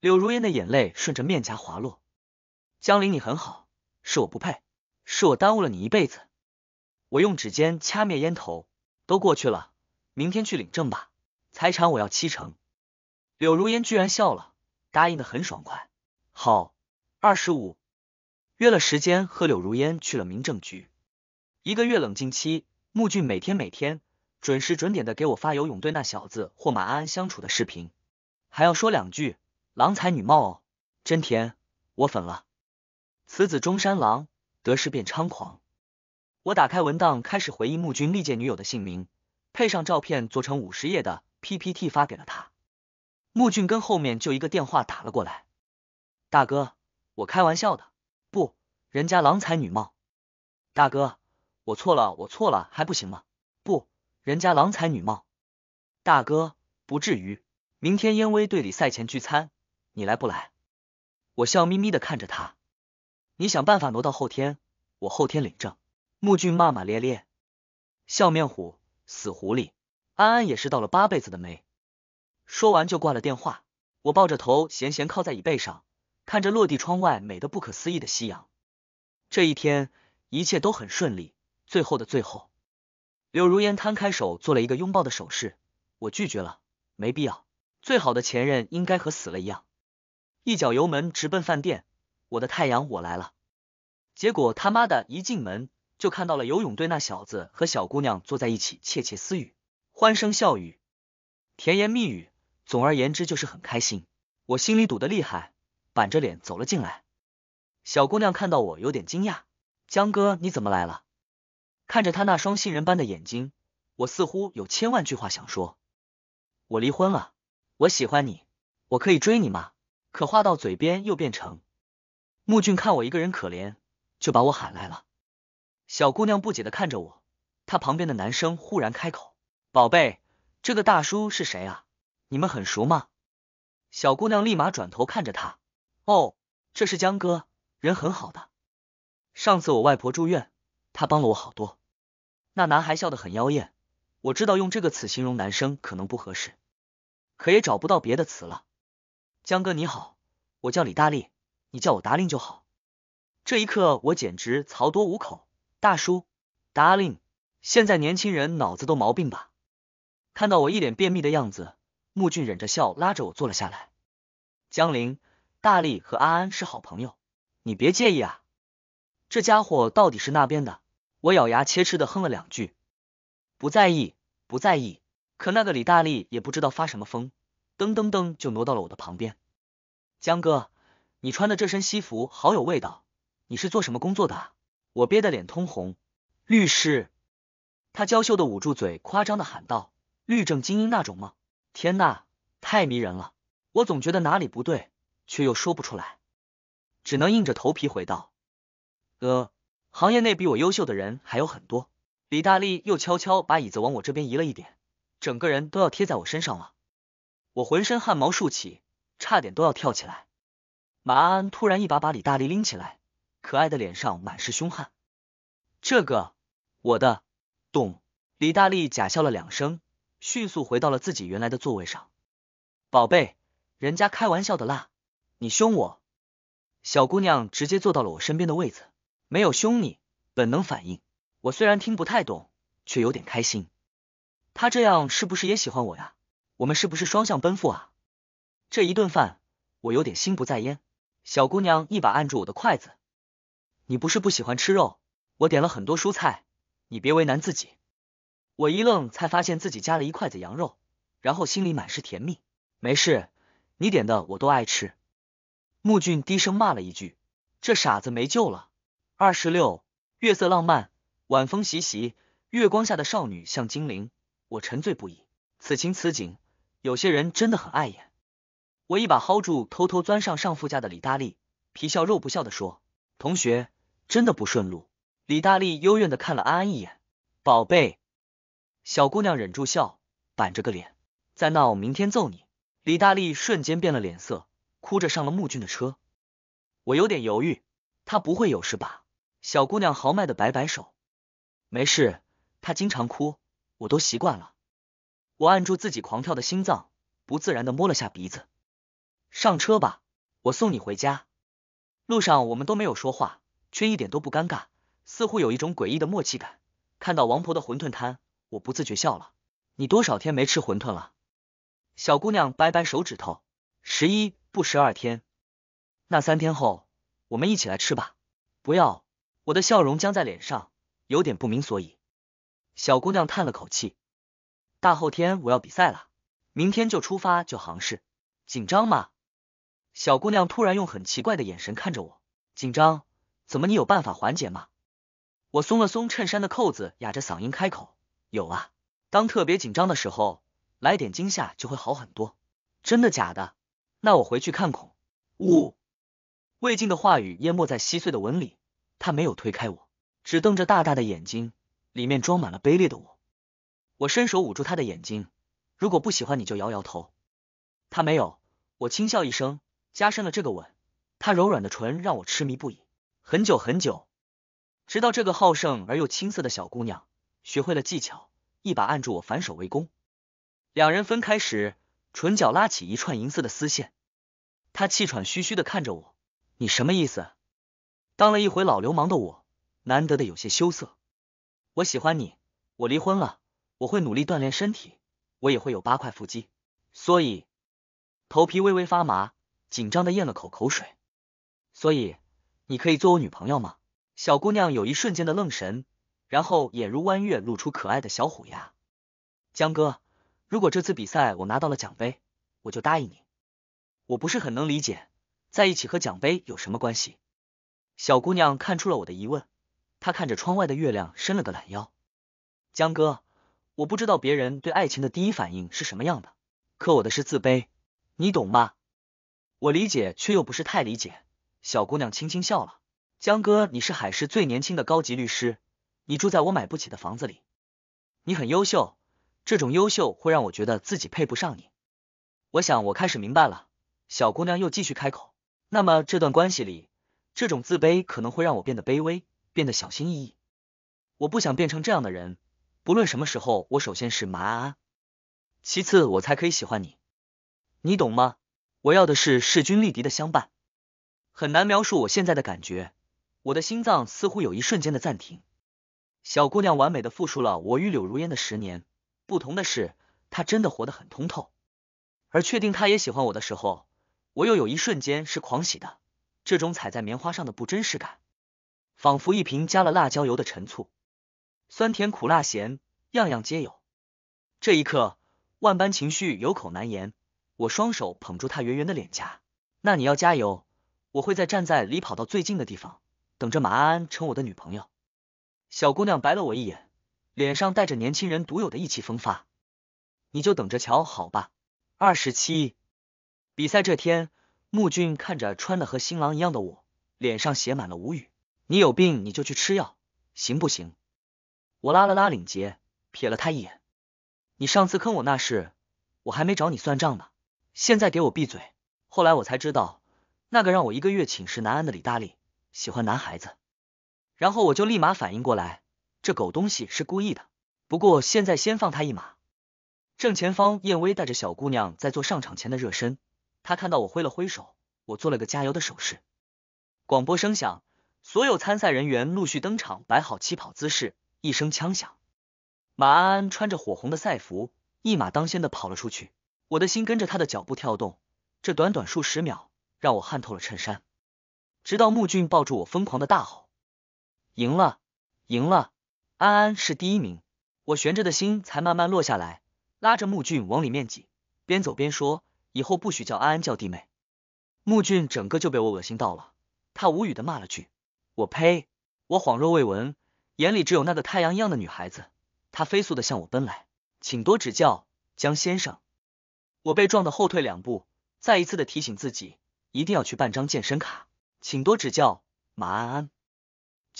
柳如烟的眼泪顺着面颊滑落。江林，你很好，是我不配，是我耽误了你一辈子。我用指尖掐灭烟头，都过去了，明天去领证吧。财产我要七成，柳如烟居然笑了，答应的很爽快。好，二十五，约了时间和柳如烟去了民政局。一个月冷静期，穆俊每天每天准时准点的给我发游泳队那小子或马安安相处的视频，还要说两句“郎才女貌”哦，真甜，我粉了。此子中山狼，得势便猖狂。我打开文档，开始回忆穆俊历届女友的姓名，配上照片，做成五十页的。PPT 发给了他，穆俊跟后面就一个电话打了过来。大哥，我开玩笑的，不，人家郎才女貌。大哥，我错了，我错了，还不行吗？不，人家郎才女貌。大哥，不至于。明天燕威队里赛前聚餐，你来不来？我笑眯眯的看着他，你想办法挪到后天，我后天领证。穆俊骂骂咧咧，笑面虎，死狐狸。安安也是倒了八辈子的霉。说完就挂了电话。我抱着头，闲闲靠在椅背上，看着落地窗外美得不可思议的夕阳。这一天一切都很顺利。最后的最后，柳如烟摊开手，做了一个拥抱的手势。我拒绝了，没必要。最好的前任应该和死了一样。一脚油门直奔饭店。我的太阳，我来了。结果他妈的一进门就看到了游泳队那小子和小姑娘坐在一起窃窃私语。欢声笑语，甜言蜜语，总而言之就是很开心。我心里堵得厉害，板着脸走了进来。小姑娘看到我有点惊讶：“江哥，你怎么来了？”看着她那双杏仁般的眼睛，我似乎有千万句话想说。我离婚了，我喜欢你，我可以追你吗？可话到嘴边又变成。穆俊看我一个人可怜，就把我喊来了。小姑娘不解的看着我，她旁边的男生忽然开口。宝贝，这个大叔是谁啊？你们很熟吗？小姑娘立马转头看着他。哦，这是江哥，人很好的。上次我外婆住院，他帮了我好多。那男孩笑得很妖艳，我知道用这个词形容男生可能不合适，可也找不到别的词了。江哥你好，我叫李大力，你叫我达令就好。这一刻我简直槽多五口。大叔，达令，现在年轻人脑子都毛病吧？看到我一脸便秘的样子，穆俊忍着笑拉着我坐了下来。江林，大力和安安是好朋友，你别介意啊。这家伙到底是那边的？我咬牙切齿的哼了两句，不在意，不在意。可那个李大力也不知道发什么疯，噔噔噔就挪到了我的旁边。江哥，你穿的这身西服好有味道，你是做什么工作的？我憋得脸通红。律师。他娇羞的捂住嘴，夸张的喊道。律政精英那种吗？天呐，太迷人了！我总觉得哪里不对，却又说不出来，只能硬着头皮回道：“行业内比我优秀的人还有很多。”李大力又悄悄把椅子往我这边移了一点，整个人都要贴在我身上了。我浑身汗毛竖起，差点都要跳起来。马安安突然一把把李大力拎起来，可爱的脸上满是凶悍。这个我的懂？李大力假笑了两声。迅速回到了自己原来的座位上。宝贝，人家开玩笑的啦，你凶我。小姑娘直接坐到了我身边的位子，没有凶你。本能反应，我虽然听不太懂，却有点开心。她这样是不是也喜欢我呀？我们是不是双向奔赴啊？这一顿饭我有点心不在焉。小姑娘一把按住我的筷子，你不是不喜欢吃肉，我点了很多蔬菜，你别为难自己。我一愣，才发现自己夹了一筷子羊肉，然后心里满是甜蜜。没事，你点的我都爱吃。穆俊低声骂了一句：“这傻子没救了。”二十六，月色浪漫，晚风习习，月光下的少女像精灵，我沉醉不已。此情此景，有些人真的很碍眼。我一把薅住偷偷钻上上副驾的李大力，皮笑肉不笑的说：“同学，真的不顺路。”李大力幽怨的看了安安一眼：“宝贝。”小姑娘忍住笑，板着个脸，在闹，明天揍你！李大力瞬间变了脸色，哭着上了穆俊的车。我有点犹豫，他不会有事吧？小姑娘豪迈的摆摆手，没事，他经常哭，我都习惯了。我按住自己狂跳的心脏，不自然的摸了下鼻子，上车吧，我送你回家。路上我们都没有说话，却一点都不尴尬，似乎有一种诡异的默契感。看到王婆的馄饨摊。我不自觉笑了。你多少天没吃馄饨了？小姑娘掰掰手指头，十一不十二天。那三天后，我们一起来吃吧。不要。我的笑容僵在脸上，有点不明所以。小姑娘叹了口气。大后天我要比赛了，明天就出发就行市，紧张吗？小姑娘突然用很奇怪的眼神看着我。紧张？怎么你有办法缓解吗？我松了松衬衫的扣子，哑着嗓音开口。有啊，当特别紧张的时候，来点惊吓就会好很多。真的假的？那我回去看孔。呜。魏静的话语淹没在细碎的纹里，他没有推开我，只瞪着大大的眼睛，里面装满了卑劣的我。我伸手捂住他的眼睛，如果不喜欢你就摇摇头。他没有。我轻笑一声，加深了这个吻。他柔软的唇让我痴迷不已，很久很久，直到这个好胜而又青涩的小姑娘。学会了技巧，一把按住我反手围攻。两人分开时，唇角拉起一串银色的丝线。他气喘吁吁的看着我：“你什么意思？”当了一回老流氓的我，难得的有些羞涩。我喜欢你，我离婚了，我会努力锻炼身体，我也会有八块腹肌。所以，头皮微微发麻，紧张的咽了口口水。所以，你可以做我女朋友吗？小姑娘有一瞬间的愣神。然后眼如弯月，露出可爱的小虎牙。江哥，如果这次比赛我拿到了奖杯，我就答应你。我不是很能理解，在一起和奖杯有什么关系？小姑娘看出了我的疑问，她看着窗外的月亮，伸了个懒腰。江哥，我不知道别人对爱情的第一反应是什么样的，可我的是自卑，你懂吗？我理解，却又不是太理解。小姑娘轻轻笑了。江哥，你是海市最年轻的高级律师。你住在我买不起的房子里，你很优秀，这种优秀会让我觉得自己配不上你。我想，我开始明白了。小姑娘又继续开口：“那么，这段关系里，这种自卑可能会让我变得卑微，变得小心翼翼。我不想变成这样的人。不论什么时候，我首先是麻安安，其次我才可以喜欢你。你懂吗？我要的是势均力敌的相伴。很难描述我现在的感觉，我的心脏似乎有一瞬间的暂停。”小姑娘完美的复述了我与柳如烟的十年，不同的是，她真的活得很通透。而确定她也喜欢我的时候，我又有一瞬间是狂喜的，这种踩在棉花上的不真实感，仿佛一瓶加了辣椒油的陈醋，酸甜苦辣咸，样样皆有。这一刻，万般情绪有口难言。我双手捧住她圆圆的脸颊，那你要加油，我会在站在离跑道最近的地方，等着马安安成我的女朋友。小姑娘白了我一眼，脸上带着年轻人独有的意气风发。你就等着瞧好吧。二十七，比赛这天，穆俊看着穿的和新郎一样的我，脸上写满了无语。你有病你就去吃药，行不行？我拉了拉领结，瞥了他一眼。你上次坑我那事，我还没找你算账呢。现在给我闭嘴！后来我才知道，那个让我一个月寝食难安的李大力，喜欢男孩子。然后我就立马反应过来，这狗东西是故意的。不过现在先放他一马。正前方，燕威带着小姑娘在做上场前的热身。他看到我，挥了挥手，我做了个加油的手势。广播声响，所有参赛人员陆续登场，摆好起跑姿势。一声枪响，马安安穿着火红的赛服，一马当先的跑了出去。我的心跟着他的脚步跳动。这短短数十秒，让我汗透了衬衫。直到穆俊抱住我，疯狂的大吼。赢了，赢了！安安是第一名，我悬着的心才慢慢落下来，拉着穆俊往里面挤，边走边说：“以后不许叫安安叫弟妹。”穆俊整个就被我恶心到了，他无语的骂了句：“我呸！”我恍若未闻，眼里只有那个太阳一样的女孩子。她飞速的向我奔来，请多指教，江先生。我被撞的后退两步，再一次的提醒自己，一定要去办张健身卡。请多指教，马安安。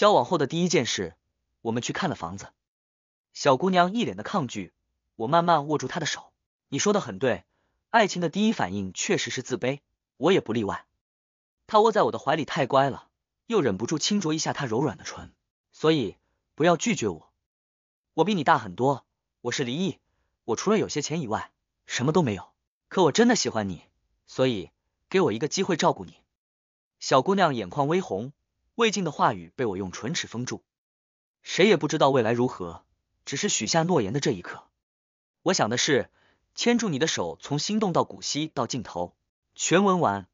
交往后的第一件事，我们去看了房子。小姑娘一脸的抗拒，我慢慢握住她的手。你说的很对，爱情的第一反应确实是自卑，我也不例外。她窝在我的怀里太乖了，又忍不住轻啄一下她柔软的唇。所以不要拒绝我，我比你大很多，我是离异，我除了有些钱以外什么都没有。可我真的喜欢你，所以给我一个机会照顾你。小姑娘眼眶微红。魏晋的话语被我用唇齿封住，谁也不知道未来如何，只是许下诺言的这一刻，我想的是牵住你的手，从心动到古稀到尽头。全文完。